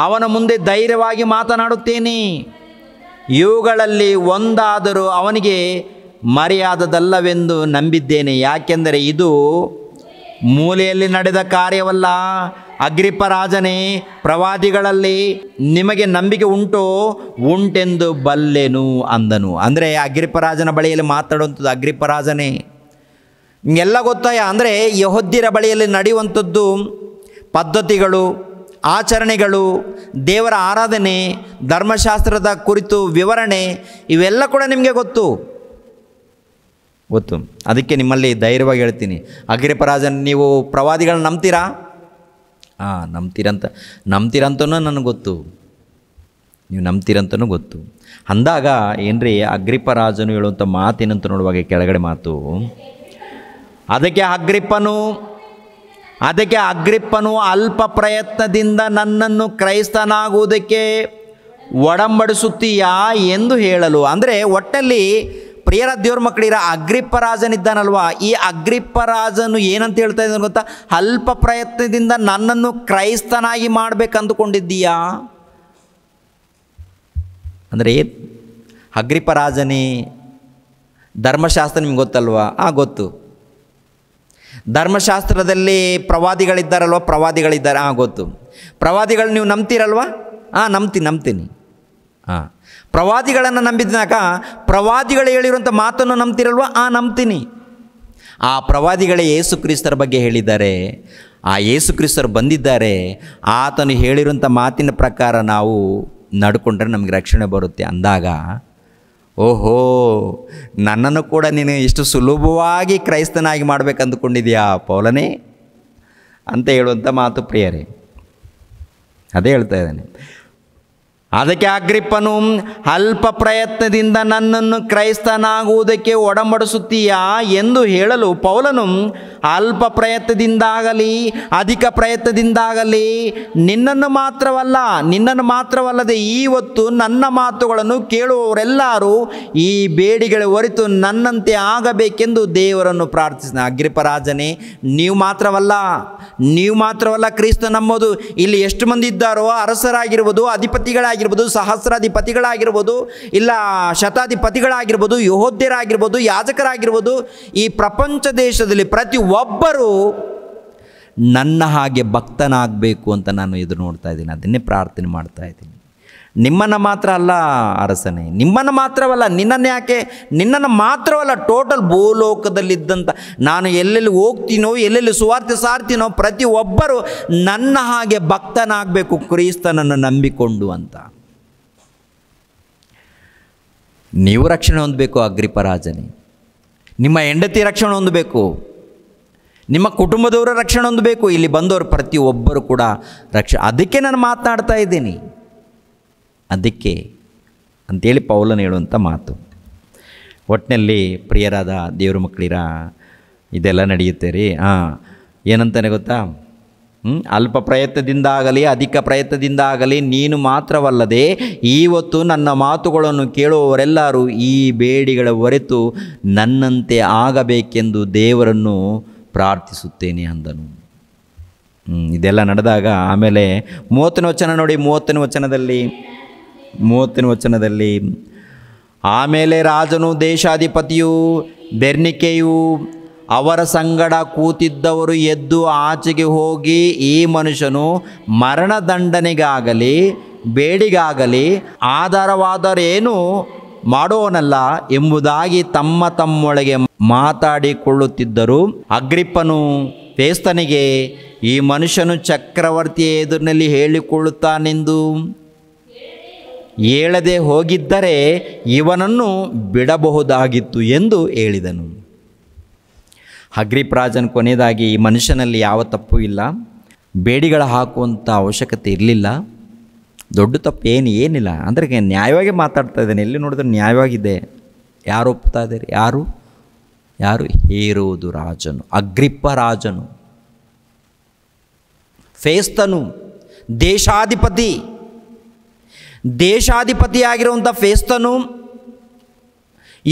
ಅವನ ಮುಂದೆ ಧೈರ್ಯವಾಗಿ ಮಾತನಾಡುತ್ತೇನೆ ಇವುಗಳಲ್ಲಿ ಒಂದಾದರೂ ಅವನಿಗೆ ಮರ್ಯಾದದಲ್ಲವೆಂದು ನಂಬಿದ್ದೇನೆ ಯಾಕೆಂದರೆ ಇದು ಮೂಲೆಯಲ್ಲಿ ನಡೆದ ಕಾರ್ಯವಲ್ಲ ಅಗ್ರಿಪರಾಜನೇ ಪ್ರವಾದಿಗಳಲ್ಲಿ ನಿಮಗೆ ನಂಬಿಕೆ ಉಂಟು ಉಂಟೆಂದು ಬಲ್ಲೆನು ಅಂದನು ಅಂದರೆ ಅಗ್ರಿಪರಾಜನ ಬಳಿಯಲ್ಲಿ ಮಾತಾಡುವಂಥದ್ದು ಅಗ್ರಿಪರಾಜನೇ ಎಲ್ಲ ಗೊತ್ತಾಯ ಅಂದರೆ ಯಹೋದ್ಯರ ಬಳಿಯಲ್ಲಿ ನಡೆಯುವಂಥದ್ದು ಪದ್ಧತಿಗಳು ಆಚರಣೆಗಳು ದೇವರ ಆರಾಧನೆ ಧರ್ಮಶಾಸ್ತ್ರದ ಕುರಿತು ವಿವರಣೆ ಇವೆಲ್ಲ ಕೂಡ ನಿಮಗೆ ಗೊತ್ತು ಗೊತ್ತು ಅದಕ್ಕೆ ನಿಮ್ಮಲ್ಲಿ ಧೈರ್ಯವಾಗಿ ಹೇಳ್ತೀನಿ ಅಗ್ರಿಪರಾಜನ್ ನೀವು ಪ್ರವಾದಿಗಳನ್ನ ನಂಬ್ತೀರಾ ಹಾಂ ನಂಬ್ತೀರಂತ ನಂಬ್ತೀರಂತನೂ ನನಗೆ ಗೊತ್ತು ನೀವು ನಂಬ್ತೀರಂತನೂ ಗೊತ್ತು ಅಂದಾಗ ಏನ್ರಿ ಅಗ್ರಿಪರಾಜನು ಹೇಳುವಂಥ ಮಾತೇನಂತ ನೋಡುವಾಗ ಕೆಳಗಡೆ ಮಾತು ಅದಕ್ಕೆ ಅಗ್ರಿಪ್ಪನು ಅದಕ್ಕೆ ಅಗ್ರಿಪ್ಪನು ಅಲ್ಪ ಪ್ರಯತ್ನದಿಂದ ನನ್ನನ್ನು ಕ್ರೈಸ್ತನಾಗುವುದಕ್ಕೆ ಒಡಂಬಡಿಸುತ್ತೀಯಾ ಎಂದು ಹೇಳಲು ಅಂದರೆ ಒಟ್ಟಲ್ಲಿ ಪ್ರಿಯರ ದೇವ್ರ ಮಕ್ಕಳಿರ ಅಗ್ರಿಪ್ಪರಾಜನಿದ್ದಾನಲ್ವಾ ಈ ಅಗ್ರಿಪ್ಪರಾಜನು ಏನಂತ ಹೇಳ್ತಾ ಇದ್ದಾನೆ ಗೊತ್ತಾ ಅಲ್ಪ ಪ್ರಯತ್ನದಿಂದ ನನ್ನನ್ನು ಕ್ರೈಸ್ತನಾಗಿ ಮಾಡಬೇಕಂದುಕೊಂಡಿದ್ದೀಯಾ ಅಂದರೆ ಅಗ್ರಿಪರಾಜನೇ ಧರ್ಮಶಾಸ್ತ್ರ ನಿಮ್ಗೆ ಗೊತ್ತಲ್ವಾ ಆ ಗೊತ್ತು ಧರ್ಮಶಾಸ್ತ್ರದಲ್ಲಿ ಪ್ರವಾದಿಗಳಿದ್ದಾರಲ್ವ ಪ್ರವಾದಿಗಳಿದ್ದಾರೆ ಆ ಗೊತ್ತು ಪ್ರವಾದಿಗಳು ನೀವು ನಂಬ್ತೀರಲ್ವಾ ಹಾಂ ನಂಬ್ತೀನಿ ನಂಬ್ತೀನಿ ಹಾಂ ಪ್ರವಾದಿಗಳನ್ನು ನಂಬಿದಾಗ ಪ್ರವಾದಿಗಳು ಹೇಳಿರುವಂಥ ಮಾತನ್ನು ನಂಬ್ತಿರಲ್ವ ಆ ನಂಬ್ತೀನಿ ಆ ಪ್ರವಾದಿಗಳೇ ಯೇಸು ಕ್ರಿಸ್ತರ ಬಗ್ಗೆ ಹೇಳಿದ್ದಾರೆ ಆ ಯೇಸು ಕ್ರಿಸ್ತರು ಬಂದಿದ್ದಾರೆ ಆತನು ಹೇಳಿರುವಂಥ ಮಾತಿನ ಪ್ರಕಾರ ನಾವು ನಡ್ಕೊಂಡ್ರೆ ನಮಗೆ ರಕ್ಷಣೆ ಬರುತ್ತೆ ಅಂದಾಗ ಓಹೋ ನನ್ನನ್ನು ಕೂಡ ನೀನು ಇಷ್ಟು ಸುಲಭವಾಗಿ ಕ್ರೈಸ್ತನಾಗಿ ಮಾಡಬೇಕಂದುಕೊಂಡಿದೆಯಾ ಪೌಲನೆ ಪೌಲನೇ ಅಂತ ಹೇಳುವಂಥ ಮಾತು ಪ್ರಿಯರೇ ಅದೇ ಹೇಳ್ತಾ ಇದ್ದಾನೆ ಅದಕ್ಕೆ ಅಗ್ರಿಪ್ಪನು ಅಲ್ಪ ಪ್ರಯತ್ನದಿಂದ ನನ್ನನ್ನು ಕ್ರೈಸ್ತನಾಗುವುದಕ್ಕೆ ಒಡಂಬಡಿಸುತ್ತೀಯಾ ಎಂದು ಹೇಳಲು ಪೌಲನು ಅಲ್ಪ ಪ್ರಯತ್ನದಿಂದಾಗಲಿ ಅಧಿಕ ಪ್ರಯತ್ನದಿಂದಾಗಲಿ ನಿನ್ನನ್ನು ಮಾತ್ರವಲ್ಲ ನಿನ್ನನ್ನು ಮಾತ್ರವಲ್ಲದೆ ಹೊತ್ತು ನನ್ನ ಮಾತುಗಳನ್ನು ಕೇಳುವವರೆಲ್ಲರೂ ಈ ಬೇಡಿಗಳ ಹೊರತು ನನ್ನಂತೆ ಆಗಬೇಕೆಂದು ದೇವರನ್ನು ಪ್ರಾರ್ಥಿಸಿದ ಅಗ್ರಿಪರಾಜನೇ ನೀವು ಮಾತ್ರವಲ್ಲ ನೀವು ಮಾತ್ರವಲ್ಲ ಕ್ರಿಸ್ತ ನಂಬೋದು ಇಲ್ಲಿ ಎಷ್ಟು ಮಂದಿ ಇದ್ದಾರೋ ಅರಸರಾಗಿರ್ಬೋದು ಅಧಿಪತಿಗಳಾಗಿ ಆಗಿರ್ಬೋದು ಸಹಸ್ರಾಧಿಪತಿಗಳಾಗಿರ್ಬೋದು ಇಲ್ಲ ಶತಾಧಿಪತಿಗಳಾಗಿರ್ಬೋದು ಯೋಧರಾಗಿರ್ಬೋದು ಯಾಜಕರಾಗಿರ್ಬೋದು ಈ ಪ್ರಪಂಚ ದೇಶದಲ್ಲಿ ಪ್ರತಿ ಒಬ್ಬರು ನನ್ನ ಹಾಗೆ ಭಕ್ತನಾಗಬೇಕು ಅಂತ ನಾನು ಇದು ನೋಡ್ತಾ ಇದ್ದೀನಿ ಅದನ್ನೇ ಪ್ರಾರ್ಥನೆ ಮಾಡ್ತಾ ಇದ್ದೀನಿ ನಿಮ್ಮನ್ನು ಮಾತ್ರ ಅಲ್ಲ ಅರಸನೆ ನಿಮ್ಮನ್ನು ಮಾತ್ರವಲ್ಲ ನಿನ್ನನ್ನು ಯಾಕೆ ನಿನ್ನನ್ನು ಮಾತ್ರವಲ್ಲ ಟೋಟಲ್ ಭೂಲೋಕದಲ್ಲಿದ್ದಂಥ ನಾನು ಎಲ್ಲೆಲ್ಲಿ ಹೋಗ್ತೀನೋ ಎಲ್ಲೆಲ್ಲಿ ಸುವಾರ್ತೆ ಸಾರ್ತೀನೋ ಪ್ರತಿಯೊಬ್ಬರು ನನ್ನ ಹಾಗೆ ಭಕ್ತನಾಗಬೇಕು ಕ್ರೈಸ್ತನನ್ನು ನಂಬಿಕೊಂಡು ಅಂತ ನೀವು ರಕ್ಷಣೆ ಹೊಂದಬೇಕು ಅಗ್ರಿಪರಾಜನೇ ನಿಮ್ಮ ಹೆಂಡತಿ ರಕ್ಷಣೆ ಹೊಂದಬೇಕು ನಿಮ್ಮ ಕುಟುಂಬದವರ ರಕ್ಷಣೆ ಹೊಂದಬೇಕು ಇಲ್ಲಿ ಬಂದವರು ಪ್ರತಿಯೊಬ್ಬರು ಕೂಡ ರಕ್ಷ ಅದಕ್ಕೆ ನಾನು ಮಾತನಾಡ್ತಾ ಇದ್ದೀನಿ ಅದಕ್ಕೆ ಅಂಥೇಳಿ ಪೌಲನ್ ಹೇಳುವಂಥ ಮಾತು ಒಟ್ಟಿನಲ್ಲಿ ಪ್ರಿಯರಾದ ದೇವ್ರ ಮಕ್ಕಳಿರ ಇದೆಲ್ಲ ನಡೆಯುತ್ತೆ ರೀ ಹಾಂ ಏನಂತಾನೆ ಗೊತ್ತಾ ಅಲ್ಪ ಪ್ರಯತ್ನದಿಂದಾಗಲಿ ಅಧಿಕ ಪ್ರಯತ್ನದಿಂದಾಗಲಿ ನೀನು ಮಾತ್ರವಲ್ಲದೆ ಇವತ್ತು ನನ್ನ ಮಾತುಗಳನ್ನು ಕೇಳುವವರೆಲ್ಲರೂ ಈ ಬೇಡಿಗಳ ಹೊರೆತು ನನ್ನಂತೆ ಆಗಬೇಕೆಂದು ದೇವರನ್ನು ಪ್ರಾರ್ಥಿಸುತ್ತೇನೆ ಅಂದನು ಇದೆಲ್ಲ ನಡೆದಾಗ ಆಮೇಲೆ ಮೂವತ್ತನೇ ವಚನ ನೋಡಿ ಮೂವತ್ತನೇ ವಚನದಲ್ಲಿ ಮೂವತ್ತನೇ ವಚನದಲ್ಲಿ ಆಮೇಲೆ ರಾಜನು ದೇಶಾಧಿಪತಿಯು ಬೆರ್ನಿಕೆಯು ಅವರ ಸಂಗಡ ಕೂತಿದ್ದವರು ಎದ್ದು ಆಚೆಗೆ ಹೋಗಿ ಈ ಮನುಷ್ಯನು ಮರಣದಂಡನೆಗಾಗಲಿ ಬೇಡಿಗಾಗಲಿ ಆಧಾರವಾದರೇನು ಮಾಡೋನಲ್ಲ ಎಂಬುದಾಗಿ ತಮ್ಮ ತಮ್ಮೊಳಗೆ ಮಾತಾಡಿಕೊಳ್ಳುತ್ತಿದ್ದರು ಅಗ್ರಿಪ್ಪನು ಫೇಸ್ತನಿಗೆ ಈ ಮನುಷ್ಯನು ಚಕ್ರವರ್ತಿಯ ಎದುರಿನಲ್ಲಿ ಹೇಳಿಕೊಳ್ಳುತ್ತಾನೆಂದು ಹೇಳದೆ ಹೋಗಿದ್ದರೆ ಇವನನ್ನು ಬಿಡಬಹುದಾಗಿತ್ತು ಎಂದು ಹೇಳಿದನು ಹಗ್ರಿಪ್ರಾಜನ್ ಕೊನೆಯದಾಗಿ ಈ ಮನುಷ್ಯನಲ್ಲಿ ಯಾವ ತಪ್ಪು ಇಲ್ಲ ಬೇಡಿಗಳ ಹಾಕುವಂಥ ಅವಶ್ಯಕತೆ ಇರಲಿಲ್ಲ ದೊಡ್ಡ ತಪ್ಪು ಏನು ಏನಿಲ್ಲ ಅಂದರೆ ನ್ಯಾಯವಾಗಿ ಮಾತಾಡ್ತಾ ಇದ್ದೇನೆ ಎಲ್ಲಿ ನೋಡಿದ್ರೆ ನ್ಯಾಯವಾಗಿದೆ ಯಾರು ಒಪ್ತಾ ಇದ್ದಾರೆ ಯಾರು ಯಾರು ಹೇರೋದು ರಾಜನು ಅಗ್ರಿಪ್ಪ ರಾಜನು ಫೇಸ್ತನು ದೇಶಾಧಿಪತಿ ದೇಶಾಧಿಪತಿಯಾಗಿರುವಂಥ ಫೇಸ್ತನು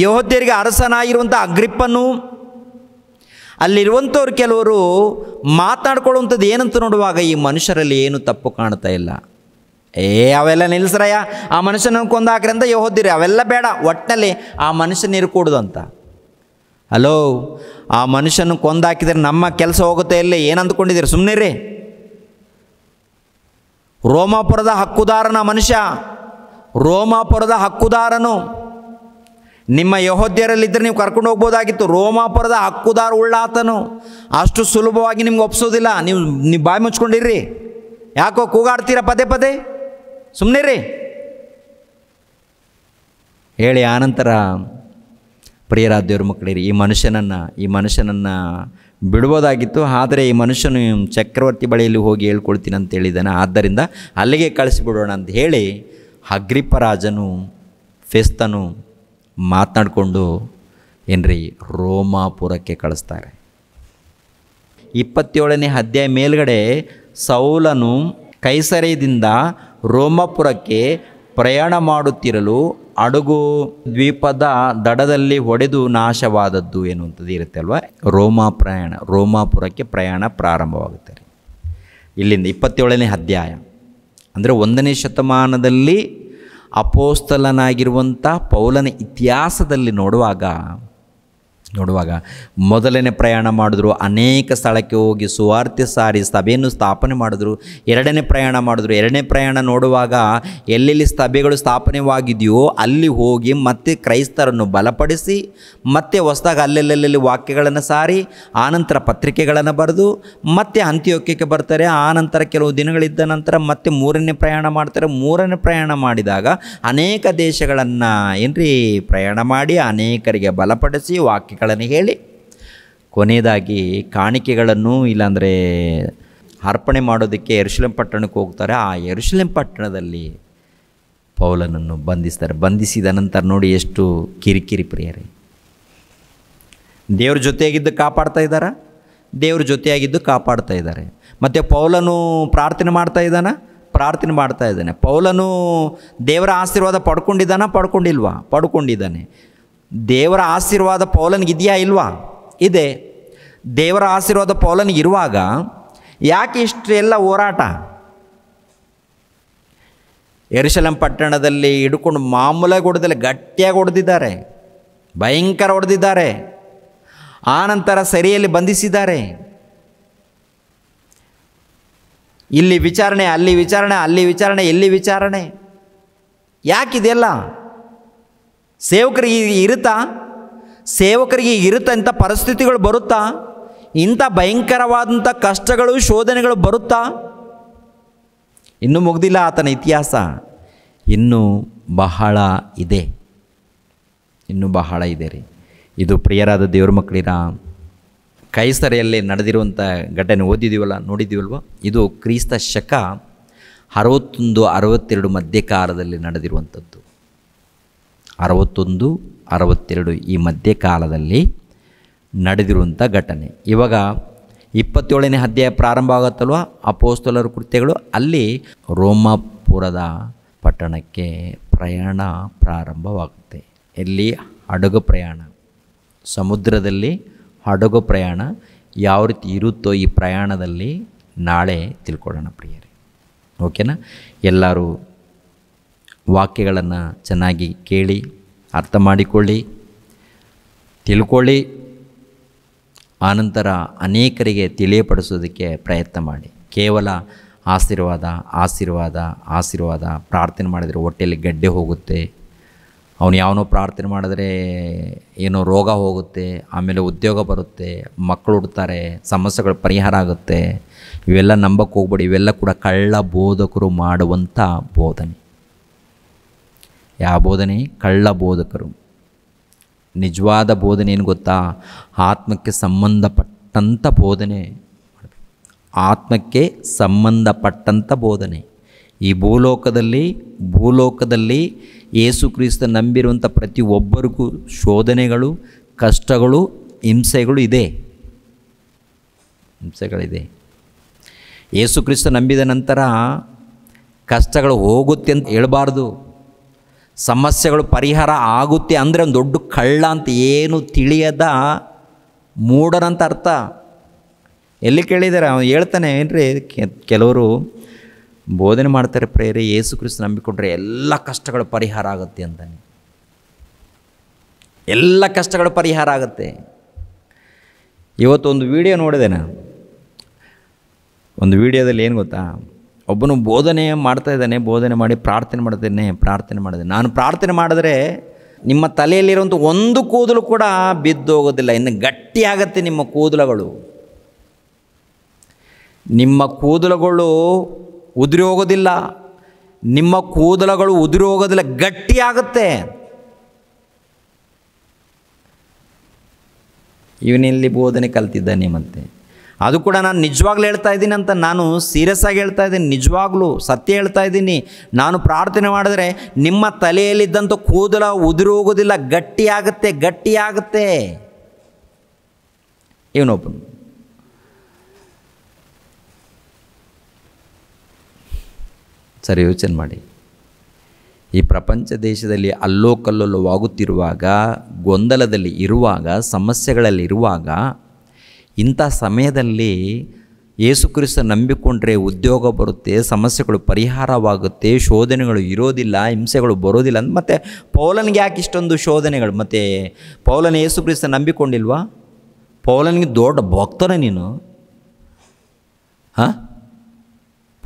ಯೋಧರಿಗೆ ಅರಸನಾಗಿರುವಂಥ ಅಗ್ರಿಪ್ಪನು ಅಲ್ಲಿರುವಂಥವ್ರು ಕೆಲವರು ಮಾತನಾಡ್ಕೊಳ್ಳುವಂಥದ್ದು ಏನಂತ ನೋಡುವಾಗ ಈ ಮನುಷ್ಯರಲ್ಲಿ ಏನು ತಪ್ಪು ಕಾಣ್ತಾ ಇಲ್ಲ ಏ ಅವೆಲ್ಲ ನಿಲ್ಲಿಸ್ರಯ್ಯ ಆ ಮನುಷ್ಯನ ಕೊಂದಾಕ್ರಿಂದ ಅಂತ ಹೋದಿರಿ ಅವೆಲ್ಲ ಬೇಡ ಒಟ್ಟಿನಲ್ಲಿ ಆ ಮನುಷ್ಯನ ನೀರು ಅಂತ ಹಲೋ ಆ ಮನುಷ್ಯನ ಕೊಂದಾಕಿದ್ರೆ ನಮ್ಮ ಕೆಲಸ ಹೋಗುತ್ತೆ ಇಲ್ಲೇ ಏನು ಅಂದ್ಕೊಂಡಿದ್ದೀರಿ ಸುಮ್ಮನೆ ರೀ ರೋಮಾಪುರದ ಹಕ್ಕುದಾರನ ಮನುಷ್ಯ ರೋಮಾಪುರದ ಹಕ್ಕುದಾರನು ನಿಮ್ಮ ಯಹೋದ್ಯರಲ್ಲಿದ್ದರೆ ನೀವು ಕರ್ಕೊಂಡು ಹೋಗ್ಬೋದಾಗಿತ್ತು ರೋಮಾಪುರದ ಹಕ್ಕುದಾರ ಉಳ್ಳಾತನು ಅಷ್ಟು ಸುಲಭವಾಗಿ ನಿಮ್ಗೆ ಒಪ್ಸೋದಿಲ್ಲ ನೀವು ನೀವು ಬಾಯಿ ಮುಚ್ಕೊಂಡಿರ್ರಿ ಯಾಕೋ ಕೂಗಾಡ್ತೀರಾ ಪದೇ ಪದೇ ಸುಮ್ಮನೆ ರೀ ಹೇಳಿ ಆನಂತರ ಪ್ರಿಯರಾದ್ಯವ್ರ ಮಕ್ಕಳಿರಿ ಈ ಮನುಷ್ಯನನ್ನು ಈ ಮನುಷ್ಯನನ್ನು ಬಿಡ್ಬೋದಾಗಿತ್ತು ಆದರೆ ಈ ಮನುಷ್ಯನು ಚಕ್ರವರ್ತಿ ಬಳಿಯಲ್ಲಿ ಹೋಗಿ ಹೇಳ್ಕೊಳ್ತೀನಿ ಅಂತ ಹೇಳಿದ್ದಾನೆ ಆದ್ದರಿಂದ ಅಲ್ಲಿಗೆ ಕಳಿಸಿಬಿಡೋಣ ಅಂತ ಹೇಳಿ ಅಗ್ರಿಪ್ಪ ರಾಜನು ಫೆಸ್ತನು ಮಾತನಾಡಿಕೊಂಡು ಏನ್ರಿ ರೋಮಾಪುರಕ್ಕೆ ಕಳಿಸ್ತಾರೆ ಇಪ್ಪತ್ತೇಳನೇ ಅಧ್ಯಾಯ ಮೇಲ್ಗಡೆ ಸೌಲನು ಕೈಸರೆಯದಿಂದ ರೋಮಾಪುರಕ್ಕೆ ಪ್ರಯಾಣ ಮಾಡುತ್ತಿರಲು ಅಡುಗು ದ್ವೀಪದ ದಡದಲ್ಲಿ ಒಡೆದು ನಾಶವಾದದ್ದು ಎನ್ನುವಂಥದ್ದು ಇರುತ್ತೆ ಅಲ್ವಾ ರೋಮಾ ಪ್ರಯಾಣ ರೋಮಾಪುರಕ್ಕೆ ಪ್ರಯಾಣ ಪ್ರಾರಂಭವಾಗುತ್ತೆ ಇಲ್ಲಿಂದ ಇಪ್ಪತ್ತೇಳನೇ ಅಧ್ಯಾಯ ಅಂದರೆ ಒಂದನೇ ಶತಮಾನದಲ್ಲಿ ಅಪೋಸ್ತಲನಾಗಿರುವಂಥ ಪೌಲನ ಇತಿಹಾಸದಲ್ಲಿ ನೋಡುವಾಗ ನೋಡುವಾಗ ಮೊದಲನೇ ಪ್ರಯಾಣ ಮಾಡಿದ್ರು ಅನೇಕ ಸ್ಥಳಕ್ಕೆ ಹೋಗಿ ಸುವಾರ್ತೆ ಸಾರಿ ಸಭೆಯನ್ನು ಸ್ಥಾಪನೆ ಮಾಡಿದ್ರು ಎರಡನೇ ಪ್ರಯಾಣ ಮಾಡಿದ್ರು ಎರಡನೇ ಪ್ರಯಾಣ ನೋಡುವಾಗ ಎಲ್ಲೆಲ್ಲಿ ಸಭೆಗಳು ಸ್ಥಾಪನೆವಾಗಿದೆಯೋ ಅಲ್ಲಿ ಹೋಗಿ ಮತ್ತೆ ಕ್ರೈಸ್ತರನ್ನು ಬಲಪಡಿಸಿ ಮತ್ತೆ ಹೊಸದಾಗ ಅಲ್ಲೆಲ್ಲೆಲ್ಲಿ ವಾಕ್ಯಗಳನ್ನು ಸಾರಿ ಆನಂತರ ಪತ್ರಿಕೆಗಳನ್ನು ಬರೆದು ಮತ್ತೆ ಅಂತ್ಯೋಕ್ಯಕ್ಕೆ ಬರ್ತಾರೆ ಆನಂತರ ಕೆಲವು ದಿನಗಳಿದ್ದ ನಂತರ ಮತ್ತೆ ಮೂರನೇ ಪ್ರಯಾಣ ಮಾಡ್ತಾರೆ ಮೂರನೇ ಪ್ರಯಾಣ ಮಾಡಿದಾಗ ಅನೇಕ ದೇಶಗಳನ್ನು ಏನ್ರಿ ಪ್ರಯಾಣ ಮಾಡಿ ಅನೇಕರಿಗೆ ಬಲಪಡಿಸಿ ವಾಕ್ಯ ಮಕ್ಕಳನ್ನು ಹೇಳಿ ಕೊನೆಯದಾಗಿ ಕಾಣಿಕೆಗಳನ್ನು ಇಲ್ಲಾಂದರೆ ಅರ್ಪಣೆ ಮಾಡೋದಕ್ಕೆ ಎರುಶಲಂ ಪಟ್ಟಣಕ್ಕೆ ಹೋಗ್ತಾರೆ ಆ ಎರುಶಲಂ ಪಟ್ಟಣದಲ್ಲಿ ಪೌಲನನ್ನು ಬಂಧಿಸ್ತಾರೆ ಬಂಧಿಸಿದ ನಂತರ ನೋಡಿ ಎಷ್ಟು ಕಿರಿಕಿರಿ ಪ್ರಿಯರೇ ದೇವ್ರ ಜೊತೆಯಾಗಿದ್ದು ಕಾಪಾಡ್ತಾ ಇದ್ದಾರಾ ದೇವ್ರ ಜೊತೆಯಾಗಿದ್ದು ಕಾಪಾಡ್ತಾ ಇದ್ದಾರೆ ಮತ್ತು ಪೌಲನು ಪ್ರಾರ್ಥನೆ ಮಾಡ್ತಾ ಇದ್ದಾನ ಪ್ರಾರ್ಥನೆ ಮಾಡ್ತಾ ಇದ್ದಾನೆ ಪೌಲನು ದೇವರ ಆಶೀರ್ವಾದ ಪಡ್ಕೊಂಡಿದ್ದಾನ ಪಡ್ಕೊಂಡಿಲ್ವಾ ಪಡ್ಕೊಂಡಿದ್ದಾನೆ ದೇವರ ಆಶೀರ್ವಾದ ಪೌಲನಿಗಿದೆಯಾ ಇಲ್ವಾ ಇದೆ ದೇವರ ಆಶೀರ್ವಾದ ಪೌಲನಿಗಿರುವಾಗ ಯಾಕೆ ಇಷ್ಟೆಲ್ಲ ಹೋರಾಟ ಎರಿಶಲಂ ಪಟ್ಟಣದಲ್ಲಿ ಹಿಡ್ಕೊಂಡು ಮಾಮೂಲಾಗಿ ಹೊಡೆದಿಲ್ಲ ಗಟ್ಟಿಯಾಗಿ ಹೊಡೆದಿದ್ದಾರೆ ಭಯಂಕರ ಹೊಡೆದಿದ್ದಾರೆ ಆನಂತರ ಸರಿಯಲ್ಲಿ ಬಂಧಿಸಿದ್ದಾರೆ ಇಲ್ಲಿ ವಿಚಾರಣೆ ಅಲ್ಲಿ ವಿಚಾರಣೆ ಅಲ್ಲಿ ವಿಚಾರಣೆ ಇಲ್ಲಿ ವಿಚಾರಣೆ ಯಾಕಿದೆಯಲ್ಲ ಸೇವಕರಿಗೆ ಇರುತ್ತಾ ಸೇವಕರಿಗೆ ಇರುತ್ತಾ ಇಂಥ ಪರಿಸ್ಥಿತಿಗಳು ಬರುತ್ತಾ ಇಂಥ ಭಯಂಕರವಾದಂಥ ಕಷ್ಟಗಳು ಶೋಧನೆಗಳು ಬರುತ್ತಾ ಇನ್ನೂ ಮುಗ್ದಿಲ್ಲ ಆತನ ಇತಿಹಾಸ ಇನ್ನೂ ಬಹಳ ಇದೆ ಇನ್ನೂ ಬಹಳ ಇದೆ ರೀ ಇದು ಪ್ರಿಯರಾದ ದೇವ್ರ ಮಕ್ಕಳಿನ ಕೈಸರೆಯಲ್ಲಿ ನಡೆದಿರುವಂಥ ಘಟನೆ ಓದಿದೀವಲ್ಲ ನೋಡಿದ್ದೀವಲ್ವ ಇದು ಕ್ರೀಸ್ತ ಶಕ ಅರವತ್ತೊಂದು ಅರವತ್ತೆರಡು ಮಧ್ಯಕಾಲದಲ್ಲಿ ನಡೆದಿರುವಂಥದ್ದು ಅರವತ್ತೊಂದು ಅರವತ್ತೆರಡು ಈ ಮಧ್ಯಕಾಲದಲ್ಲಿ ನಡೆದಿರುವಂಥ ಘಟನೆ ಇವಾಗ ಇಪ್ಪತ್ತೇಳನೇ ಅಧ್ಯಾಯ ಪ್ರಾರಂಭ ಆಗುತ್ತಲ್ವ ಅಪೋಸ್ತಲರ ಕೃತ್ಯಗಳು ಅಲ್ಲಿ ರೋಮಾಪುರದ ಪಟ್ಟಣಕ್ಕೆ ಪ್ರಯಾಣ ಪ್ರಾರಂಭವಾಗುತ್ತೆ ಇಲ್ಲಿ ಹಡಗು ಪ್ರಯಾಣ ಸಮುದ್ರದಲ್ಲಿ ಹಡಗು ಪ್ರಯಾಣ ಯಾವ ರೀತಿ ಇರುತ್ತೋ ಈ ಪ್ರಯಾಣದಲ್ಲಿ ನಾಳೆ ತಿಳ್ಕೊಳ್ಳೋಣ ಪ್ರಿಯರೇ ಓಕೆನಾ ಎಲ್ಲರೂ ವಾಕ್ಯಗಳನ್ನು ಚೆನ್ನಾಗಿ ಕೇಳಿ ಅರ್ಥ ಮಾಡಿಕೊಳ್ಳಿ ತಿಳ್ಕೊಳ್ಳಿ ಆನಂತರ ಅನೇಕರಿಗೆ ತಿಳಿಯಪಡಿಸೋದಕ್ಕೆ ಪ್ರಯತ್ನ ಮಾಡಿ ಕೇವಲ ಆಶೀರ್ವಾದ ಆಶೀರ್ವಾದ ಆಶೀರ್ವಾದ ಪ್ರಾರ್ಥನೆ ಮಾಡಿದರೆ ಹೊಟ್ಟೆಯಲ್ಲಿ ಗಡ್ಡೆ ಹೋಗುತ್ತೆ ಅವನು ಯಾವನೋ ಪ್ರಾರ್ಥನೆ ಮಾಡಿದ್ರೆ ಏನೋ ರೋಗ ಹೋಗುತ್ತೆ ಆಮೇಲೆ ಉದ್ಯೋಗ ಬರುತ್ತೆ ಮಕ್ಕಳು ಹುಡ್ತಾರೆ ಸಮಸ್ಯೆಗಳು ಪರಿಹಾರ ಆಗುತ್ತೆ ಇವೆಲ್ಲ ನಂಬಕ್ಕೆ ಹೋಗ್ಬೇಡಿ ಇವೆಲ್ಲ ಕೂಡ ಕಳ್ಳ ಬೋಧಕರು ಮಾಡುವಂಥ ಬೋಧನೆ ಯಾವ ಬೋಧನೆ ಕಳ್ಳ ಬೋಧಕರು ನಿಜವಾದ ಬೋಧನೆ ಏನು ಗೊತ್ತಾ ಆತ್ಮಕ್ಕೆ ಸಂಬಂಧಪಟ್ಟಂಥ ಬೋಧನೆ ಆತ್ಮಕ್ಕೆ ಸಂಬಂಧಪಟ್ಟಂಥ ಬೋಧನೆ ಈ ಭೂಲೋಕದಲ್ಲಿ ಭೂಲೋಕದಲ್ಲಿ ಯೇಸು ಕ್ರಿಸ್ತ ನಂಬಿರುವಂಥ ಪ್ರತಿಯೊಬ್ಬರಿಗೂ ಶೋಧನೆಗಳು ಕಷ್ಟಗಳು ಹಿಂಸೆಗಳು ಇದೆ ಹಿಂಸೆಗಳಿದೆ ಯೇಸು ಕ್ರಿಸ್ತ ನಂಬಿದ ನಂತರ ಕಷ್ಟಗಳು ಹೋಗುತ್ತೆ ಅಂತ ಹೇಳಬಾರ್ದು ಸಮಸ್ಯೆಗಳು ಪರಿಹಾರ ಆಗುತ್ತೆ ಅಂದರೆ ಒಂದು ದೊಡ್ಡ ಕಳ್ಳ ಅಂತ ಏನು ತಿಳಿಯದ ಮೂಡನಂತ ಅರ್ಥ ಎಲ್ಲಿ ಕೇಳಿದ್ದಾರೆ ಅವನು ಹೇಳ್ತಾನೆ ಏನ್ರಿ ಕೆಲವರು ಬೋಧನೆ ಮಾಡ್ತಾರೆ ಪ್ರೇರೆ ಯೇಸು ಕ್ರಿಸ್ತ ನಂಬಿಕೊಂಡ್ರೆ ಎಲ್ಲ ಕಷ್ಟಗಳು ಪರಿಹಾರ ಆಗುತ್ತೆ ಅಂತಾನೆ ಎಲ್ಲ ಕಷ್ಟಗಳು ಪರಿಹಾರ ಆಗುತ್ತೆ ಇವತ್ತು ಒಂದು ವಿಡಿಯೋ ನೋಡಿದೆ ನಾನು ಒಂದು ವಿಡಿಯೋದಲ್ಲಿ ಏನು ಗೊತ್ತಾ ಒಬ್ಬನು ಬೋಧನೆ ಮಾಡ್ತಾ ಇದ್ದಾನೆ ಬೋಧನೆ ಮಾಡಿ ಪ್ರಾರ್ಥನೆ ಮಾಡ್ತೇನೆ ಪ್ರಾರ್ಥನೆ ಮಾಡಿದೆ ನಾನು ಪ್ರಾರ್ಥನೆ ಮಾಡಿದ್ರೆ ನಿಮ್ಮ ತಲೆಯಲ್ಲಿರುವಂಥ ಒಂದು ಕೂದಲು ಕೂಡ ಬಿದ್ದೋಗೋದಿಲ್ಲ ಇನ್ನು ಗಟ್ಟಿಯಾಗತ್ತೆ ನಿಮ್ಮ ಕೂದಲುಗಳು ನಿಮ್ಮ ಕೂದಲುಗಳು ಉದುರಿ ಹೋಗೋದಿಲ್ಲ ನಿಮ್ಮ ಕೂದಲುಗಳು ಉದುರಿ ಹೋಗೋದಿಲ್ಲ ಗಟ್ಟಿಯಾಗುತ್ತೆ ಇವನಿಲ್ಲಿ ಬೋಧನೆ ಕಲ್ತಿದ್ದಾನೆ ಮತ್ತೆ ಅದು ಕೂಡ ನಾನು ನಿಜವಾಗ್ಲೂ ಹೇಳ್ತಾ ಇದ್ದೀನಿ ಅಂತ ನಾನು ಸೀರಿಯಸ್ ಆಗಿ ಹೇಳ್ತಾ ಇದ್ದೀನಿ ನಿಜವಾಗ್ಲೂ ಸತ್ಯ ಹೇಳ್ತಾ ಇದ್ದೀನಿ ನಾನು ಪ್ರಾರ್ಥನೆ ಮಾಡಿದ್ರೆ ನಿಮ್ಮ ತಲೆಯಲ್ಲಿದ್ದಂಥ ಕೂದಲ ಉದುರು ಹೋಗೋದಿಲ್ಲ ಗಟ್ಟಿಯಾಗುತ್ತೆ ಗಟ್ಟಿಯಾಗುತ್ತೆ ಇವನೊಬ್ಬ ಸರಿ ಯೋಚನೆ ಮಾಡಿ ಈ ಪ್ರಪಂಚ ದೇಶದಲ್ಲಿ ಅಲ್ಲೋ ಕಲ್ಲಲ್ಲೋ ಆಗುತ್ತಿರುವಾಗ ಗೊಂದಲದಲ್ಲಿ ಇರುವಾಗ ಸಮಸ್ಯೆಗಳಲ್ಲಿ ಇರುವಾಗ ಇಂಥ ಸಮಯದಲ್ಲಿ ಯೇಸುಕ್ರಿಸ್ತ ನಂಬಿಕೊಂಡ್ರೆ ಉದ್ಯೋಗ ಬರುತ್ತೆ ಸಮಸ್ಯೆಗಳು ಪರಿಹಾರವಾಗುತ್ತೆ ಶೋಧನೆಗಳು ಇರೋದಿಲ್ಲ ಹಿಂಸೆಗಳು ಬರೋದಿಲ್ಲ ಅಂತ ಮತ್ತು ಪೌಲನಿಗೆ ಯಾಕೆ ಇಷ್ಟೊಂದು ಶೋಧನೆಗಳು ಮತ್ತು ಪೌಲನ ಯೇಸುಕ್ರಿಸ್ತ ನಂಬಿಕೊಂಡಿಲ್ವಾ ಪೌಲನಿಗೆ ದೊಡ್ಡ ಭಕ್ತನ ನೀನು ಹಾಂ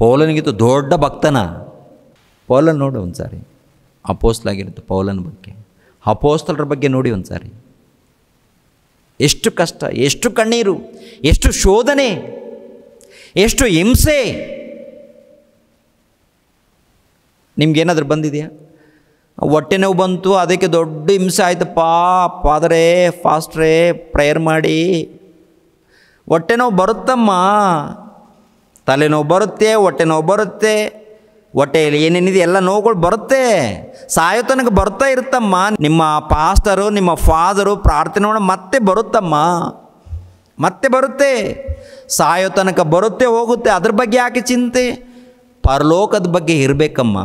ಪೌಲನಿಗಿತ್ತು ದೊಡ್ಡ ಭಕ್ತನ ಪೌಲನ್ ನೋಡು ಒಂದು ಸಾರಿ ಅಪೋಸ್ಲಾಗಿರುತ್ತೆ ಪೌಲನ ಬಗ್ಗೆ ಅಪೋಸ್ತಲರ ಬಗ್ಗೆ ನೋಡಿ ಒಂದು ಸಾರಿ ಎಷ್ಟು ಕಷ್ಟ ಎಷ್ಟು ಕಣ್ಣೀರು ಎಷ್ಟು ಶೋಧನೆ ಎಷ್ಟು ಹಿಂಸೆ ನಿಮ್ಗೇನಾದರೂ ಬಂದಿದೆಯಾ ಹೊಟ್ಟೆ ನೋವು ಬಂತು ಅದಕ್ಕೆ ದೊಡ್ಡ ಹಿಂಸೆ ಆಯ್ತಪ್ಪ ಪಾದರೆ ಫಾಸ್ಟ್ರೇ ಪ್ರೇಯರ್ ಮಾಡಿ ಹೊಟ್ಟೆ ನೋವು ಬರುತ್ತಮ್ಮ ತಲೆನೋವು ಬರುತ್ತೆ ಹೊಟ್ಟೆ ನೋವು ಬರುತ್ತೆ ಹೊಟ್ಟೆಯಲ್ಲಿ ಏನೇನಿದೆ ಎಲ್ಲ ನೋವುಗಳು ಬರುತ್ತೆ ಸಾಯೋ ತನಕ ಬರ್ತಾ ಇರುತ್ತಮ್ಮ ನಿಮ್ಮ ಪಾಸ್ಟರು ನಿಮ್ಮ ಫಾದರು ಪ್ರಾರ್ಥನೆ ಮಾಡೋ ಮತ್ತೆ ಬರುತ್ತಮ್ಮ ಮತ್ತೆ ಬರುತ್ತೆ ಸಾಯೋ ತನಕ ಬರುತ್ತೆ ಹೋಗುತ್ತೆ ಅದ್ರ ಬಗ್ಗೆ ಯಾಕೆ ಚಿಂತೆ ಪರಲೋಕದ ಬಗ್ಗೆ ಇರಬೇಕಮ್ಮ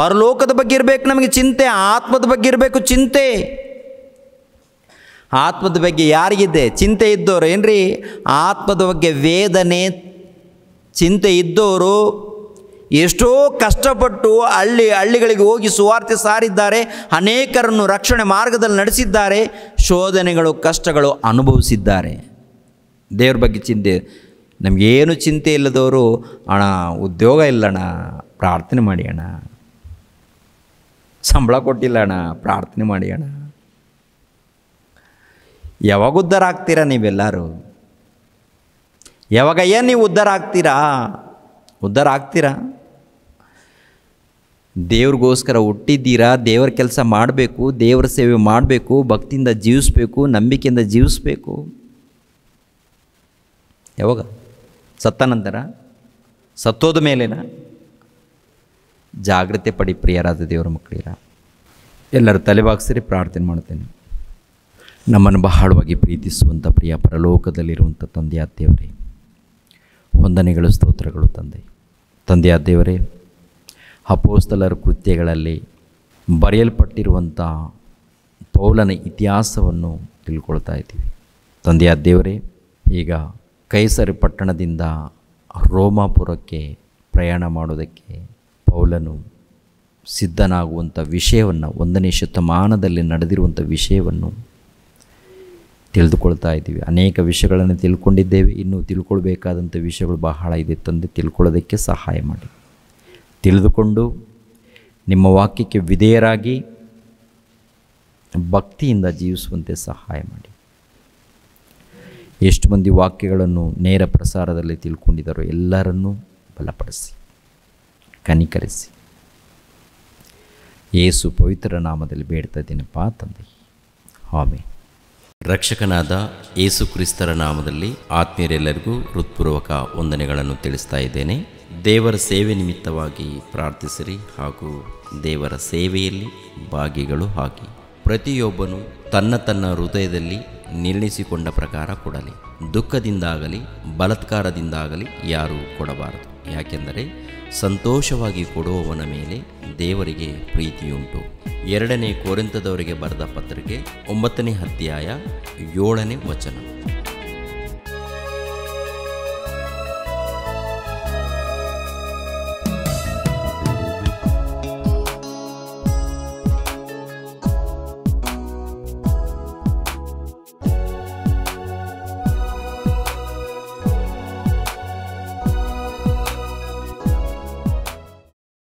ಪರಲೋಕದ ಬಗ್ಗೆ ಇರಬೇಕು ನಮಗೆ ಚಿಂತೆ ಆತ್ಮದ ಬಗ್ಗೆ ಇರಬೇಕು ಚಿಂತೆ ಆತ್ಮದ ಬಗ್ಗೆ ಯಾರಿಗಿದೆ ಚಿಂತೆ ಇದ್ದವರು ಏನ್ರಿ ಆತ್ಮದ ಬಗ್ಗೆ ವೇದನೆ ಚಿಂತೆ ಇದ್ದವರು ಎಷ್ಟೋ ಕಷ್ಟಪಟ್ಟು ಹಳ್ಳಿ ಹಳ್ಳಿಗಳಿಗೆ ಹೋಗಿ ಸುವಾರ್ತೆ ಸಾರಿದ್ದಾರೆ ಅನೇಕರನ್ನು ರಕ್ಷಣೆ ಮಾರ್ಗದಲ್ಲಿ ನಡೆಸಿದ್ದಾರೆ ಶೋಧನೆಗಳು ಕಷ್ಟಗಳು ಅನುಭವಿಸಿದ್ದಾರೆ ದೇವ್ರ ಬಗ್ಗೆ ಚಿಂತೆ ನಮಗೇನು ಚಿಂತೆ ಇಲ್ಲದವರು ಅಣ್ಣ ಉದ್ಯೋಗ ಇಲ್ಲಣ ಪ್ರಾರ್ಥನೆ ಮಾಡಿ ಅಣ್ಣ ಸಂಬಳ ಕೊಟ್ಟಿಲ್ಲ ಅಣ್ಣ ಪ್ರಾರ್ಥನೆ ಮಾಡಿ ಅಣ್ಣ ಯಾವಾಗ ಉದ್ಧಾರ ಆಗ್ತೀರಾ ನೀವೆಲ್ಲರೂ ಯಾವಾಗ ಏನು ನೀವು ಉದ್ಧಾರ ಆಗ್ತೀರಾ ಉದ್ಧಾರ ಆಗ್ತೀರಾ ದೇವ್ರಿಗೋಸ್ಕರ ಹುಟ್ಟಿದ್ದೀರಾ ದೇವರ ಕೆಲಸ ಮಾಡಬೇಕು ದೇವರ ಸೇವೆ ಮಾಡಬೇಕು ಭಕ್ತಿಯಿಂದ ಜೀವಿಸಬೇಕು ನಂಬಿಕೆಯಿಂದ ಜೀವಿಸಬೇಕು ಯಾವಾಗ ಸತ್ತ ನಂತರ ಸತ್ತೋದ ಮೇಲೇನ ಜಾಗ್ರತೆ ಪಡಿ ಪ್ರಿಯರಾದ ದೇವರ ಮಕ್ಕಳಿರ ಎಲ್ಲರೂ ತಲೆಬಾಗ್ಸರಿ ಪ್ರಾರ್ಥನೆ ಮಾಡ್ತೇನೆ ನಮ್ಮನ್ನು ಬಹಳವಾಗಿ ಪ್ರೀತಿಸುವಂಥ ಪ್ರಿಯ ಪರಲೋಕದಲ್ಲಿರುವಂಥ ತಂದೆಯ ದೇವರೇ ಹೊಂದನೆಗಳು ಸ್ತೋತ್ರಗಳು ತಂದೆ ತಂದೆಯ ದೇವರೇ ಅಪೋಸ್ತಲರ ಕೃತ್ಯಗಳಲ್ಲಿ ಬರೆಯಲ್ಪಟ್ಟಿರುವಂಥ ಪೌಲನ ಇತಿಹಾಸವನ್ನು ತಿಳ್ಕೊಳ್ತಾ ಇದ್ದೀವಿ ತಂದೆಯ ದೇವರೇ ಈಗ ಕೈಸರಿ ಪಟ್ಟಣದಿಂದ ರೋಮಾಪುರಕ್ಕೆ ಪ್ರಯಾಣ ಮಾಡೋದಕ್ಕೆ ಪೌಲನು ಸಿದ್ಧನಾಗುವಂಥ ವಿಷಯವನ್ನು ಒಂದನೇ ಶತಮಾನದಲ್ಲಿ ನಡೆದಿರುವಂಥ ವಿಷಯವನ್ನು ತಿಳಿದುಕೊಳ್ತಾ ಇದ್ದೀವಿ ಅನೇಕ ವಿಷಯಗಳನ್ನು ತಿಳ್ಕೊಂಡಿದ್ದೇವೆ ಇನ್ನೂ ತಿಳ್ಕೊಳ್ಬೇಕಾದಂಥ ವಿಷಯಗಳು ಬಹಳ ಇದೆ ತಂದೆ ತಿಳ್ಕೊಳ್ಳೋದಕ್ಕೆ ಸಹಾಯ ಮಾಡಿ ತಿಳಿದುಕೊಂಡು ನಿಮ್ಮ ವಾಕ್ಯಕ್ಕೆ ವಿಧೇಯರಾಗಿ ಭಕ್ತಿಯಿಂದ ಜೀವಿಸುವಂತೆ ಸಹಾಯ ಮಾಡಿ ಎಷ್ಟು ಮಂದಿ ವಾಕ್ಯಗಳನ್ನು ನೇರ ಪ್ರಸಾರದಲ್ಲಿ ತಿಳ್ಕೊಂಡಿದ್ದಾರೋ ಎಲ್ಲರನ್ನೂ ಬಲಪಡಿಸಿ ಕನಿಕರಿಸಿ ಏಸು ಪವಿತ್ರ ನಾಮದಲ್ಲಿ ಬೇಡ್ತಾ ಪಾ ತಂದೆ ಹಾಮಿ ರಕ್ಷಕನಾದ ಏಸು ಕ್ರಿಸ್ತರ ನಾಮದಲ್ಲಿ ಆತ್ಮೀಯರೆಲ್ಲರಿಗೂ ಹೃತ್ಪೂರ್ವಕ ವಂದನೆಗಳನ್ನು ತಿಳಿಸ್ತಾ ಇದ್ದೇನೆ ದೇವರ ಸೇವೆ ನಿಮಿತ್ತವಾಗಿ ಪ್ರಾರ್ಥಿಸಿರಿ ಹಾಗೂ ದೇವರ ಸೇವೆಯಲ್ಲಿ ಭಾಗಿಗಳು ಹಾಕಿ ಪ್ರತಿಯೊಬ್ಬನು ತನ್ನ ತನ್ನ ಹೃದಯದಲ್ಲಿ ನಿರ್ಣಯಿಸಿಕೊಂಡ ಪ್ರಕಾರ ಕೊಡಲಿ ದುಃಖದಿಂದಾಗಲಿ ಬಲತ್ಕಾರದಿಂದಾಗಲಿ ಯಾರೂ ಕೊಡಬಾರದು ಯಾಕೆಂದರೆ ಸಂತೋಷವಾಗಿ ಕೊಡುವವನ ಮೇಲೆ ದೇವರಿಗೆ ಪ್ರೀತಿಯುಂಟು ಎರಡನೇ ಕೋರೆಂತದವರಿಗೆ ಬರೆದ ಪತ್ರಿಕೆ ಒಂಬತ್ತನೇ ಅಧ್ಯಾಯ ಏಳನೇ ವಚನ